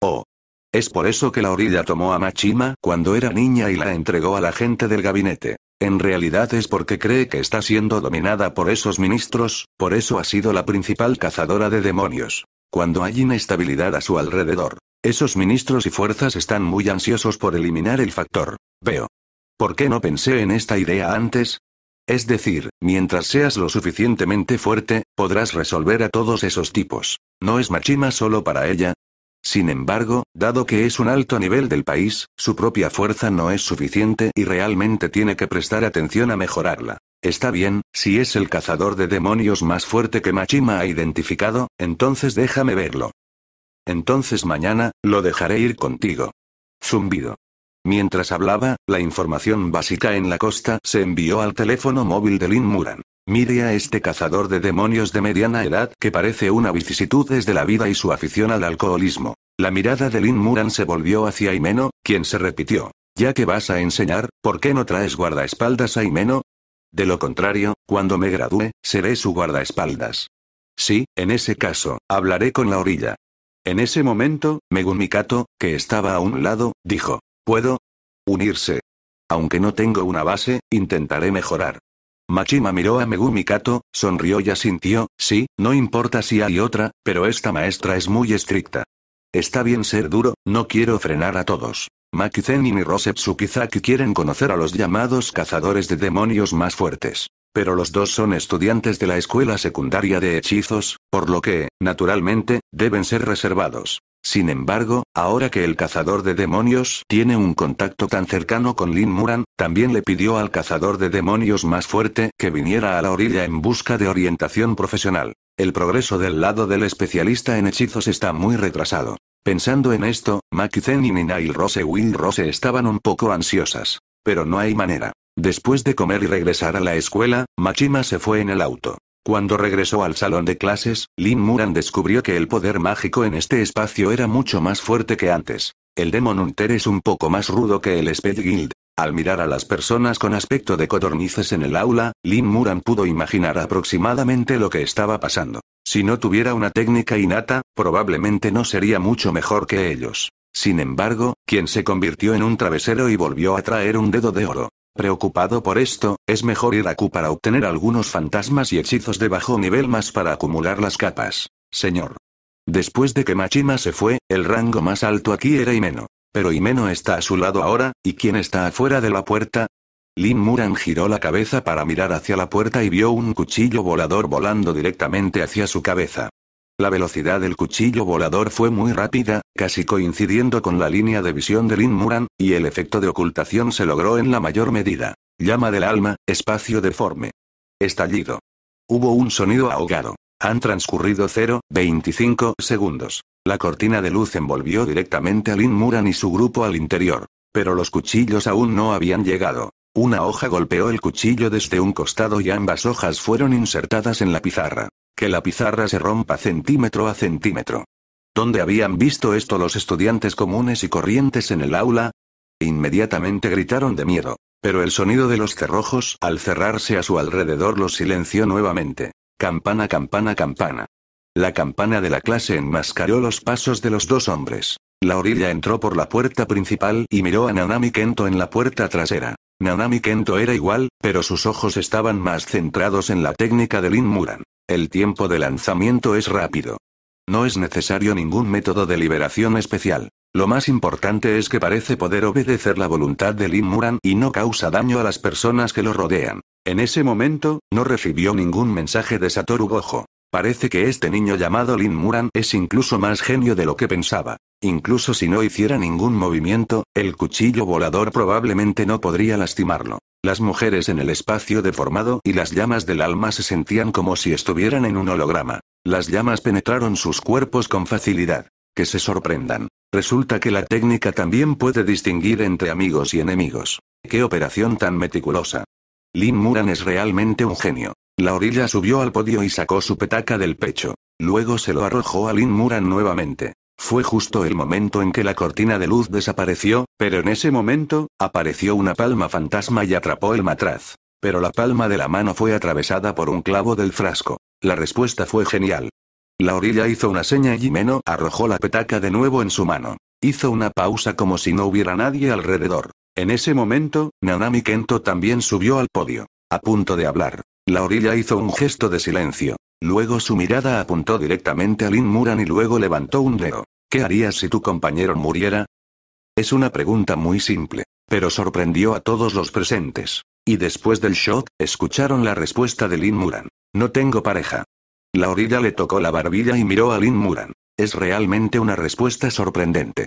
Oh. Es por eso que la orilla tomó a Machima cuando era niña y la entregó a la gente del gabinete. En realidad es porque cree que está siendo dominada por esos ministros, por eso ha sido la principal cazadora de demonios. Cuando hay inestabilidad a su alrededor, esos ministros y fuerzas están muy ansiosos por eliminar el factor. Veo. ¿Por qué no pensé en esta idea antes? Es decir, mientras seas lo suficientemente fuerte, podrás resolver a todos esos tipos. ¿No es Machima solo para ella? Sin embargo, dado que es un alto nivel del país, su propia fuerza no es suficiente y realmente tiene que prestar atención a mejorarla. Está bien, si es el cazador de demonios más fuerte que Machima ha identificado, entonces déjame verlo. Entonces mañana, lo dejaré ir contigo. Zumbido. Mientras hablaba, la información básica en la costa se envió al teléfono móvil de Lin Muran. Mire a este cazador de demonios de mediana edad que parece una vicisitud desde la vida y su afición al alcoholismo. La mirada de Lin Muran se volvió hacia Aimeno, quien se repitió. Ya que vas a enseñar, ¿por qué no traes guardaespaldas a Imeno? De lo contrario, cuando me gradúe, seré su guardaespaldas. Sí, en ese caso, hablaré con la orilla. En ese momento, Megumikato, que estaba a un lado, dijo. Puedo unirse. Aunque no tengo una base, intentaré mejorar. Machima miró a Megumi Kato, sonrió y asintió, sí, no importa si hay otra, pero esta maestra es muy estricta. Está bien ser duro, no quiero frenar a todos. Makizen y Rosetsu Kizaki quieren conocer a los llamados cazadores de demonios más fuertes. Pero los dos son estudiantes de la escuela secundaria de hechizos, por lo que, naturalmente, deben ser reservados. Sin embargo, ahora que el cazador de demonios tiene un contacto tan cercano con Lin Muran, también le pidió al cazador de demonios más fuerte que viniera a la orilla en busca de orientación profesional. El progreso del lado del especialista en hechizos está muy retrasado. Pensando en esto, Maki Zen y Ninail Rose Will Rose estaban un poco ansiosas. Pero no hay manera. Después de comer y regresar a la escuela, Machima se fue en el auto. Cuando regresó al salón de clases, Lin Muran descubrió que el poder mágico en este espacio era mucho más fuerte que antes. El Demon Hunter es un poco más rudo que el Spell Guild. Al mirar a las personas con aspecto de codornices en el aula, Lin Muran pudo imaginar aproximadamente lo que estaba pasando. Si no tuviera una técnica innata, probablemente no sería mucho mejor que ellos. Sin embargo, quien se convirtió en un travesero y volvió a traer un dedo de oro. Preocupado por esto, es mejor ir a Q para obtener algunos fantasmas y hechizos de bajo nivel más para acumular las capas. Señor. Después de que Machima se fue, el rango más alto aquí era Imeno. Pero Imeno está a su lado ahora, ¿y quién está afuera de la puerta? Lin Muran giró la cabeza para mirar hacia la puerta y vio un cuchillo volador volando directamente hacia su cabeza. La velocidad del cuchillo volador fue muy rápida, casi coincidiendo con la línea de visión de Lin Muran, y el efecto de ocultación se logró en la mayor medida. Llama del alma, espacio deforme. Estallido. Hubo un sonido ahogado. Han transcurrido 0,25 segundos. La cortina de luz envolvió directamente a Lin Muran y su grupo al interior. Pero los cuchillos aún no habían llegado. Una hoja golpeó el cuchillo desde un costado y ambas hojas fueron insertadas en la pizarra que la pizarra se rompa centímetro a centímetro. ¿Dónde habían visto esto los estudiantes comunes y corrientes en el aula? Inmediatamente gritaron de miedo, pero el sonido de los cerrojos al cerrarse a su alrededor los silenció nuevamente. Campana, campana, campana. La campana de la clase enmascaró los pasos de los dos hombres. La orilla entró por la puerta principal y miró a Nanami Kento en la puerta trasera. Nanami Kento era igual, pero sus ojos estaban más centrados en la técnica de Lin Muran. El tiempo de lanzamiento es rápido. No es necesario ningún método de liberación especial. Lo más importante es que parece poder obedecer la voluntad de Lin Muran y no causa daño a las personas que lo rodean. En ese momento, no recibió ningún mensaje de Satoru Gojo. Parece que este niño llamado Lin Muran es incluso más genio de lo que pensaba. Incluso si no hiciera ningún movimiento, el cuchillo volador probablemente no podría lastimarlo. Las mujeres en el espacio deformado y las llamas del alma se sentían como si estuvieran en un holograma. Las llamas penetraron sus cuerpos con facilidad. Que se sorprendan. Resulta que la técnica también puede distinguir entre amigos y enemigos. ¡Qué operación tan meticulosa! Lin Muran es realmente un genio. La orilla subió al podio y sacó su petaca del pecho. Luego se lo arrojó a Lin Muran nuevamente. Fue justo el momento en que la cortina de luz desapareció, pero en ese momento, apareció una palma fantasma y atrapó el matraz. Pero la palma de la mano fue atravesada por un clavo del frasco. La respuesta fue genial. La orilla hizo una seña y Jimeno arrojó la petaca de nuevo en su mano. Hizo una pausa como si no hubiera nadie alrededor. En ese momento, Nanami Kento también subió al podio. A punto de hablar. La orilla hizo un gesto de silencio. Luego su mirada apuntó directamente a Lin Muran y luego levantó un dedo. ¿Qué harías si tu compañero muriera? Es una pregunta muy simple, pero sorprendió a todos los presentes. Y después del shock, escucharon la respuesta de Lin Muran. No tengo pareja. La orilla le tocó la barbilla y miró a Lin Muran. Es realmente una respuesta sorprendente.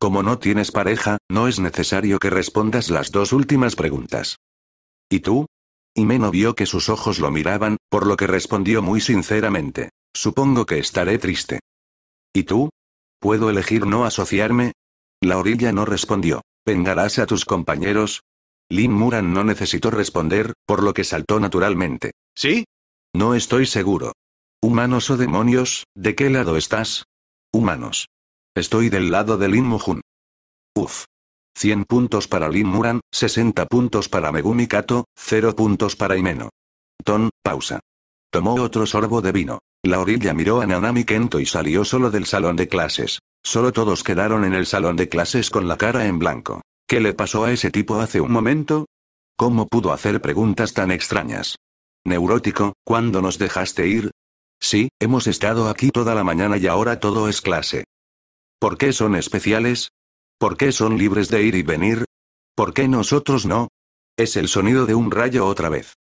Como no tienes pareja, no es necesario que respondas las dos últimas preguntas. ¿Y tú? Y Meno vio que sus ojos lo miraban, por lo que respondió muy sinceramente. Supongo que estaré triste. ¿Y tú? ¿Puedo elegir no asociarme? La orilla no respondió. ¿Vengarás a tus compañeros? Lin Muran no necesitó responder, por lo que saltó naturalmente. ¿Sí? No estoy seguro. ¿Humanos o demonios? ¿De qué lado estás? Humanos. Estoy del lado de Lin Mujun. Uf. 100 puntos para Lin Muran, 60 puntos para Megumi Kato, 0 puntos para Imeno. Ton, pausa. Tomó otro sorbo de vino. La orilla miró a Nanami Kento y salió solo del salón de clases. Solo todos quedaron en el salón de clases con la cara en blanco. ¿Qué le pasó a ese tipo hace un momento? ¿Cómo pudo hacer preguntas tan extrañas? Neurótico, ¿cuándo nos dejaste ir? Sí, hemos estado aquí toda la mañana y ahora todo es clase. ¿Por qué son especiales? ¿Por qué son libres de ir y venir? ¿Por qué nosotros no? Es el sonido de un rayo otra vez.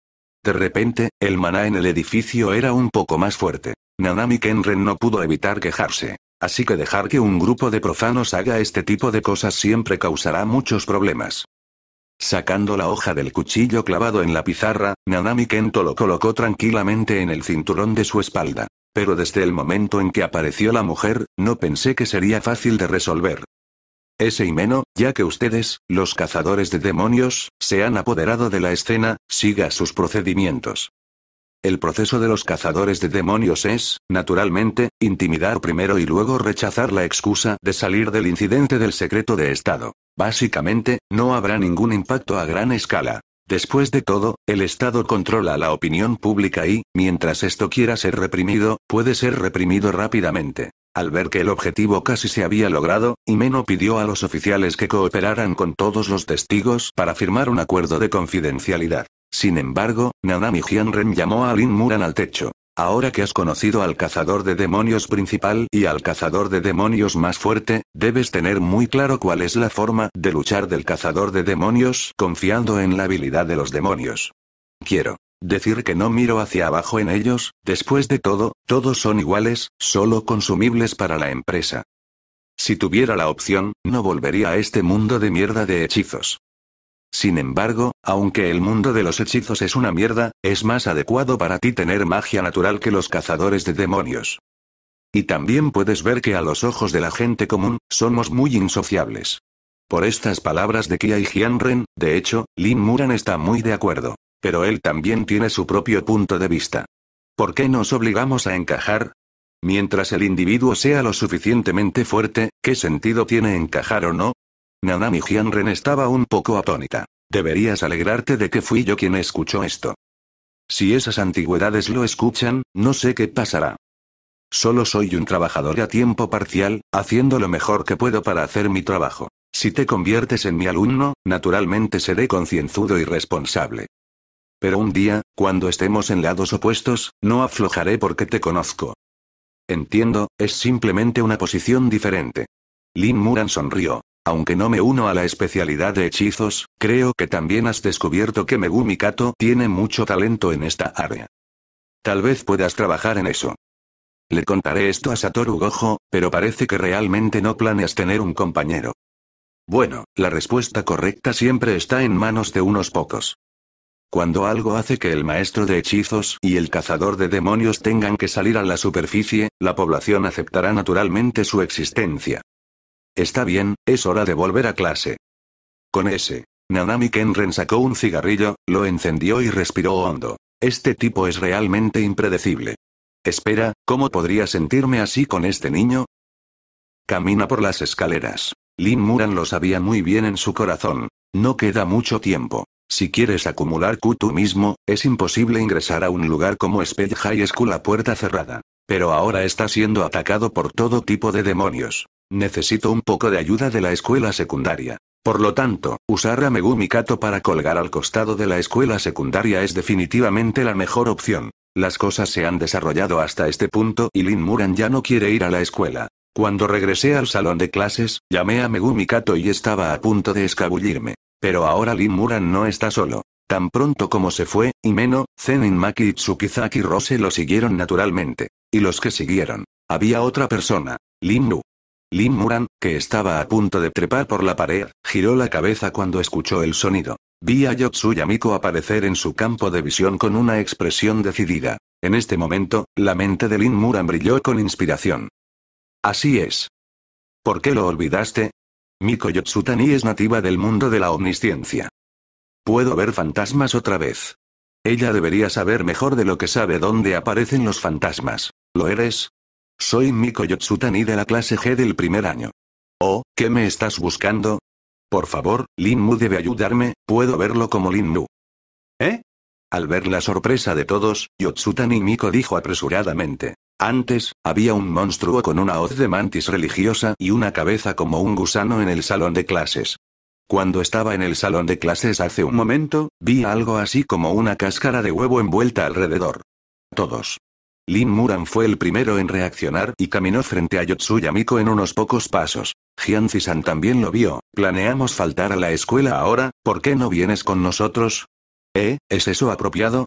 De repente, el maná en el edificio era un poco más fuerte. Nanami Kenren no pudo evitar quejarse. Así que dejar que un grupo de profanos haga este tipo de cosas siempre causará muchos problemas. Sacando la hoja del cuchillo clavado en la pizarra, Nanami Kento lo colocó tranquilamente en el cinturón de su espalda. Pero desde el momento en que apareció la mujer, no pensé que sería fácil de resolver. Ese y menos, ya que ustedes, los cazadores de demonios, se han apoderado de la escena, siga sus procedimientos. El proceso de los cazadores de demonios es, naturalmente, intimidar primero y luego rechazar la excusa de salir del incidente del secreto de Estado. Básicamente, no habrá ningún impacto a gran escala. Después de todo, el Estado controla la opinión pública y, mientras esto quiera ser reprimido, puede ser reprimido rápidamente. Al ver que el objetivo casi se había logrado, Imeno pidió a los oficiales que cooperaran con todos los testigos para firmar un acuerdo de confidencialidad. Sin embargo, Nanami Hianren llamó a Lin Muran al techo. Ahora que has conocido al cazador de demonios principal y al cazador de demonios más fuerte, debes tener muy claro cuál es la forma de luchar del cazador de demonios confiando en la habilidad de los demonios. Quiero Decir que no miro hacia abajo en ellos, después de todo, todos son iguales, solo consumibles para la empresa. Si tuviera la opción, no volvería a este mundo de mierda de hechizos. Sin embargo, aunque el mundo de los hechizos es una mierda, es más adecuado para ti tener magia natural que los cazadores de demonios. Y también puedes ver que a los ojos de la gente común, somos muy insociables. Por estas palabras de Kia y de hecho, Lin Muran está muy de acuerdo. Pero él también tiene su propio punto de vista. ¿Por qué nos obligamos a encajar? Mientras el individuo sea lo suficientemente fuerte, ¿qué sentido tiene encajar o no? Nanami Ren estaba un poco atónita. Deberías alegrarte de que fui yo quien escuchó esto. Si esas antigüedades lo escuchan, no sé qué pasará. Solo soy un trabajador a tiempo parcial, haciendo lo mejor que puedo para hacer mi trabajo. Si te conviertes en mi alumno, naturalmente seré concienzudo y responsable. Pero un día, cuando estemos en lados opuestos, no aflojaré porque te conozco. Entiendo, es simplemente una posición diferente. Lin Muran sonrió. Aunque no me uno a la especialidad de hechizos, creo que también has descubierto que Megumi Kato tiene mucho talento en esta área. Tal vez puedas trabajar en eso. Le contaré esto a Satoru Gojo, pero parece que realmente no planeas tener un compañero. Bueno, la respuesta correcta siempre está en manos de unos pocos. Cuando algo hace que el maestro de hechizos y el cazador de demonios tengan que salir a la superficie, la población aceptará naturalmente su existencia. Está bien, es hora de volver a clase. Con ese. Nanami Kenren sacó un cigarrillo, lo encendió y respiró hondo. Este tipo es realmente impredecible. Espera, ¿cómo podría sentirme así con este niño? Camina por las escaleras. Lin Muran lo sabía muy bien en su corazón. No queda mucho tiempo. Si quieres acumular Q tú mismo, es imposible ingresar a un lugar como Spell High School a puerta cerrada. Pero ahora está siendo atacado por todo tipo de demonios. Necesito un poco de ayuda de la escuela secundaria. Por lo tanto, usar a Megumi Kato para colgar al costado de la escuela secundaria es definitivamente la mejor opción. Las cosas se han desarrollado hasta este punto y Lin Muran ya no quiere ir a la escuela. Cuando regresé al salón de clases, llamé a Megumi Kato y estaba a punto de escabullirme. Pero ahora Lin Muran no está solo. Tan pronto como se fue, menos, Zenin Maki y Tsukizaki Rose lo siguieron naturalmente. Y los que siguieron. Había otra persona. Lin Nu. Lin Muran, que estaba a punto de trepar por la pared, giró la cabeza cuando escuchó el sonido. Vi a Yotsuya aparecer en su campo de visión con una expresión decidida. En este momento, la mente de Lin Muran brilló con inspiración. Así es. ¿Por qué lo olvidaste? Miko Yotsutani es nativa del mundo de la omnisciencia. Puedo ver fantasmas otra vez. Ella debería saber mejor de lo que sabe dónde aparecen los fantasmas. ¿Lo eres? Soy Miko Yotsutani de la clase G del primer año. Oh, ¿qué me estás buscando? Por favor, Lin Mu debe ayudarme, puedo verlo como Lin ¿Eh? Al ver la sorpresa de todos, Yotsutani Miko dijo apresuradamente. Antes, había un monstruo con una hoz de mantis religiosa y una cabeza como un gusano en el salón de clases. Cuando estaba en el salón de clases hace un momento, vi algo así como una cáscara de huevo envuelta alrededor. Todos. Lin Muran fue el primero en reaccionar y caminó frente a Yotsuya Miko en unos pocos pasos. Jian-Zisan también lo vio. Planeamos faltar a la escuela ahora, ¿por qué no vienes con nosotros? ¿Eh? ¿Es eso apropiado?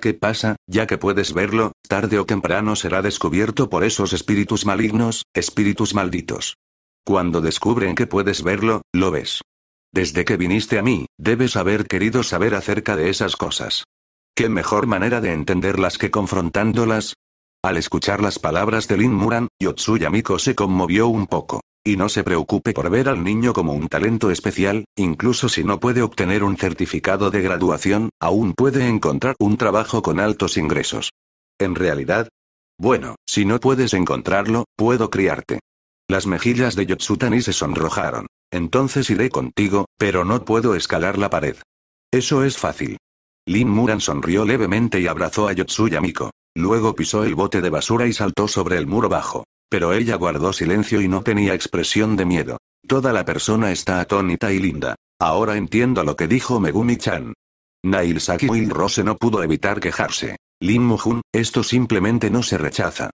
¿Qué pasa, ya que puedes verlo, tarde o temprano será descubierto por esos espíritus malignos, espíritus malditos. Cuando descubren que puedes verlo, lo ves. Desde que viniste a mí, debes haber querido saber acerca de esas cosas. ¿Qué mejor manera de entenderlas que confrontándolas? Al escuchar las palabras de Lin Muran, Yotsuya Miko se conmovió un poco. Y no se preocupe por ver al niño como un talento especial, incluso si no puede obtener un certificado de graduación, aún puede encontrar un trabajo con altos ingresos. En realidad, bueno, si no puedes encontrarlo, puedo criarte. Las mejillas de Yotsutani se sonrojaron. Entonces iré contigo, pero no puedo escalar la pared. Eso es fácil. Lin Muran sonrió levemente y abrazó a Yotsuya Miko. Luego pisó el bote de basura y saltó sobre el muro bajo. Pero ella guardó silencio y no tenía expresión de miedo. Toda la persona está atónita y linda. Ahora entiendo lo que dijo Megumi-chan. Nail Saki Rose no pudo evitar quejarse. Lin Mujun, esto simplemente no se rechaza.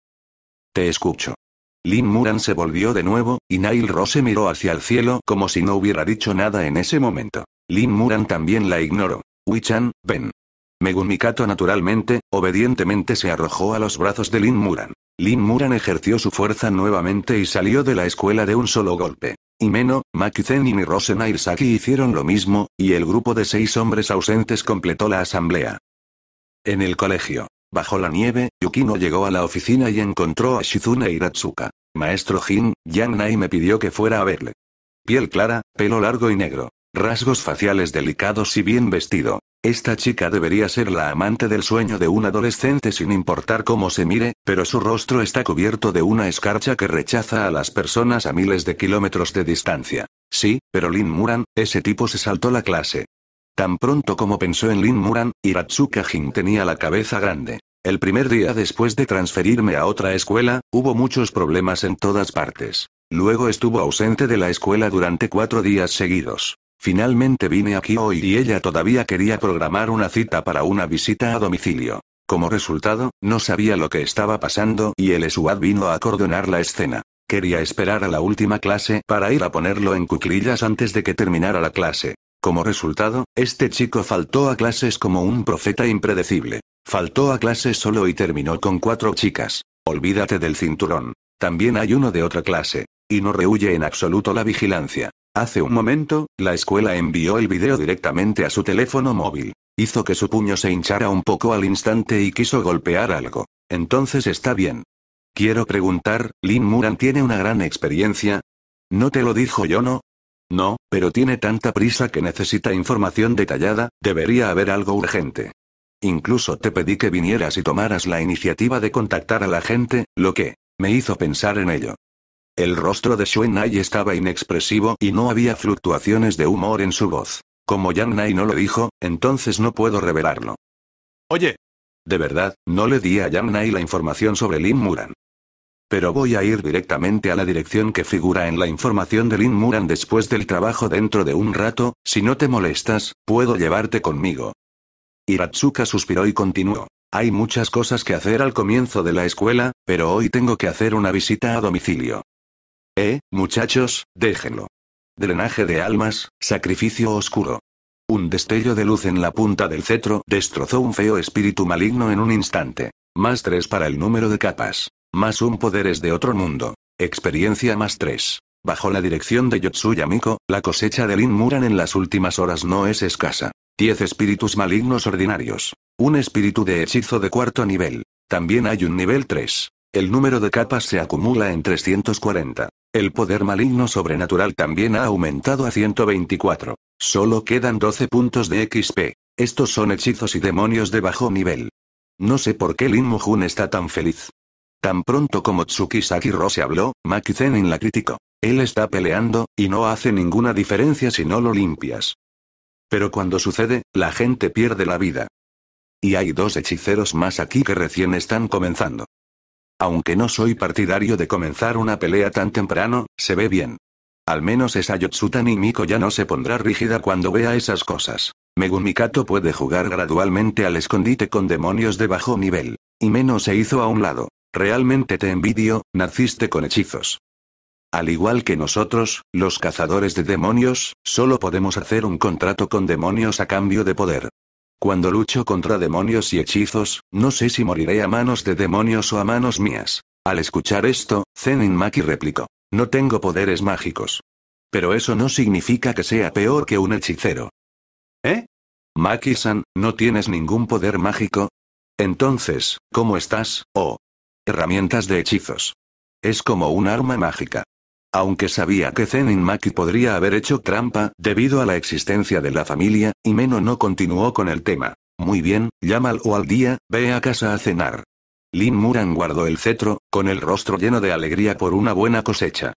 Te escucho. Lin Muran se volvió de nuevo, y Nail Rose miró hacia el cielo como si no hubiera dicho nada en ese momento. Lin Muran también la ignoró. Wichan, ven. Megumi Kato naturalmente, obedientemente se arrojó a los brazos de Lin Muran. Lin Muran ejerció su fuerza nuevamente y salió de la escuela de un solo golpe. Imeno, Makizen y Mirosen Saki hicieron lo mismo, y el grupo de seis hombres ausentes completó la asamblea. En el colegio, bajo la nieve, Yukino llegó a la oficina y encontró a Shizune Hiratsuka. Maestro Jin, Yang Nai me pidió que fuera a verle. Piel clara, pelo largo y negro. Rasgos faciales delicados y bien vestido. Esta chica debería ser la amante del sueño de un adolescente sin importar cómo se mire, pero su rostro está cubierto de una escarcha que rechaza a las personas a miles de kilómetros de distancia. Sí, pero Lin Muran, ese tipo se saltó la clase. Tan pronto como pensó en Lin Muran, Hiratsuka Jin tenía la cabeza grande. El primer día después de transferirme a otra escuela, hubo muchos problemas en todas partes. Luego estuvo ausente de la escuela durante cuatro días seguidos. Finalmente vine aquí hoy y ella todavía quería programar una cita para una visita a domicilio. Como resultado, no sabía lo que estaba pasando y el Esuad vino a cordonar la escena. Quería esperar a la última clase para ir a ponerlo en cuclillas antes de que terminara la clase. Como resultado, este chico faltó a clases como un profeta impredecible. Faltó a clases solo y terminó con cuatro chicas. Olvídate del cinturón. También hay uno de otra clase. Y no rehuye en absoluto la vigilancia. Hace un momento, la escuela envió el video directamente a su teléfono móvil. Hizo que su puño se hinchara un poco al instante y quiso golpear algo. Entonces está bien. Quiero preguntar, Lin Muran tiene una gran experiencia. ¿No te lo dijo yo no? No, pero tiene tanta prisa que necesita información detallada, debería haber algo urgente. Incluso te pedí que vinieras y tomaras la iniciativa de contactar a la gente, lo que me hizo pensar en ello. El rostro de shuenai estaba inexpresivo y no había fluctuaciones de humor en su voz. Como Yang Nai no lo dijo, entonces no puedo revelarlo. Oye. De verdad, no le di a Yang Nai la información sobre Lin Muran. Pero voy a ir directamente a la dirección que figura en la información de Lin Muran después del trabajo dentro de un rato, si no te molestas, puedo llevarte conmigo. Hiratsuka suspiró y continuó. Hay muchas cosas que hacer al comienzo de la escuela, pero hoy tengo que hacer una visita a domicilio. Eh, muchachos, déjenlo. Drenaje de almas, sacrificio oscuro. Un destello de luz en la punta del cetro destrozó un feo espíritu maligno en un instante. Más tres para el número de capas. Más un poderes de otro mundo. Experiencia más tres. Bajo la dirección de Yotsuya Miko, la cosecha de Lin Muran en las últimas horas no es escasa. 10 espíritus malignos ordinarios. Un espíritu de hechizo de cuarto nivel. También hay un nivel 3. El número de capas se acumula en 340. El poder maligno sobrenatural también ha aumentado a 124. Solo quedan 12 puntos de XP. Estos son hechizos y demonios de bajo nivel. No sé por qué Lin Mujun está tan feliz. Tan pronto como Tsukisaki Rose habló, Maki Zenin la criticó. Él está peleando, y no hace ninguna diferencia si no lo limpias. Pero cuando sucede, la gente pierde la vida. Y hay dos hechiceros más aquí que recién están comenzando. Aunque no soy partidario de comenzar una pelea tan temprano, se ve bien. Al menos esa Yotsuta y Miko ya no se pondrá rígida cuando vea esas cosas. Megumikato puede jugar gradualmente al escondite con demonios de bajo nivel. Y menos se hizo a un lado. Realmente te envidio, naciste con hechizos. Al igual que nosotros, los cazadores de demonios, solo podemos hacer un contrato con demonios a cambio de poder. Cuando lucho contra demonios y hechizos, no sé si moriré a manos de demonios o a manos mías. Al escuchar esto, Zenin Maki replicó. No tengo poderes mágicos. Pero eso no significa que sea peor que un hechicero. ¿Eh? Maki-san, ¿no tienes ningún poder mágico? Entonces, ¿cómo estás, oh? Herramientas de hechizos. Es como un arma mágica. Aunque sabía que Zenin Maki podría haber hecho trampa, debido a la existencia de la familia, y menos no continuó con el tema. Muy bien, llámalo al día, ve a casa a cenar. Lin Muran guardó el cetro, con el rostro lleno de alegría por una buena cosecha.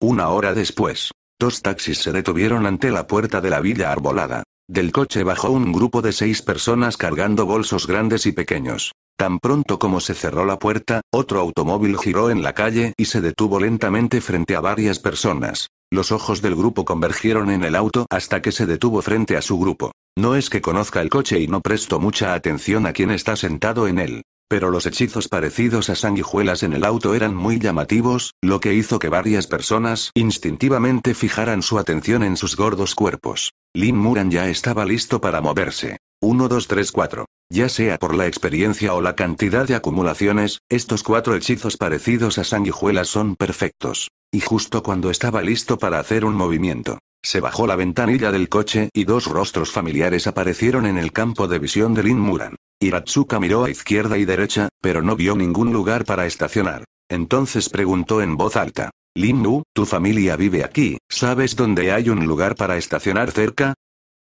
Una hora después, dos taxis se detuvieron ante la puerta de la villa arbolada. Del coche bajó un grupo de seis personas cargando bolsos grandes y pequeños. Tan pronto como se cerró la puerta, otro automóvil giró en la calle y se detuvo lentamente frente a varias personas. Los ojos del grupo convergieron en el auto hasta que se detuvo frente a su grupo. No es que conozca el coche y no presto mucha atención a quien está sentado en él. Pero los hechizos parecidos a sanguijuelas en el auto eran muy llamativos, lo que hizo que varias personas instintivamente fijaran su atención en sus gordos cuerpos. Lin Muran ya estaba listo para moverse. 1, 2, 3, 4. Ya sea por la experiencia o la cantidad de acumulaciones, estos cuatro hechizos parecidos a sanguijuelas son perfectos. Y justo cuando estaba listo para hacer un movimiento, se bajó la ventanilla del coche y dos rostros familiares aparecieron en el campo de visión de Lin Muran. Hiratsuka miró a izquierda y derecha, pero no vio ningún lugar para estacionar. Entonces preguntó en voz alta. Nu, tu familia vive aquí, ¿sabes dónde hay un lugar para estacionar cerca?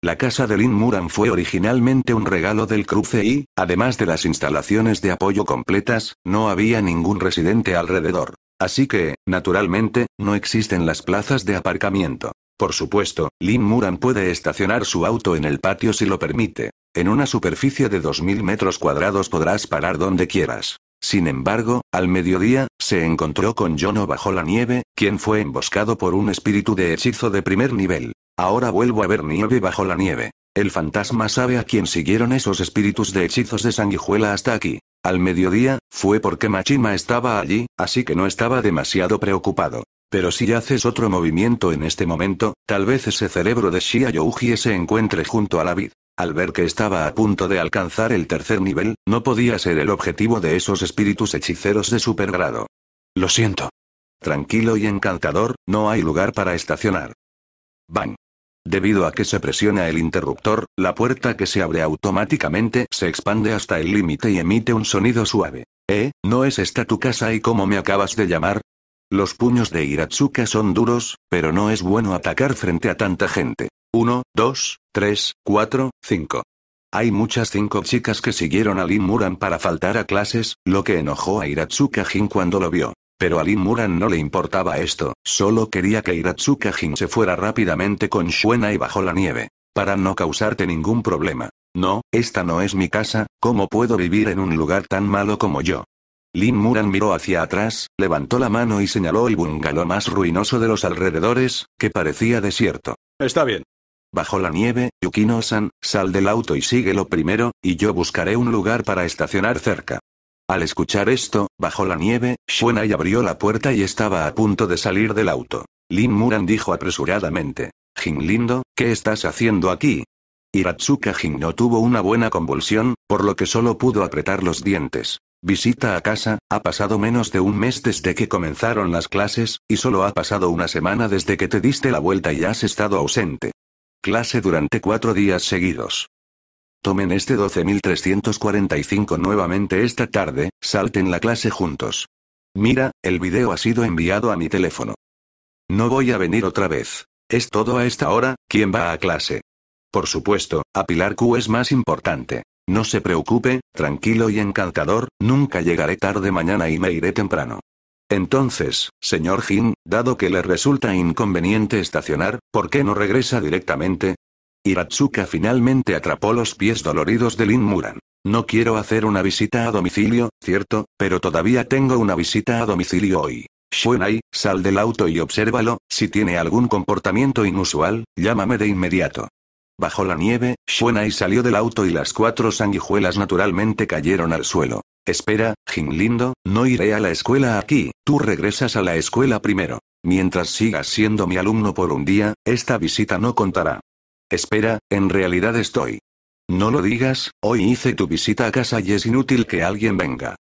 La casa de Lin Muran fue originalmente un regalo del cruce y, además de las instalaciones de apoyo completas, no había ningún residente alrededor. Así que, naturalmente, no existen las plazas de aparcamiento. Por supuesto, Lin Muran puede estacionar su auto en el patio si lo permite. En una superficie de 2.000 metros cuadrados podrás parar donde quieras. Sin embargo, al mediodía, se encontró con Yono bajo la nieve, quien fue emboscado por un espíritu de hechizo de primer nivel. Ahora vuelvo a ver nieve bajo la nieve. El fantasma sabe a quién siguieron esos espíritus de hechizos de sanguijuela hasta aquí. Al mediodía, fue porque Machima estaba allí, así que no estaba demasiado preocupado. Pero si haces otro movimiento en este momento, tal vez ese cerebro de Shia se encuentre junto a la vid. Al ver que estaba a punto de alcanzar el tercer nivel, no podía ser el objetivo de esos espíritus hechiceros de supergrado. Lo siento. Tranquilo y encantador, no hay lugar para estacionar. Bang. Debido a que se presiona el interruptor, la puerta que se abre automáticamente se expande hasta el límite y emite un sonido suave. ¿Eh? ¿No es esta tu casa y cómo me acabas de llamar? Los puños de Iratsuka son duros, pero no es bueno atacar frente a tanta gente. 1, 2, 3, 4, 5. Hay muchas cinco chicas que siguieron a Lin Muran para faltar a clases, lo que enojó a Hiratsuka Jin cuando lo vio. Pero a Lin Muran no le importaba esto, solo quería que Hiratsuka Jin se fuera rápidamente con Shuena y bajo la nieve. Para no causarte ningún problema. No, esta no es mi casa, ¿cómo puedo vivir en un lugar tan malo como yo? Lin Muran miró hacia atrás, levantó la mano y señaló el bungalow más ruinoso de los alrededores, que parecía desierto. Está bien. Bajo la nieve, Yukino-san, sal del auto y síguelo primero, y yo buscaré un lugar para estacionar cerca. Al escuchar esto, bajo la nieve, Shunai abrió la puerta y estaba a punto de salir del auto. Lin Muran dijo apresuradamente. Jin lindo, ¿qué estás haciendo aquí? Iratsuka Jin no tuvo una buena convulsión, por lo que solo pudo apretar los dientes. Visita a casa, ha pasado menos de un mes desde que comenzaron las clases, y solo ha pasado una semana desde que te diste la vuelta y has estado ausente. Clase durante cuatro días seguidos. Tomen este 12.345 nuevamente esta tarde, salten la clase juntos. Mira, el video ha sido enviado a mi teléfono. No voy a venir otra vez. Es todo a esta hora, ¿quién va a clase? Por supuesto, a Pilar Q es más importante. No se preocupe, tranquilo y encantador, nunca llegaré tarde mañana y me iré temprano. Entonces, señor Jin, dado que le resulta inconveniente estacionar, ¿por qué no regresa directamente? Hiratsuka finalmente atrapó los pies doloridos de Lin Muran. No quiero hacer una visita a domicilio, cierto, pero todavía tengo una visita a domicilio hoy. Shuenai, sal del auto y obsérvalo, si tiene algún comportamiento inusual, llámame de inmediato. Bajo la nieve, Shuenai salió del auto y las cuatro sanguijuelas naturalmente cayeron al suelo. Espera, Jinlindo, no iré a la escuela aquí, tú regresas a la escuela primero. Mientras sigas siendo mi alumno por un día, esta visita no contará. Espera, en realidad estoy. No lo digas, hoy hice tu visita a casa y es inútil que alguien venga.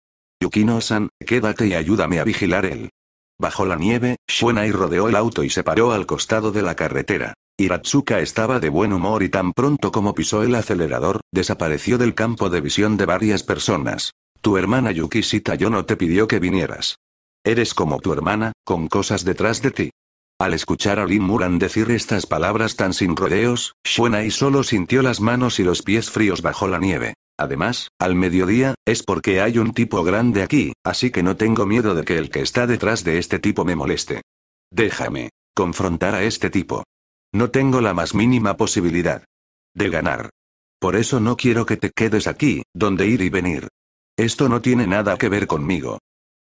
Yukino-san, quédate y ayúdame a vigilar él. Bajo la nieve, Shuenai rodeó el auto y se paró al costado de la carretera. Iratsuka estaba de buen humor y tan pronto como pisó el acelerador, desapareció del campo de visión de varias personas. Tu hermana Yukisita yo no te pidió que vinieras. Eres como tu hermana, con cosas detrás de ti. Al escuchar a Lin Muran decir estas palabras tan sin rodeos, y solo sintió las manos y los pies fríos bajo la nieve. Además, al mediodía, es porque hay un tipo grande aquí, así que no tengo miedo de que el que está detrás de este tipo me moleste. Déjame confrontar a este tipo. No tengo la más mínima posibilidad de ganar. Por eso no quiero que te quedes aquí, donde ir y venir. Esto no tiene nada que ver conmigo.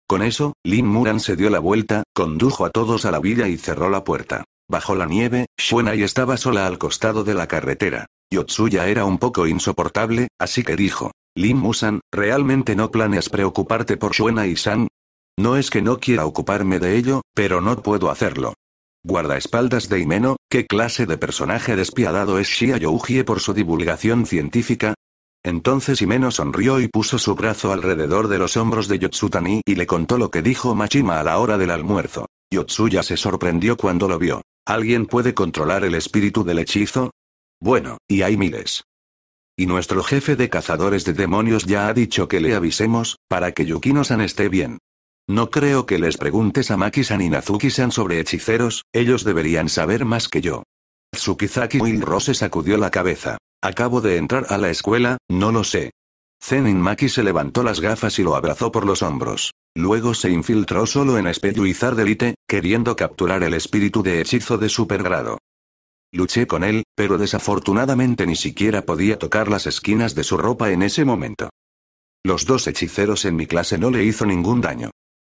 Con eso, Lin Muran se dio la vuelta, condujo a todos a la villa y cerró la puerta. Bajo la nieve, Shuenai estaba sola al costado de la carretera. Yotsuya era un poco insoportable, así que dijo, Lin Musan, ¿realmente no planeas preocuparte por y san No es que no quiera ocuparme de ello, pero no puedo hacerlo. Guardaespaldas de Himeno, ¿qué clase de personaje despiadado es Shia Youhie por su divulgación científica? Entonces Himeno sonrió y puso su brazo alrededor de los hombros de Yotsutani y le contó lo que dijo Machima a la hora del almuerzo. Yotsuya se sorprendió cuando lo vio. ¿Alguien puede controlar el espíritu del hechizo? Bueno, y hay miles. Y nuestro jefe de cazadores de demonios ya ha dicho que le avisemos, para que Yukino-san esté bien. No creo que les preguntes a Maki-san y natsuki san sobre hechiceros, ellos deberían saber más que yo. Tsukizaki Wilro se sacudió la cabeza. Acabo de entrar a la escuela, no lo sé. Zenin Maki se levantó las gafas y lo abrazó por los hombros. Luego se infiltró solo en y Delite, queriendo capturar el espíritu de hechizo de supergrado. Luché con él, pero desafortunadamente ni siquiera podía tocar las esquinas de su ropa en ese momento. Los dos hechiceros en mi clase no le hizo ningún daño.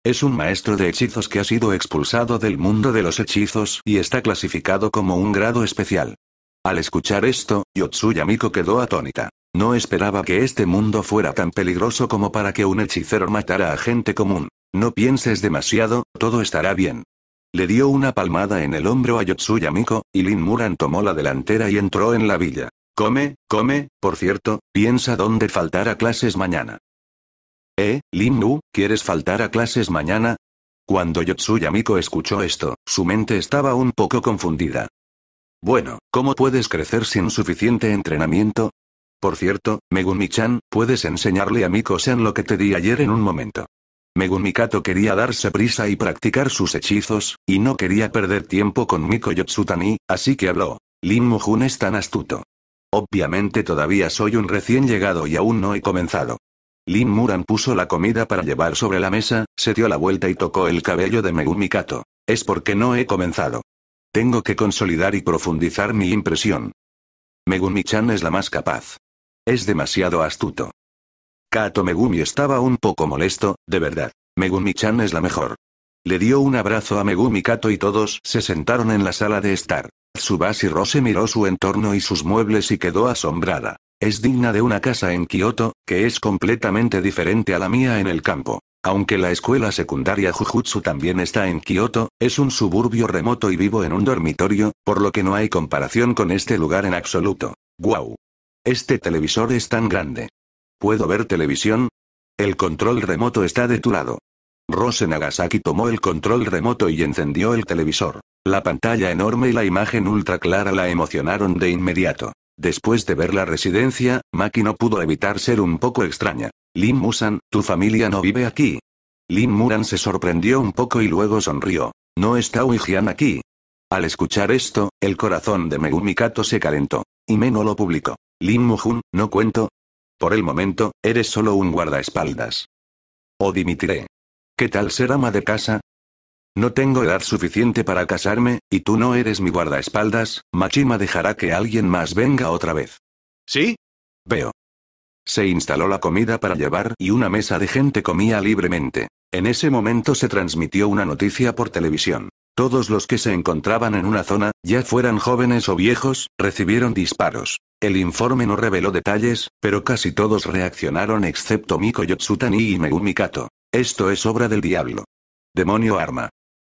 Es un maestro de hechizos que ha sido expulsado del mundo de los hechizos y está clasificado como un grado especial. Al escuchar esto, Yotsuyamiko quedó atónita. No esperaba que este mundo fuera tan peligroso como para que un hechicero matara a gente común. No pienses demasiado, todo estará bien. Le dio una palmada en el hombro a Yotsuyamiko, y Lin Muran tomó la delantera y entró en la villa. Come, come, por cierto, piensa dónde faltar a clases mañana. ¿Eh, Lin Mu, quieres faltar a clases mañana? Cuando Yotsuya Miko escuchó esto, su mente estaba un poco confundida. Bueno, ¿cómo puedes crecer sin suficiente entrenamiento? Por cierto, Megumi-chan, puedes enseñarle a Miko-san lo que te di ayer en un momento. Megumi Kato quería darse prisa y practicar sus hechizos, y no quería perder tiempo con Miko Yotsutani, así que habló. Lin Mujun es tan astuto. Obviamente todavía soy un recién llegado y aún no he comenzado. Lin Muran puso la comida para llevar sobre la mesa, se dio la vuelta y tocó el cabello de Megumi Kato. Es porque no he comenzado. Tengo que consolidar y profundizar mi impresión. Megumi-chan es la más capaz. Es demasiado astuto. Kato Megumi estaba un poco molesto, de verdad. Megumi-chan es la mejor. Le dio un abrazo a Megumi Kato y todos se sentaron en la sala de estar. Tsubasi Rose miró su entorno y sus muebles y quedó asombrada. Es digna de una casa en Kioto, que es completamente diferente a la mía en el campo. Aunque la escuela secundaria Jujutsu también está en Kioto, es un suburbio remoto y vivo en un dormitorio, por lo que no hay comparación con este lugar en absoluto. ¡Guau! Este televisor es tan grande. ¿Puedo ver televisión? El control remoto está de tu lado. Rose Nagasaki tomó el control remoto y encendió el televisor. La pantalla enorme y la imagen ultra clara la emocionaron de inmediato. Después de ver la residencia, Maki no pudo evitar ser un poco extraña. Lin Musan, tu familia no vive aquí. Lin Muran se sorprendió un poco y luego sonrió. No está Uijian aquí. Al escuchar esto, el corazón de Megumi Kato se calentó. Y menos lo publicó. Lin Mujun, no cuento. Por el momento, eres solo un guardaespaldas. O dimitiré. ¿Qué tal ser ama de casa? No tengo edad suficiente para casarme, y tú no eres mi guardaespaldas, Machima dejará que alguien más venga otra vez. ¿Sí? Veo. Se instaló la comida para llevar y una mesa de gente comía libremente. En ese momento se transmitió una noticia por televisión. Todos los que se encontraban en una zona, ya fueran jóvenes o viejos, recibieron disparos. El informe no reveló detalles, pero casi todos reaccionaron excepto Miko y Megumi Esto es obra del diablo. Demonio arma.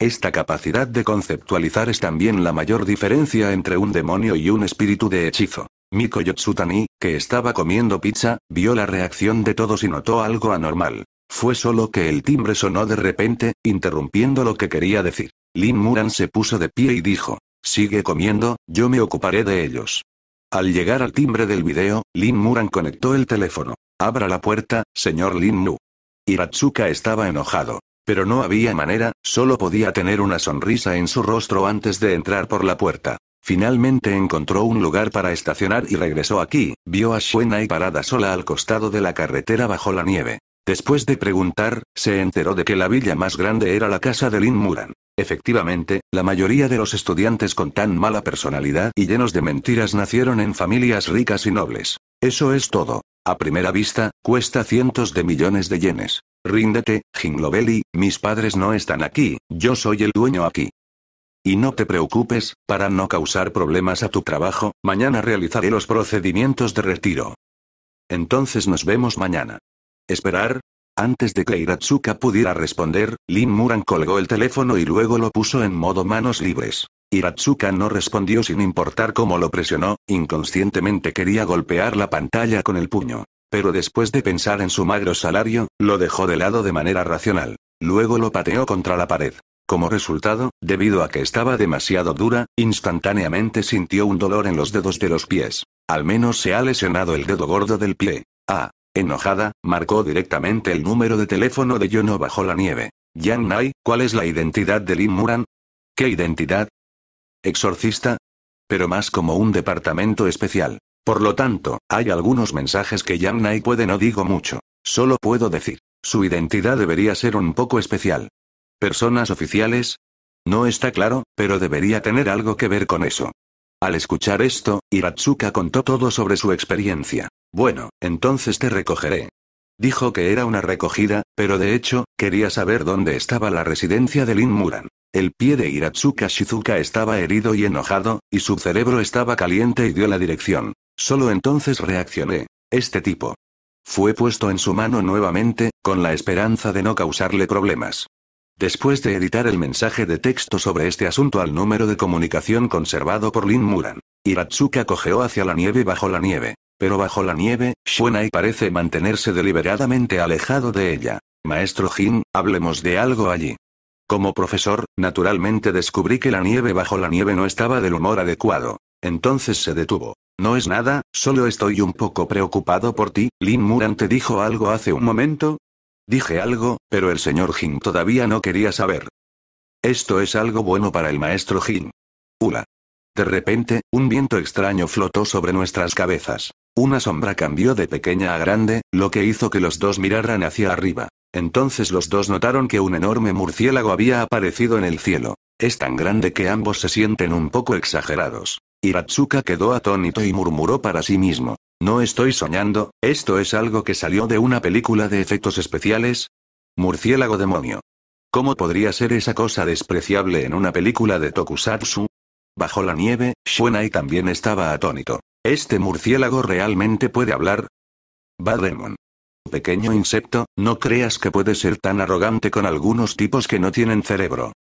Esta capacidad de conceptualizar es también la mayor diferencia entre un demonio y un espíritu de hechizo. Miko Yotsutani, que estaba comiendo pizza, vio la reacción de todos y notó algo anormal. Fue solo que el timbre sonó de repente, interrumpiendo lo que quería decir. Lin Muran se puso de pie y dijo, sigue comiendo, yo me ocuparé de ellos. Al llegar al timbre del video, Lin Muran conectó el teléfono. Abra la puerta, señor Lin Nu. Hiratsuka estaba enojado. Pero no había manera, solo podía tener una sonrisa en su rostro antes de entrar por la puerta. Finalmente encontró un lugar para estacionar y regresó aquí, vio a y parada sola al costado de la carretera bajo la nieve. Después de preguntar, se enteró de que la villa más grande era la casa de Lin Muran. Efectivamente, la mayoría de los estudiantes con tan mala personalidad y llenos de mentiras nacieron en familias ricas y nobles. Eso es todo. A primera vista, cuesta cientos de millones de yenes. Ríndete, Jinglobelli, mis padres no están aquí, yo soy el dueño aquí. Y no te preocupes, para no causar problemas a tu trabajo, mañana realizaré los procedimientos de retiro. Entonces nos vemos mañana. Esperar. Antes de que Hiratsuka pudiera responder, Lin Muran colgó el teléfono y luego lo puso en modo manos libres. Hiratsuka no respondió sin importar cómo lo presionó, inconscientemente quería golpear la pantalla con el puño. Pero después de pensar en su magro salario, lo dejó de lado de manera racional. Luego lo pateó contra la pared. Como resultado, debido a que estaba demasiado dura, instantáneamente sintió un dolor en los dedos de los pies. Al menos se ha lesionado el dedo gordo del pie. Ah. Enojada, marcó directamente el número de teléfono de Yono bajo la nieve. Yang Nai, ¿cuál es la identidad de Lin Muran? ¿Qué identidad? Exorcista. Pero más como un departamento especial. Por lo tanto, hay algunos mensajes que Yang Nai puede no digo mucho. Solo puedo decir. Su identidad debería ser un poco especial. ¿Personas oficiales? No está claro, pero debería tener algo que ver con eso. Al escuchar esto, Hiratsuka contó todo sobre su experiencia. Bueno, entonces te recogeré. Dijo que era una recogida, pero de hecho, quería saber dónde estaba la residencia de Lin Muran. El pie de Hiratsuka Shizuka estaba herido y enojado, y su cerebro estaba caliente y dio la dirección. Solo entonces reaccioné. Este tipo. Fue puesto en su mano nuevamente, con la esperanza de no causarle problemas. Después de editar el mensaje de texto sobre este asunto al número de comunicación conservado por Lin Muran, Iratsuka cojeó hacia la nieve bajo la nieve. Pero bajo la nieve, Shuenai parece mantenerse deliberadamente alejado de ella. Maestro Jin, hablemos de algo allí. Como profesor, naturalmente descubrí que la nieve bajo la nieve no estaba del humor adecuado. Entonces se detuvo. No es nada, solo estoy un poco preocupado por ti, Lin Muran te dijo algo hace un momento, Dije algo, pero el señor Jin todavía no quería saber. Esto es algo bueno para el maestro Jin. Hula. De repente, un viento extraño flotó sobre nuestras cabezas. Una sombra cambió de pequeña a grande, lo que hizo que los dos miraran hacia arriba. Entonces los dos notaron que un enorme murciélago había aparecido en el cielo. Es tan grande que ambos se sienten un poco exagerados. Hiratsuka quedó atónito y murmuró para sí mismo. No estoy soñando, esto es algo que salió de una película de efectos especiales. Murciélago demonio. ¿Cómo podría ser esa cosa despreciable en una película de tokusatsu? Bajo la nieve, Shunai también estaba atónito. ¿Este murciélago realmente puede hablar? Bademon. Pequeño insecto, no creas que puede ser tan arrogante con algunos tipos que no tienen cerebro.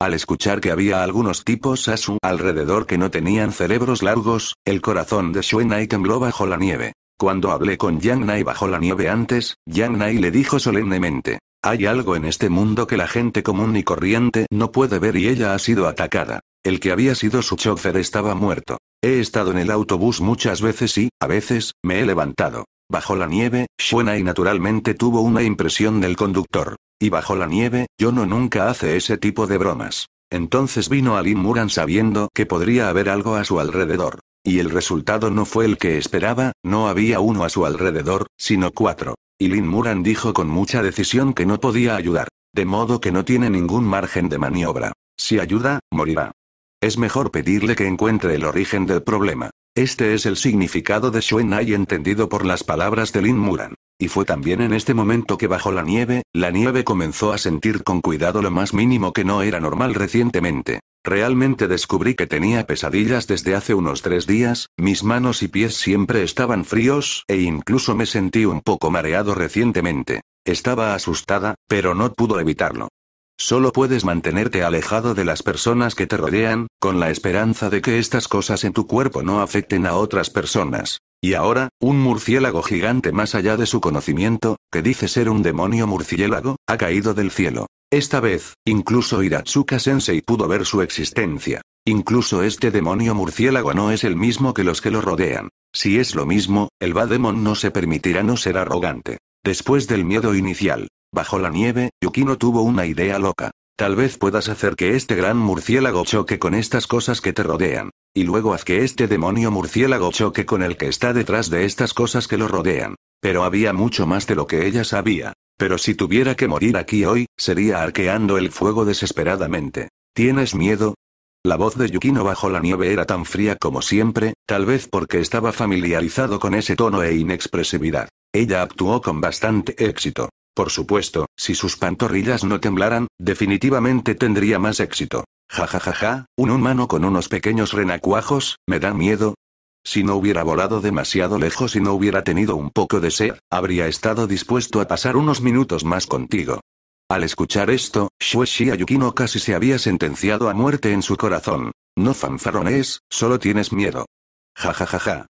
Al escuchar que había algunos tipos a su alrededor que no tenían cerebros largos, el corazón de Nai tembló bajo la nieve. Cuando hablé con Yang Nai bajo la nieve antes, Yang Nai le dijo solemnemente, hay algo en este mundo que la gente común y corriente no puede ver y ella ha sido atacada. El que había sido su chofer estaba muerto. He estado en el autobús muchas veces y, a veces, me he levantado. Bajo la nieve, y naturalmente tuvo una impresión del conductor. Y bajo la nieve, Yono nunca hace ese tipo de bromas. Entonces vino a Lin Muran sabiendo que podría haber algo a su alrededor. Y el resultado no fue el que esperaba, no había uno a su alrededor, sino cuatro. Y Lin Muran dijo con mucha decisión que no podía ayudar. De modo que no tiene ningún margen de maniobra. Si ayuda, morirá. Es mejor pedirle que encuentre el origen del problema. Este es el significado de Shuenai entendido por las palabras de Lin Muran. Y fue también en este momento que bajo la nieve, la nieve comenzó a sentir con cuidado lo más mínimo que no era normal recientemente. Realmente descubrí que tenía pesadillas desde hace unos tres días, mis manos y pies siempre estaban fríos, e incluso me sentí un poco mareado recientemente. Estaba asustada, pero no pudo evitarlo. Solo puedes mantenerte alejado de las personas que te rodean, con la esperanza de que estas cosas en tu cuerpo no afecten a otras personas. Y ahora, un murciélago gigante más allá de su conocimiento, que dice ser un demonio murciélago, ha caído del cielo. Esta vez, incluso Hiratsuka Sensei pudo ver su existencia. Incluso este demonio murciélago no es el mismo que los que lo rodean. Si es lo mismo, el Bademon no se permitirá no ser arrogante. Después del miedo inicial, Bajo la nieve, Yukino tuvo una idea loca. Tal vez puedas hacer que este gran murciélago choque con estas cosas que te rodean. Y luego haz que este demonio murciélago choque con el que está detrás de estas cosas que lo rodean. Pero había mucho más de lo que ella sabía. Pero si tuviera que morir aquí hoy, sería arqueando el fuego desesperadamente. ¿Tienes miedo? La voz de Yukino bajo la nieve era tan fría como siempre, tal vez porque estaba familiarizado con ese tono e inexpresividad. Ella actuó con bastante éxito. Por supuesto, si sus pantorrillas no temblaran, definitivamente tendría más éxito. Ja ja ja un humano con unos pequeños renacuajos, me da miedo. Si no hubiera volado demasiado lejos y no hubiera tenido un poco de sed, habría estado dispuesto a pasar unos minutos más contigo. Al escuchar esto, Shueshi Ayukino casi se había sentenciado a muerte en su corazón. No fanfarones, solo tienes miedo. Ja ja ja ja.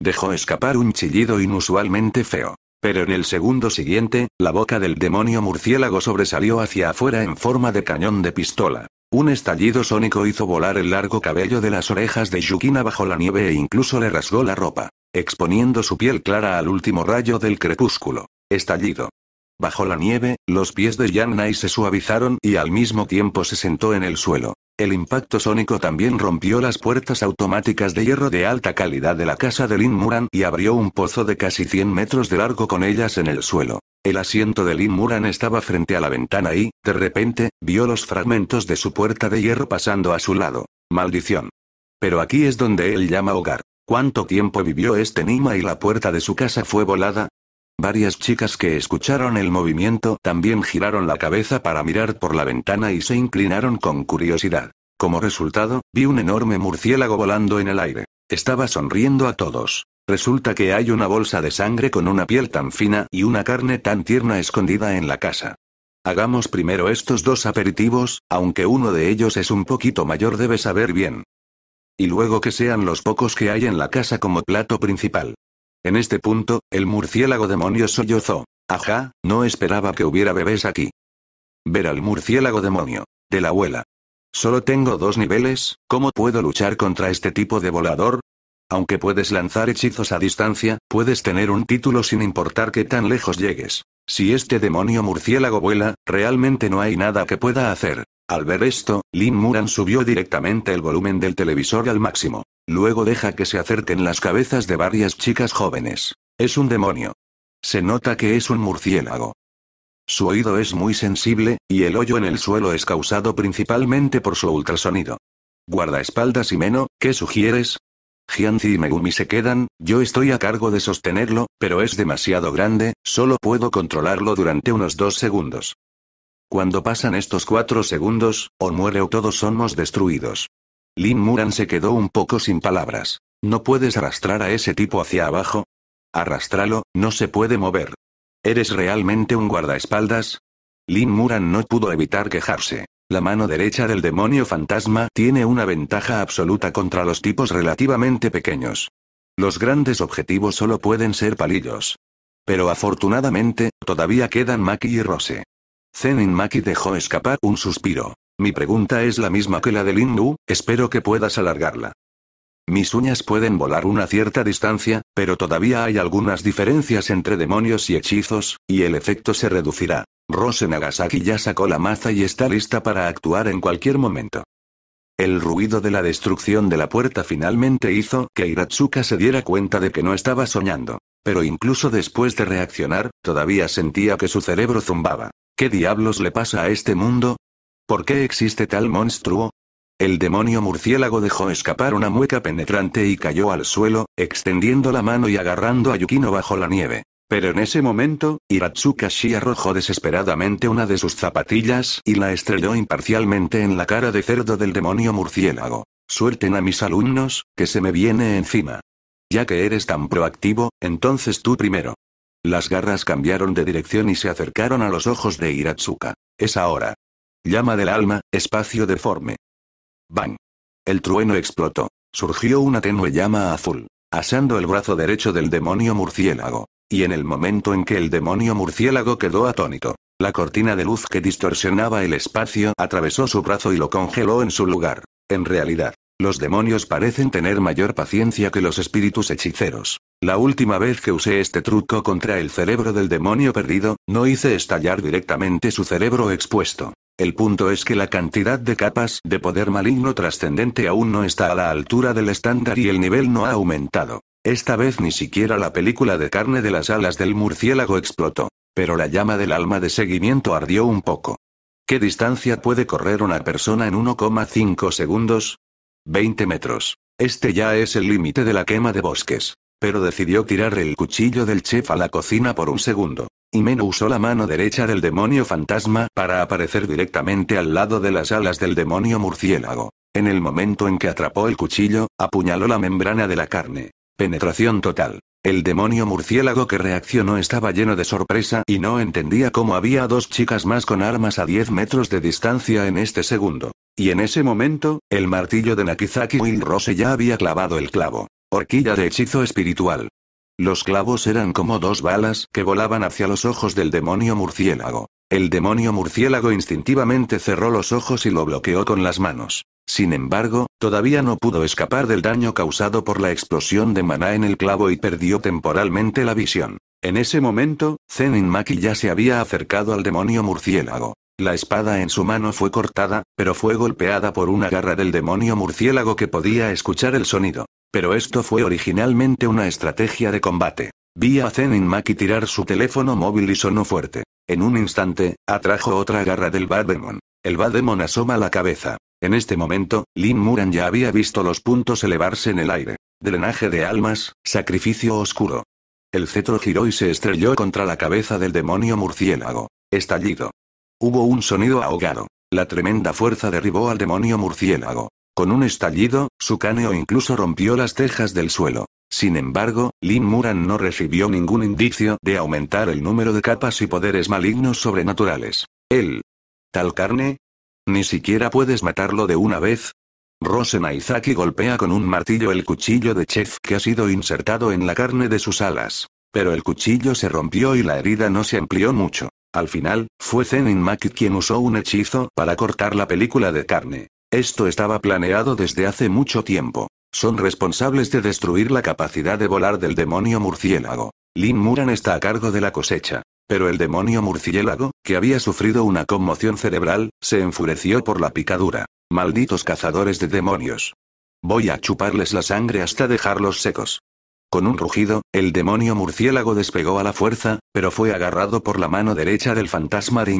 Dejó escapar un chillido inusualmente feo. Pero en el segundo siguiente, la boca del demonio murciélago sobresalió hacia afuera en forma de cañón de pistola. Un estallido sónico hizo volar el largo cabello de las orejas de Yukina bajo la nieve e incluso le rasgó la ropa, exponiendo su piel clara al último rayo del crepúsculo. Estallido. Bajo la nieve, los pies de Yang Nai se suavizaron y al mismo tiempo se sentó en el suelo. El impacto sónico también rompió las puertas automáticas de hierro de alta calidad de la casa de Lin Muran y abrió un pozo de casi 100 metros de largo con ellas en el suelo. El asiento de Lin Muran estaba frente a la ventana y, de repente, vio los fragmentos de su puerta de hierro pasando a su lado. Maldición. Pero aquí es donde él llama hogar. ¿Cuánto tiempo vivió este Nima y la puerta de su casa fue volada? Varias chicas que escucharon el movimiento también giraron la cabeza para mirar por la ventana y se inclinaron con curiosidad. Como resultado, vi un enorme murciélago volando en el aire. Estaba sonriendo a todos. Resulta que hay una bolsa de sangre con una piel tan fina y una carne tan tierna escondida en la casa. Hagamos primero estos dos aperitivos, aunque uno de ellos es un poquito mayor debe saber bien. Y luego que sean los pocos que hay en la casa como plato principal. En este punto, el murciélago demonio sollozó. Ajá, no esperaba que hubiera bebés aquí. Ver al murciélago demonio. De la abuela. Solo tengo dos niveles, ¿cómo puedo luchar contra este tipo de volador? Aunque puedes lanzar hechizos a distancia, puedes tener un título sin importar qué tan lejos llegues. Si este demonio murciélago vuela, realmente no hay nada que pueda hacer. Al ver esto, Lin Muran subió directamente el volumen del televisor al máximo. Luego deja que se acerquen las cabezas de varias chicas jóvenes. Es un demonio. Se nota que es un murciélago. Su oído es muy sensible, y el hoyo en el suelo es causado principalmente por su ultrasonido. Guardaespaldas y Meno, ¿qué sugieres? Jianzi y Megumi se quedan, yo estoy a cargo de sostenerlo, pero es demasiado grande, solo puedo controlarlo durante unos dos segundos. Cuando pasan estos cuatro segundos, o muere o todos somos destruidos. Lin Muran se quedó un poco sin palabras. ¿No puedes arrastrar a ese tipo hacia abajo? Arrastralo, no se puede mover. ¿Eres realmente un guardaespaldas? Lin Muran no pudo evitar quejarse. La mano derecha del demonio fantasma tiene una ventaja absoluta contra los tipos relativamente pequeños. Los grandes objetivos solo pueden ser palillos. Pero afortunadamente, todavía quedan Maki y Rose. Zenin Maki dejó escapar un suspiro. Mi pregunta es la misma que la de Lindu. espero que puedas alargarla. Mis uñas pueden volar una cierta distancia, pero todavía hay algunas diferencias entre demonios y hechizos, y el efecto se reducirá. Rose Nagasaki ya sacó la maza y está lista para actuar en cualquier momento. El ruido de la destrucción de la puerta finalmente hizo que Hiratsuka se diera cuenta de que no estaba soñando. Pero incluso después de reaccionar, todavía sentía que su cerebro zumbaba. ¿Qué diablos le pasa a este mundo? ¿Por qué existe tal monstruo? El demonio murciélago dejó escapar una mueca penetrante y cayó al suelo, extendiendo la mano y agarrando a Yukino bajo la nieve. Pero en ese momento, Hiratsukashi arrojó desesperadamente una de sus zapatillas y la estrelló imparcialmente en la cara de cerdo del demonio murciélago. Suelten a mis alumnos, que se me viene encima. Ya que eres tan proactivo, entonces tú primero. Las garras cambiaron de dirección y se acercaron a los ojos de Hiratsuka. Es ahora. Llama del alma, espacio deforme. Bang. El trueno explotó. Surgió una tenue llama azul, asando el brazo derecho del demonio murciélago. Y en el momento en que el demonio murciélago quedó atónito, la cortina de luz que distorsionaba el espacio atravesó su brazo y lo congeló en su lugar. En realidad, los demonios parecen tener mayor paciencia que los espíritus hechiceros. La última vez que usé este truco contra el cerebro del demonio perdido, no hice estallar directamente su cerebro expuesto. El punto es que la cantidad de capas de poder maligno trascendente aún no está a la altura del estándar y el nivel no ha aumentado. Esta vez ni siquiera la película de carne de las alas del murciélago explotó, pero la llama del alma de seguimiento ardió un poco. ¿Qué distancia puede correr una persona en 1,5 segundos? 20 metros. Este ya es el límite de la quema de bosques. Pero decidió tirar el cuchillo del chef a la cocina por un segundo. Y Menu usó la mano derecha del demonio fantasma para aparecer directamente al lado de las alas del demonio murciélago. En el momento en que atrapó el cuchillo, apuñaló la membrana de la carne. Penetración total. El demonio murciélago que reaccionó estaba lleno de sorpresa y no entendía cómo había dos chicas más con armas a 10 metros de distancia en este segundo. Y en ese momento, el martillo de Nakizaki Rose ya había clavado el clavo. Horquilla de hechizo espiritual. Los clavos eran como dos balas que volaban hacia los ojos del demonio murciélago. El demonio murciélago instintivamente cerró los ojos y lo bloqueó con las manos. Sin embargo, todavía no pudo escapar del daño causado por la explosión de maná en el clavo y perdió temporalmente la visión. En ese momento, Zenin Maki ya se había acercado al demonio murciélago. La espada en su mano fue cortada, pero fue golpeada por una garra del demonio murciélago que podía escuchar el sonido. Pero esto fue originalmente una estrategia de combate. Vi a Zenin Maki tirar su teléfono móvil y sonó fuerte. En un instante, atrajo otra garra del Bademon. El Bademon asoma la cabeza. En este momento, Lin Muran ya había visto los puntos elevarse en el aire. Drenaje de almas, sacrificio oscuro. El cetro giró y se estrelló contra la cabeza del demonio murciélago. Estallido. Hubo un sonido ahogado. La tremenda fuerza derribó al demonio murciélago. Con un estallido, su caneo incluso rompió las tejas del suelo. Sin embargo, Lin Muran no recibió ningún indicio de aumentar el número de capas y poderes malignos sobrenaturales. Él. ¿Tal carne? ¿Ni siquiera puedes matarlo de una vez? Rosen Aizaki golpea con un martillo el cuchillo de Chef que ha sido insertado en la carne de sus alas. Pero el cuchillo se rompió y la herida no se amplió mucho. Al final, fue Zenin Mack quien usó un hechizo para cortar la película de carne. Esto estaba planeado desde hace mucho tiempo. Son responsables de destruir la capacidad de volar del demonio murciélago. Lin Muran está a cargo de la cosecha. Pero el demonio murciélago, que había sufrido una conmoción cerebral, se enfureció por la picadura. Malditos cazadores de demonios. Voy a chuparles la sangre hasta dejarlos secos. Con un rugido, el demonio murciélago despegó a la fuerza, pero fue agarrado por la mano derecha del fantasma de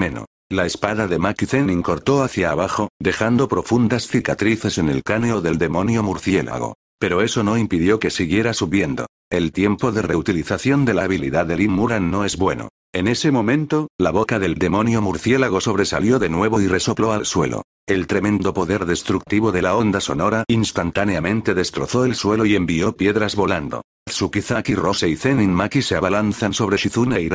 La espada de Makizen cortó hacia abajo, dejando profundas cicatrices en el cáneo del demonio murciélago. Pero eso no impidió que siguiera subiendo. El tiempo de reutilización de la habilidad de Lin Muran no es bueno. En ese momento, la boca del demonio murciélago sobresalió de nuevo y resopló al suelo. El tremendo poder destructivo de la onda sonora instantáneamente destrozó el suelo y envió piedras volando. Tsukizaki Rose y Zenin Maki se abalanzan sobre Shizune y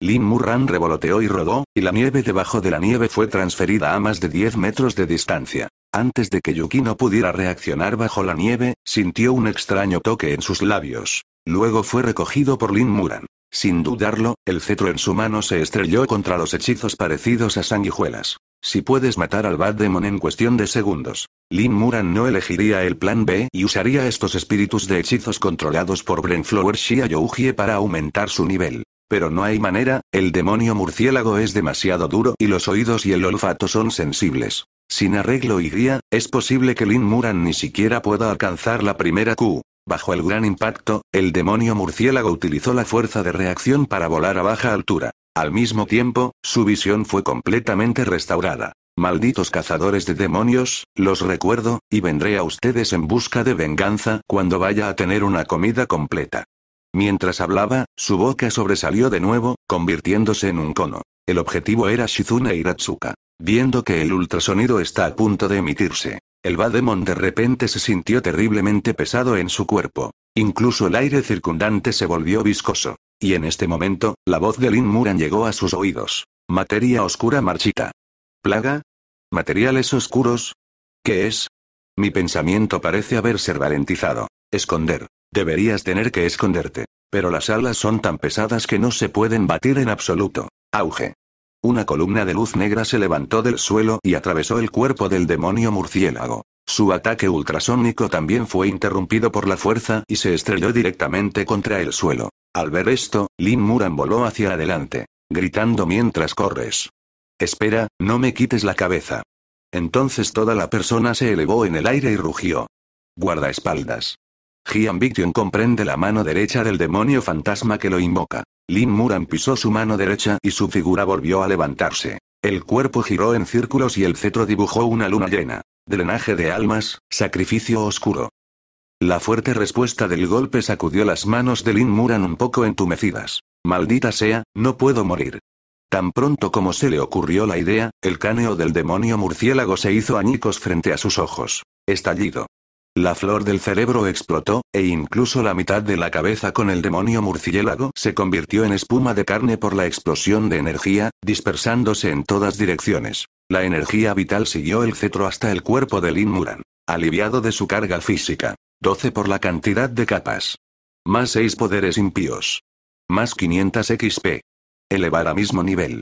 Lin Muran revoloteó y rodó, y la nieve debajo de la nieve fue transferida a más de 10 metros de distancia. Antes de que Yuki no pudiera reaccionar bajo la nieve, sintió un extraño toque en sus labios. Luego fue recogido por Lin Muran. Sin dudarlo, el cetro en su mano se estrelló contra los hechizos parecidos a sanguijuelas. Si puedes matar al Bad Demon en cuestión de segundos, Lin Muran no elegiría el plan B y usaría estos espíritus de hechizos controlados por Brenflower Shia para aumentar su nivel. Pero no hay manera, el demonio murciélago es demasiado duro y los oídos y el olfato son sensibles. Sin arreglo y guía, es posible que Lin Muran ni siquiera pueda alcanzar la primera Q. Bajo el gran impacto, el demonio murciélago utilizó la fuerza de reacción para volar a baja altura. Al mismo tiempo, su visión fue completamente restaurada. Malditos cazadores de demonios, los recuerdo, y vendré a ustedes en busca de venganza cuando vaya a tener una comida completa. Mientras hablaba, su boca sobresalió de nuevo, convirtiéndose en un cono. El objetivo era Shizune Hiratsuka. Viendo que el ultrasonido está a punto de emitirse, el Bademon de repente se sintió terriblemente pesado en su cuerpo. Incluso el aire circundante se volvió viscoso. Y en este momento, la voz de Lin Muran llegó a sus oídos. Materia oscura marchita. ¿Plaga? materiales oscuros? ¿Qué es? Mi pensamiento parece haberse ralentizado. Esconder. Deberías tener que esconderte. Pero las alas son tan pesadas que no se pueden batir en absoluto. Auge. Una columna de luz negra se levantó del suelo y atravesó el cuerpo del demonio murciélago. Su ataque ultrasónico también fue interrumpido por la fuerza y se estrelló directamente contra el suelo. Al ver esto, Lin Muran voló hacia adelante, gritando mientras corres. Espera, no me quites la cabeza. Entonces toda la persona se elevó en el aire y rugió. espaldas. Gian Viction comprende la mano derecha del demonio fantasma que lo invoca. Lin Muran pisó su mano derecha y su figura volvió a levantarse. El cuerpo giró en círculos y el cetro dibujó una luna llena. Drenaje de almas, sacrificio oscuro. La fuerte respuesta del golpe sacudió las manos de Lin Muran un poco entumecidas. Maldita sea, no puedo morir. Tan pronto como se le ocurrió la idea, el cáneo del demonio murciélago se hizo añicos frente a sus ojos. Estallido. La flor del cerebro explotó, e incluso la mitad de la cabeza con el demonio murciélago se convirtió en espuma de carne por la explosión de energía, dispersándose en todas direcciones. La energía vital siguió el cetro hasta el cuerpo de Lin Muran, aliviado de su carga física. 12 por la cantidad de capas. Más 6 poderes impíos. Más 500 XP. Elevar a mismo nivel.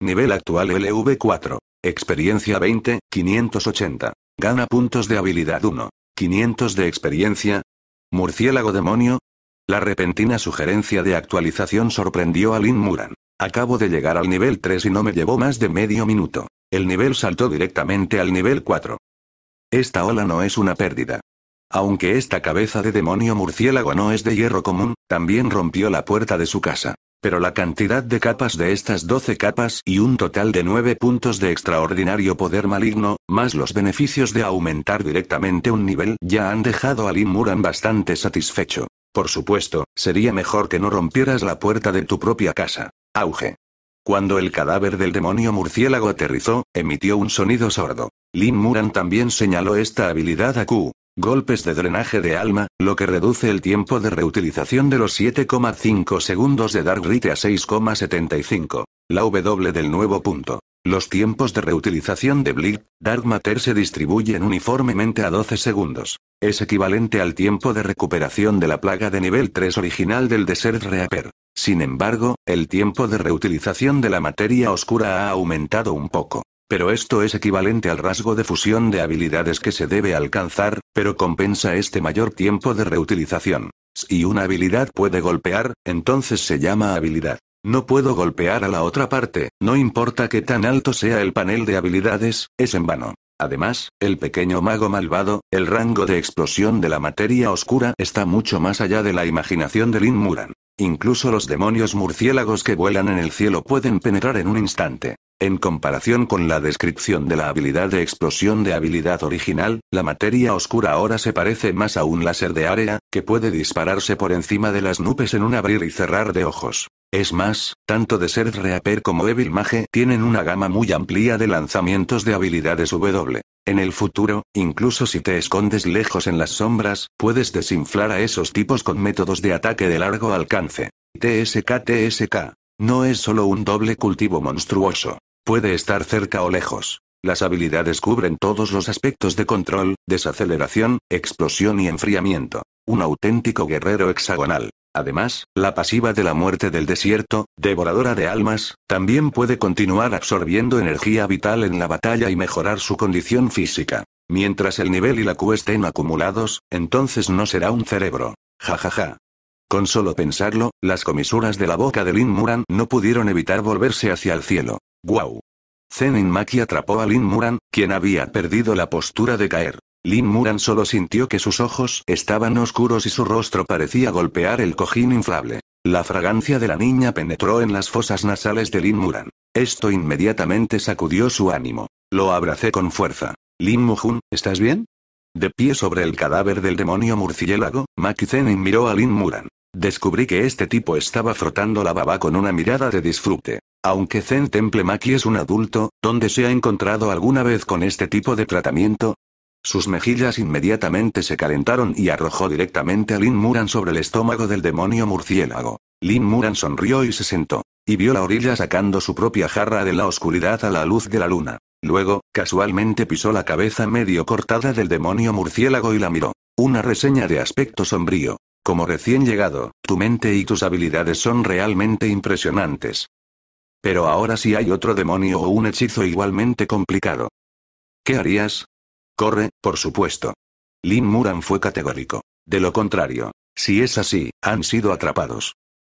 Nivel actual LV4. Experiencia 20, 580. Gana puntos de habilidad 1. 500 de experiencia. Murciélago demonio. La repentina sugerencia de actualización sorprendió a Lin Muran. Acabo de llegar al nivel 3 y no me llevó más de medio minuto. El nivel saltó directamente al nivel 4. Esta ola no es una pérdida. Aunque esta cabeza de demonio murciélago no es de hierro común, también rompió la puerta de su casa. Pero la cantidad de capas de estas 12 capas y un total de 9 puntos de extraordinario poder maligno, más los beneficios de aumentar directamente un nivel, ya han dejado a Lin Muran bastante satisfecho. Por supuesto, sería mejor que no rompieras la puerta de tu propia casa. Auge. Cuando el cadáver del demonio murciélago aterrizó, emitió un sonido sordo. Lin Muran también señaló esta habilidad a Ku golpes de drenaje de alma, lo que reduce el tiempo de reutilización de los 7,5 segundos de Dark Rite a 6,75. La W del nuevo punto. Los tiempos de reutilización de Bleed, Dark Matter se distribuyen uniformemente a 12 segundos. Es equivalente al tiempo de recuperación de la plaga de nivel 3 original del Desert Reaper. Sin embargo, el tiempo de reutilización de la materia oscura ha aumentado un poco. Pero esto es equivalente al rasgo de fusión de habilidades que se debe alcanzar, pero compensa este mayor tiempo de reutilización. Si una habilidad puede golpear, entonces se llama habilidad. No puedo golpear a la otra parte, no importa que tan alto sea el panel de habilidades, es en vano. Además, el pequeño mago malvado, el rango de explosión de la materia oscura está mucho más allá de la imaginación de Lin Muran. Incluso los demonios murciélagos que vuelan en el cielo pueden penetrar en un instante. En comparación con la descripción de la habilidad de explosión de habilidad original, la materia oscura ahora se parece más a un láser de área, que puede dispararse por encima de las nubes en un abrir y cerrar de ojos. Es más, tanto de ser Reaper como Evil Mage tienen una gama muy amplia de lanzamientos de habilidades W. En el futuro, incluso si te escondes lejos en las sombras, puedes desinflar a esos tipos con métodos de ataque de largo alcance. TSK TSK. No es solo un doble cultivo monstruoso. Puede estar cerca o lejos. Las habilidades cubren todos los aspectos de control, desaceleración, explosión y enfriamiento. Un auténtico guerrero hexagonal. Además, la pasiva de la muerte del desierto, devoradora de almas, también puede continuar absorbiendo energía vital en la batalla y mejorar su condición física. Mientras el nivel y la Q estén acumulados, entonces no será un cerebro. Jajaja. Ja, ja. Con solo pensarlo, las comisuras de la boca de Lin Muran no pudieron evitar volverse hacia el cielo. ¡Guau! Zenin Maki atrapó a Lin Muran, quien había perdido la postura de caer. Lin Muran solo sintió que sus ojos estaban oscuros y su rostro parecía golpear el cojín inflable. La fragancia de la niña penetró en las fosas nasales de Lin Muran. Esto inmediatamente sacudió su ánimo. Lo abracé con fuerza. Lin Mujun, ¿estás bien? De pie sobre el cadáver del demonio murciélago, Maki Zenin miró a Lin Muran. Descubrí que este tipo estaba frotando la baba con una mirada de disfrute. Aunque Zen Temple Maki es un adulto, ¿dónde se ha encontrado alguna vez con este tipo de tratamiento? Sus mejillas inmediatamente se calentaron y arrojó directamente a Lin Muran sobre el estómago del demonio murciélago. Lin Muran sonrió y se sentó. Y vio la orilla sacando su propia jarra de la oscuridad a la luz de la luna. Luego, casualmente pisó la cabeza medio cortada del demonio murciélago y la miró. Una reseña de aspecto sombrío. Como recién llegado, tu mente y tus habilidades son realmente impresionantes. Pero ahora si hay otro demonio o un hechizo igualmente complicado. ¿Qué harías? Corre, por supuesto. Lin Muran fue categórico. De lo contrario, si es así, han sido atrapados.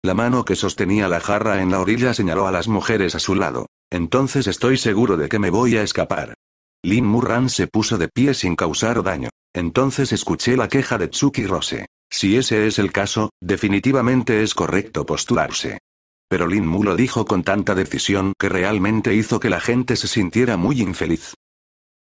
La mano que sostenía la jarra en la orilla señaló a las mujeres a su lado. Entonces estoy seguro de que me voy a escapar. Lin Muran se puso de pie sin causar daño. Entonces escuché la queja de Tsuki Rose. Si ese es el caso, definitivamente es correcto postularse. Pero Lin Mu lo dijo con tanta decisión que realmente hizo que la gente se sintiera muy infeliz.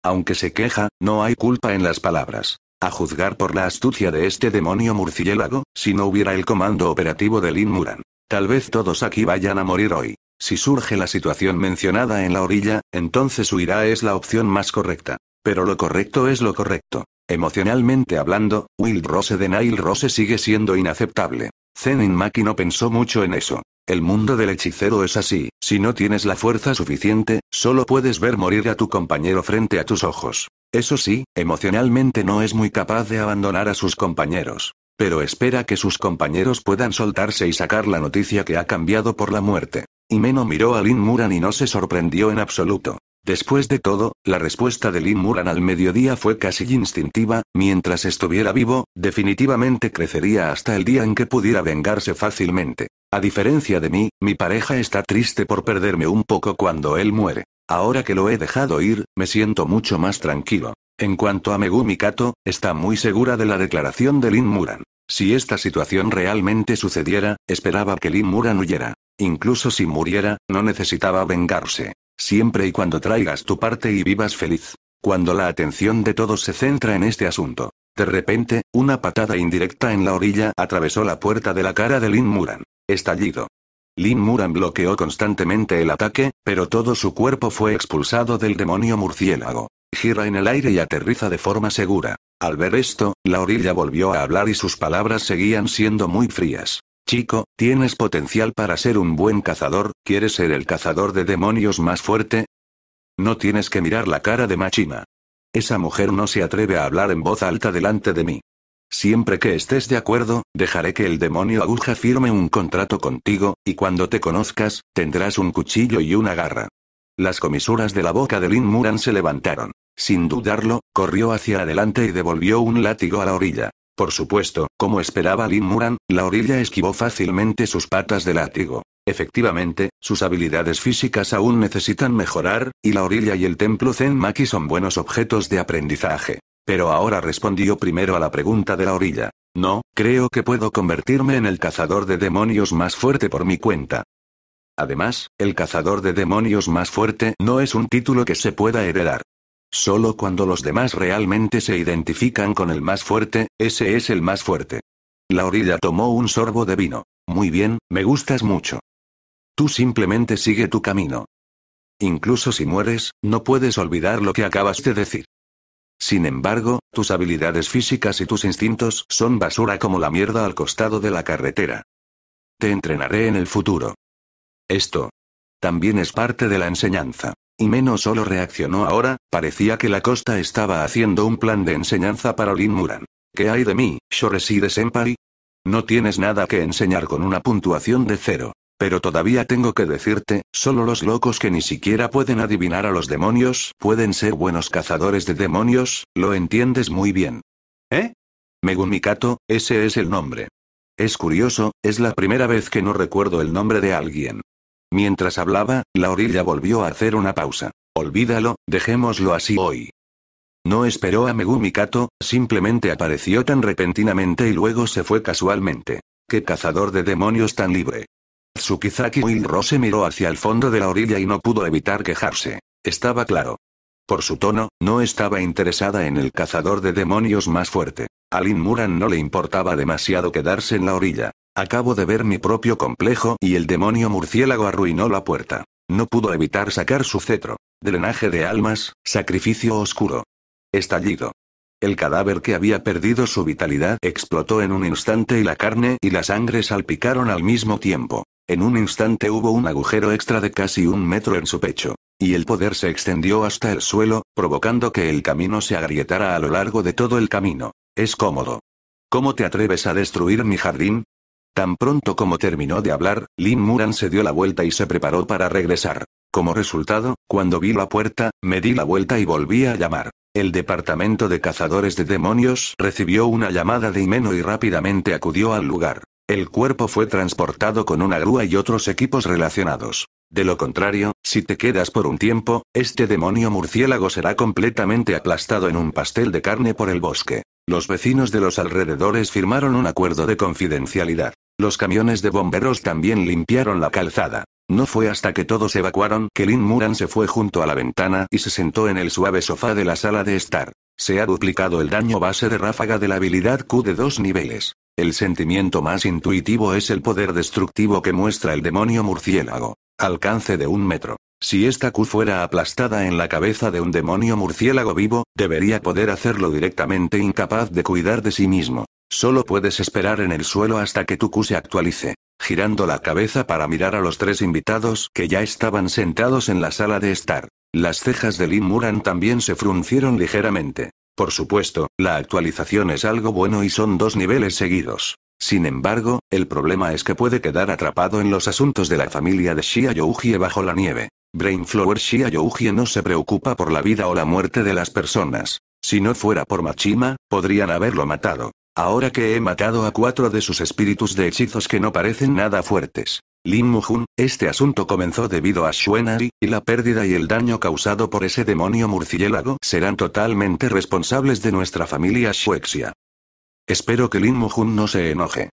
Aunque se queja, no hay culpa en las palabras. A juzgar por la astucia de este demonio murciélago, si no hubiera el comando operativo de Lin Muran. Tal vez todos aquí vayan a morir hoy. Si surge la situación mencionada en la orilla, entonces huirá es la opción más correcta. Pero lo correcto es lo correcto. Emocionalmente hablando, Will Rose de Nile Rose sigue siendo inaceptable. Zenin Maki no pensó mucho en eso. El mundo del hechicero es así, si no tienes la fuerza suficiente, solo puedes ver morir a tu compañero frente a tus ojos. Eso sí, emocionalmente no es muy capaz de abandonar a sus compañeros. Pero espera que sus compañeros puedan soltarse y sacar la noticia que ha cambiado por la muerte. Y Meno miró a Lin Muran y no se sorprendió en absoluto. Después de todo, la respuesta de Lin Muran al mediodía fue casi instintiva, mientras estuviera vivo, definitivamente crecería hasta el día en que pudiera vengarse fácilmente. A diferencia de mí, mi pareja está triste por perderme un poco cuando él muere. Ahora que lo he dejado ir, me siento mucho más tranquilo. En cuanto a Megumi Kato, está muy segura de la declaración de Lin Muran. Si esta situación realmente sucediera, esperaba que Lin Muran huyera. Incluso si muriera, no necesitaba vengarse. Siempre y cuando traigas tu parte y vivas feliz. Cuando la atención de todos se centra en este asunto. De repente, una patada indirecta en la orilla atravesó la puerta de la cara de Lin Muran. Estallido. Lin Muran bloqueó constantemente el ataque, pero todo su cuerpo fue expulsado del demonio murciélago. Gira en el aire y aterriza de forma segura. Al ver esto, la orilla volvió a hablar y sus palabras seguían siendo muy frías. Chico, tienes potencial para ser un buen cazador, ¿quieres ser el cazador de demonios más fuerte? No tienes que mirar la cara de Machima. Esa mujer no se atreve a hablar en voz alta delante de mí. Siempre que estés de acuerdo, dejaré que el demonio aguja firme un contrato contigo, y cuando te conozcas, tendrás un cuchillo y una garra. Las comisuras de la boca de Lin Muran se levantaron. Sin dudarlo, corrió hacia adelante y devolvió un látigo a la orilla. Por supuesto, como esperaba Lin Muran, la orilla esquivó fácilmente sus patas de látigo. Efectivamente, sus habilidades físicas aún necesitan mejorar, y la orilla y el templo Zen Maki son buenos objetos de aprendizaje. Pero ahora respondió primero a la pregunta de la orilla. No, creo que puedo convertirme en el cazador de demonios más fuerte por mi cuenta. Además, el cazador de demonios más fuerte no es un título que se pueda heredar. Solo cuando los demás realmente se identifican con el más fuerte, ese es el más fuerte. La orilla tomó un sorbo de vino. Muy bien, me gustas mucho. Tú simplemente sigue tu camino. Incluso si mueres, no puedes olvidar lo que acabas de decir. Sin embargo, tus habilidades físicas y tus instintos son basura como la mierda al costado de la carretera. Te entrenaré en el futuro. Esto también es parte de la enseñanza. Y menos solo reaccionó ahora, parecía que la costa estaba haciendo un plan de enseñanza para Lin Muran. ¿Qué hay de mí, Shoreside Senpai? No tienes nada que enseñar con una puntuación de cero. Pero todavía tengo que decirte, solo los locos que ni siquiera pueden adivinar a los demonios pueden ser buenos cazadores de demonios, lo entiendes muy bien. ¿Eh? Megumikato, ese es el nombre. Es curioso, es la primera vez que no recuerdo el nombre de alguien. Mientras hablaba, la orilla volvió a hacer una pausa. Olvídalo, dejémoslo así hoy. No esperó a Megumi Kato, simplemente apareció tan repentinamente y luego se fue casualmente. ¡Qué cazador de demonios tan libre! Tsukizaki Will se miró hacia el fondo de la orilla y no pudo evitar quejarse. Estaba claro. Por su tono, no estaba interesada en el cazador de demonios más fuerte. Alin Muran no le importaba demasiado quedarse en la orilla. Acabo de ver mi propio complejo y el demonio murciélago arruinó la puerta. No pudo evitar sacar su cetro. Drenaje de almas, sacrificio oscuro. Estallido. El cadáver que había perdido su vitalidad explotó en un instante y la carne y la sangre salpicaron al mismo tiempo. En un instante hubo un agujero extra de casi un metro en su pecho. Y el poder se extendió hasta el suelo, provocando que el camino se agrietara a lo largo de todo el camino. Es cómodo. ¿Cómo te atreves a destruir mi jardín? Tan pronto como terminó de hablar, Lin Muran se dio la vuelta y se preparó para regresar. Como resultado, cuando vi la puerta, me di la vuelta y volví a llamar. El departamento de cazadores de demonios recibió una llamada de Himeno y rápidamente acudió al lugar. El cuerpo fue transportado con una grúa y otros equipos relacionados. De lo contrario, si te quedas por un tiempo, este demonio murciélago será completamente aplastado en un pastel de carne por el bosque. Los vecinos de los alrededores firmaron un acuerdo de confidencialidad. Los camiones de bomberos también limpiaron la calzada. No fue hasta que todos evacuaron que Lin Muran se fue junto a la ventana y se sentó en el suave sofá de la sala de estar. Se ha duplicado el daño base de ráfaga de la habilidad Q de dos niveles. El sentimiento más intuitivo es el poder destructivo que muestra el demonio murciélago. Alcance de un metro. Si esta Q fuera aplastada en la cabeza de un demonio murciélago vivo, debería poder hacerlo directamente incapaz de cuidar de sí mismo. Solo puedes esperar en el suelo hasta que tu se actualice. Girando la cabeza para mirar a los tres invitados que ya estaban sentados en la sala de estar. Las cejas de Lin Muran también se fruncieron ligeramente. Por supuesto, la actualización es algo bueno y son dos niveles seguidos. Sin embargo, el problema es que puede quedar atrapado en los asuntos de la familia de Shia Youjie bajo la nieve. Brainflower Shia Youjie no se preocupa por la vida o la muerte de las personas. Si no fuera por Machima, podrían haberlo matado. Ahora que he matado a cuatro de sus espíritus de hechizos que no parecen nada fuertes. Lin Mujun, este asunto comenzó debido a Shuenari y la pérdida y el daño causado por ese demonio murciélago serán totalmente responsables de nuestra familia Shuexia. Espero que Lin Mujun no se enoje.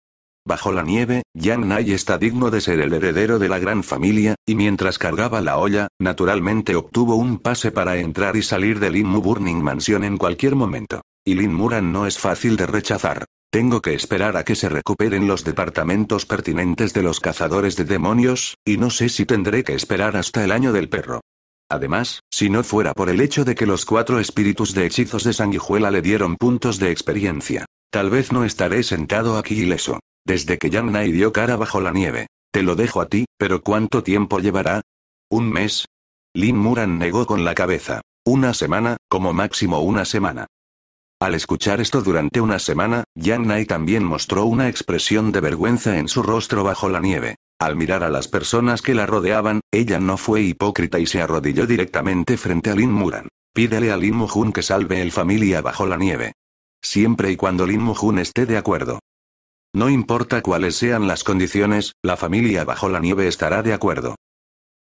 Bajo la nieve, Yang Nai está digno de ser el heredero de la gran familia, y mientras cargaba la olla, naturalmente obtuvo un pase para entrar y salir de Lin Mu Burning Mansion en cualquier momento. Y Lin Muran no es fácil de rechazar. Tengo que esperar a que se recuperen los departamentos pertinentes de los cazadores de demonios, y no sé si tendré que esperar hasta el año del perro. Además, si no fuera por el hecho de que los cuatro espíritus de hechizos de sanguijuela le dieron puntos de experiencia, tal vez no estaré sentado aquí ileso. Desde que Yang Nai dio cara bajo la nieve. Te lo dejo a ti, pero ¿cuánto tiempo llevará? ¿Un mes? Lin Muran negó con la cabeza. Una semana, como máximo una semana. Al escuchar esto durante una semana, Yang Nai también mostró una expresión de vergüenza en su rostro bajo la nieve. Al mirar a las personas que la rodeaban, ella no fue hipócrita y se arrodilló directamente frente a Lin Muran. Pídele a Lin Mujun que salve el familia bajo la nieve. Siempre y cuando Lin Mujun esté de acuerdo. No importa cuáles sean las condiciones, la familia bajo la nieve estará de acuerdo.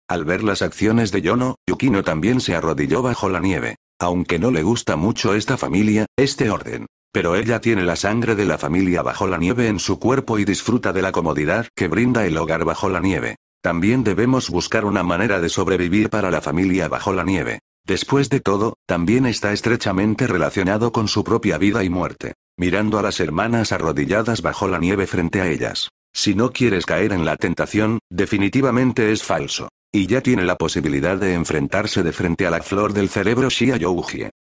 Al ver las acciones de Yono, Yukino también se arrodilló bajo la nieve. Aunque no le gusta mucho esta familia, este orden. Pero ella tiene la sangre de la familia bajo la nieve en su cuerpo y disfruta de la comodidad que brinda el hogar bajo la nieve. También debemos buscar una manera de sobrevivir para la familia bajo la nieve. Después de todo, también está estrechamente relacionado con su propia vida y muerte. Mirando a las hermanas arrodilladas bajo la nieve frente a ellas. Si no quieres caer en la tentación, definitivamente es falso. Y ya tiene la posibilidad de enfrentarse de frente a la flor del cerebro Shia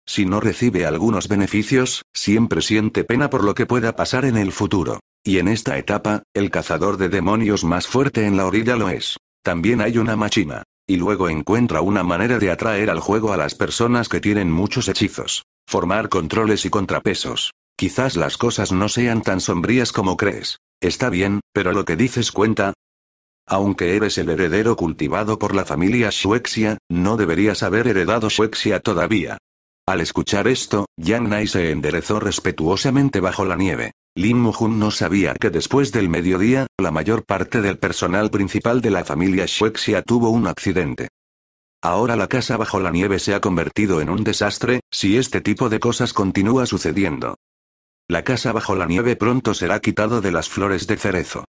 Si no recibe algunos beneficios, siempre siente pena por lo que pueda pasar en el futuro. Y en esta etapa, el cazador de demonios más fuerte en la orilla lo es. También hay una machina y luego encuentra una manera de atraer al juego a las personas que tienen muchos hechizos. Formar controles y contrapesos. Quizás las cosas no sean tan sombrías como crees. Está bien, pero lo que dices cuenta. Aunque eres el heredero cultivado por la familia Shuexia, no deberías haber heredado Shuexia todavía. Al escuchar esto, Yang Nai se enderezó respetuosamente bajo la nieve. Lin Mujun no sabía que después del mediodía, la mayor parte del personal principal de la familia Xuexia tuvo un accidente. Ahora la casa bajo la nieve se ha convertido en un desastre, si este tipo de cosas continúa sucediendo. La casa bajo la nieve pronto será quitado de las flores de cerezo.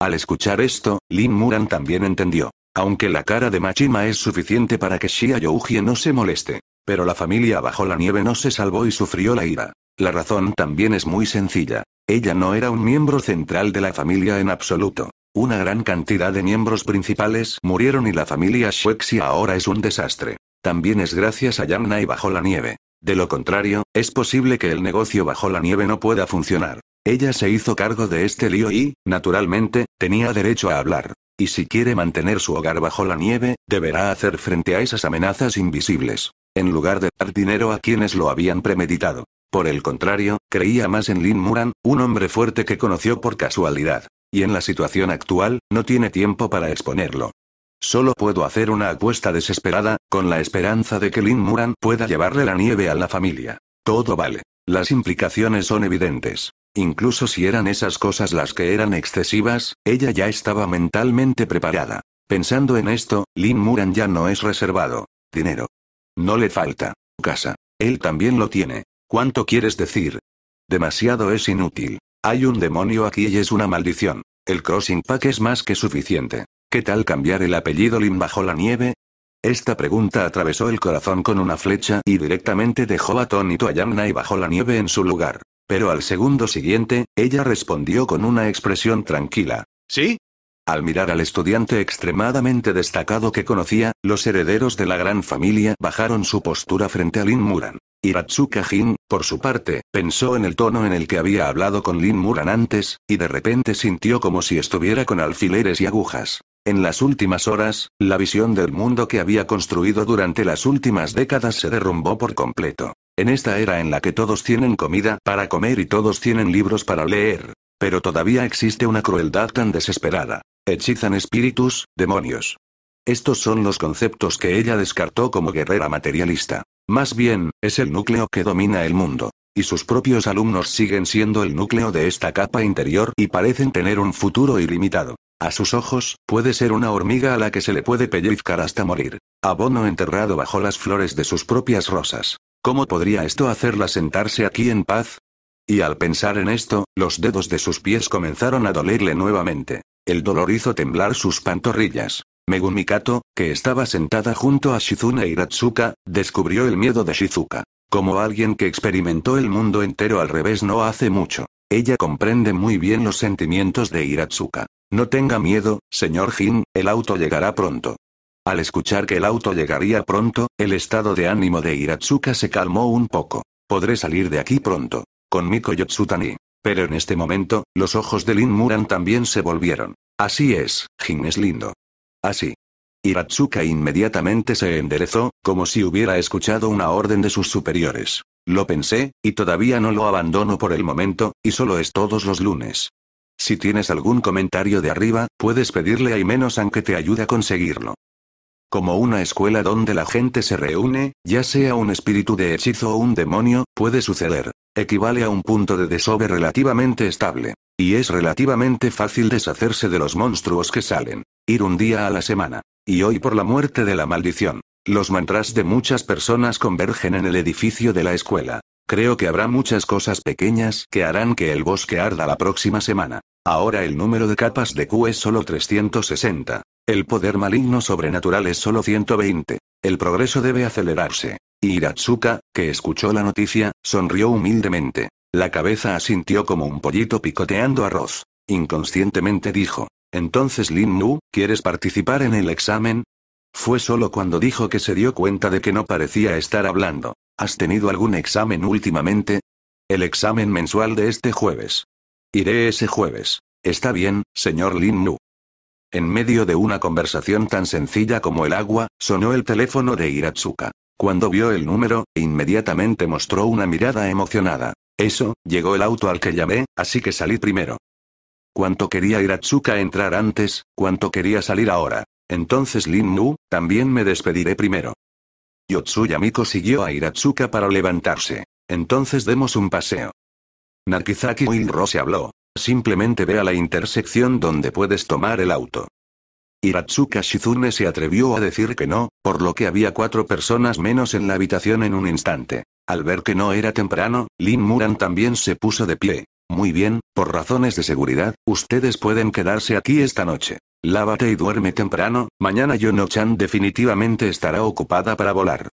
Al escuchar esto, Lin Muran también entendió. Aunque la cara de Machima es suficiente para que Xia Youjie no se moleste. Pero la familia bajo la nieve no se salvó y sufrió la ira. La razón también es muy sencilla. Ella no era un miembro central de la familia en absoluto. Una gran cantidad de miembros principales murieron y la familia Shuexi ahora es un desastre. También es gracias a Yamna y Bajo la Nieve. De lo contrario, es posible que el negocio Bajo la Nieve no pueda funcionar. Ella se hizo cargo de este lío y, naturalmente, tenía derecho a hablar. Y si quiere mantener su hogar bajo la nieve, deberá hacer frente a esas amenazas invisibles. En lugar de dar dinero a quienes lo habían premeditado, por el contrario, creía más en Lin Muran, un hombre fuerte que conoció por casualidad. Y en la situación actual, no tiene tiempo para exponerlo. Solo puedo hacer una apuesta desesperada, con la esperanza de que Lin Muran pueda llevarle la nieve a la familia. Todo vale. Las implicaciones son evidentes. Incluso si eran esas cosas las que eran excesivas, ella ya estaba mentalmente preparada. Pensando en esto, Lin Muran ya no es reservado. Dinero. No le falta. Casa. Él también lo tiene. ¿Cuánto quieres decir? Demasiado es inútil. Hay un demonio aquí y es una maldición. El crossing pack es más que suficiente. ¿Qué tal cambiar el apellido Lin bajo la nieve? Esta pregunta atravesó el corazón con una flecha y directamente dejó atónito a Yamna y bajo la nieve en su lugar. Pero al segundo siguiente, ella respondió con una expresión tranquila. ¿Sí? Al mirar al estudiante extremadamente destacado que conocía, los herederos de la gran familia bajaron su postura frente a Lin Muran. Hiratsuka Jin, por su parte, pensó en el tono en el que había hablado con Lin Muran antes, y de repente sintió como si estuviera con alfileres y agujas. En las últimas horas, la visión del mundo que había construido durante las últimas décadas se derrumbó por completo. En esta era en la que todos tienen comida para comer y todos tienen libros para leer. Pero todavía existe una crueldad tan desesperada. Hechizan espíritus, demonios, estos son los conceptos que ella descartó como guerrera materialista. Más bien, es el núcleo que domina el mundo. Y sus propios alumnos siguen siendo el núcleo de esta capa interior y parecen tener un futuro ilimitado. A sus ojos, puede ser una hormiga a la que se le puede pellizcar hasta morir. Abono enterrado bajo las flores de sus propias rosas. ¿Cómo podría esto hacerla sentarse aquí en paz? Y al pensar en esto, los dedos de sus pies comenzaron a dolerle nuevamente. El dolor hizo temblar sus pantorrillas. Megumi-Kato, que estaba sentada junto a Shizune e Hiratsuka, descubrió el miedo de Shizuka. Como alguien que experimentó el mundo entero al revés no hace mucho. Ella comprende muy bien los sentimientos de Hiratsuka. No tenga miedo, señor Jin, el auto llegará pronto. Al escuchar que el auto llegaría pronto, el estado de ánimo de Hiratsuka se calmó un poco. Podré salir de aquí pronto. Con Miko Yotsutani. Pero en este momento, los ojos de Lin Muran también se volvieron. Así es, Jin es lindo. Así. Hiratsuka inmediatamente se enderezó, como si hubiera escuchado una orden de sus superiores. Lo pensé, y todavía no lo abandono por el momento, y solo es todos los lunes. Si tienes algún comentario de arriba, puedes pedirle a menos aunque te ayude a conseguirlo. Como una escuela donde la gente se reúne, ya sea un espíritu de hechizo o un demonio, puede suceder. Equivale a un punto de desove relativamente estable. Y es relativamente fácil deshacerse de los monstruos que salen. Ir un día a la semana. Y hoy por la muerte de la maldición. Los mantras de muchas personas convergen en el edificio de la escuela. Creo que habrá muchas cosas pequeñas que harán que el bosque arda la próxima semana. Ahora el número de capas de Q es solo 360. El poder maligno sobrenatural es solo 120. El progreso debe acelerarse. Hiratsuka, que escuchó la noticia, sonrió humildemente. La cabeza asintió como un pollito picoteando arroz. Inconscientemente dijo, entonces Lin Nu, ¿quieres participar en el examen? Fue solo cuando dijo que se dio cuenta de que no parecía estar hablando. ¿Has tenido algún examen últimamente? El examen mensual de este jueves. Iré ese jueves. Está bien, señor Lin Nu. En medio de una conversación tan sencilla como el agua, sonó el teléfono de Hiratsuka. Cuando vio el número, inmediatamente mostró una mirada emocionada. Eso, llegó el auto al que llamé, así que salí primero. ¿Cuánto quería Iratsuka entrar antes, cuánto quería salir ahora. Entonces Lin Mu, también me despediré primero. Yotsuya Miko siguió a Iratsuka para levantarse. Entonces demos un paseo. Nakizaki Wilro se habló. Simplemente ve a la intersección donde puedes tomar el auto. Iratsuka Shizune se atrevió a decir que no, por lo que había cuatro personas menos en la habitación en un instante. Al ver que no era temprano, Lin Muran también se puso de pie. Muy bien, por razones de seguridad, ustedes pueden quedarse aquí esta noche. Lávate y duerme temprano, mañana Yono-chan definitivamente estará ocupada para volar.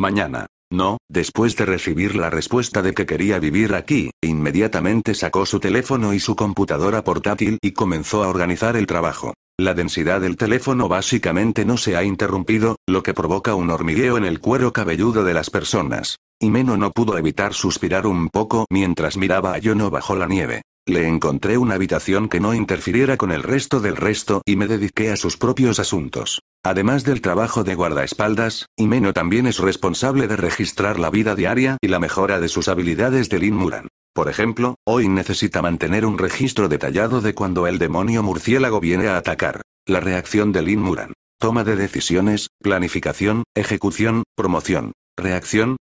Mañana. No, después de recibir la respuesta de que quería vivir aquí, inmediatamente sacó su teléfono y su computadora portátil y comenzó a organizar el trabajo. La densidad del teléfono básicamente no se ha interrumpido, lo que provoca un hormigueo en el cuero cabelludo de las personas. Y Meno no pudo evitar suspirar un poco mientras miraba a Yono bajo la nieve. Le encontré una habitación que no interfiriera con el resto del resto y me dediqué a sus propios asuntos. Además del trabajo de guardaespaldas, Imeno también es responsable de registrar la vida diaria y la mejora de sus habilidades de Lin Muran. Por ejemplo, hoy necesita mantener un registro detallado de cuando el demonio murciélago viene a atacar. La reacción de Lin Muran. Toma de decisiones, planificación, ejecución, promoción. Reacción.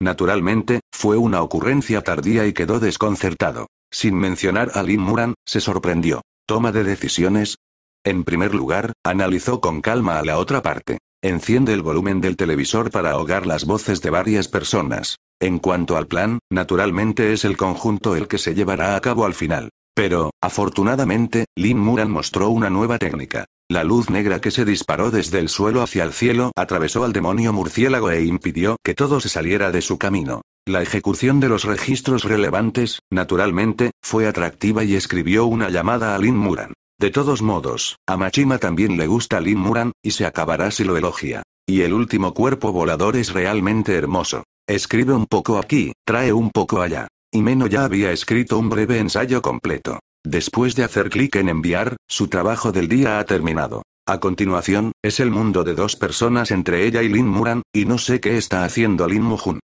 Naturalmente, fue una ocurrencia tardía y quedó desconcertado. Sin mencionar a Lin Muran, se sorprendió. Toma de decisiones. En primer lugar, analizó con calma a la otra parte. Enciende el volumen del televisor para ahogar las voces de varias personas. En cuanto al plan, naturalmente es el conjunto el que se llevará a cabo al final. Pero, afortunadamente, Lin Muran mostró una nueva técnica. La luz negra que se disparó desde el suelo hacia el cielo atravesó al demonio murciélago e impidió que todo se saliera de su camino. La ejecución de los registros relevantes, naturalmente, fue atractiva y escribió una llamada a Lin Muran. De todos modos, a Machima también le gusta Lin Muran, y se acabará si lo elogia. Y el último cuerpo volador es realmente hermoso. Escribe un poco aquí, trae un poco allá. Y Meno ya había escrito un breve ensayo completo. Después de hacer clic en enviar, su trabajo del día ha terminado. A continuación, es el mundo de dos personas entre ella y Lin Muran, y no sé qué está haciendo Lin Mujun.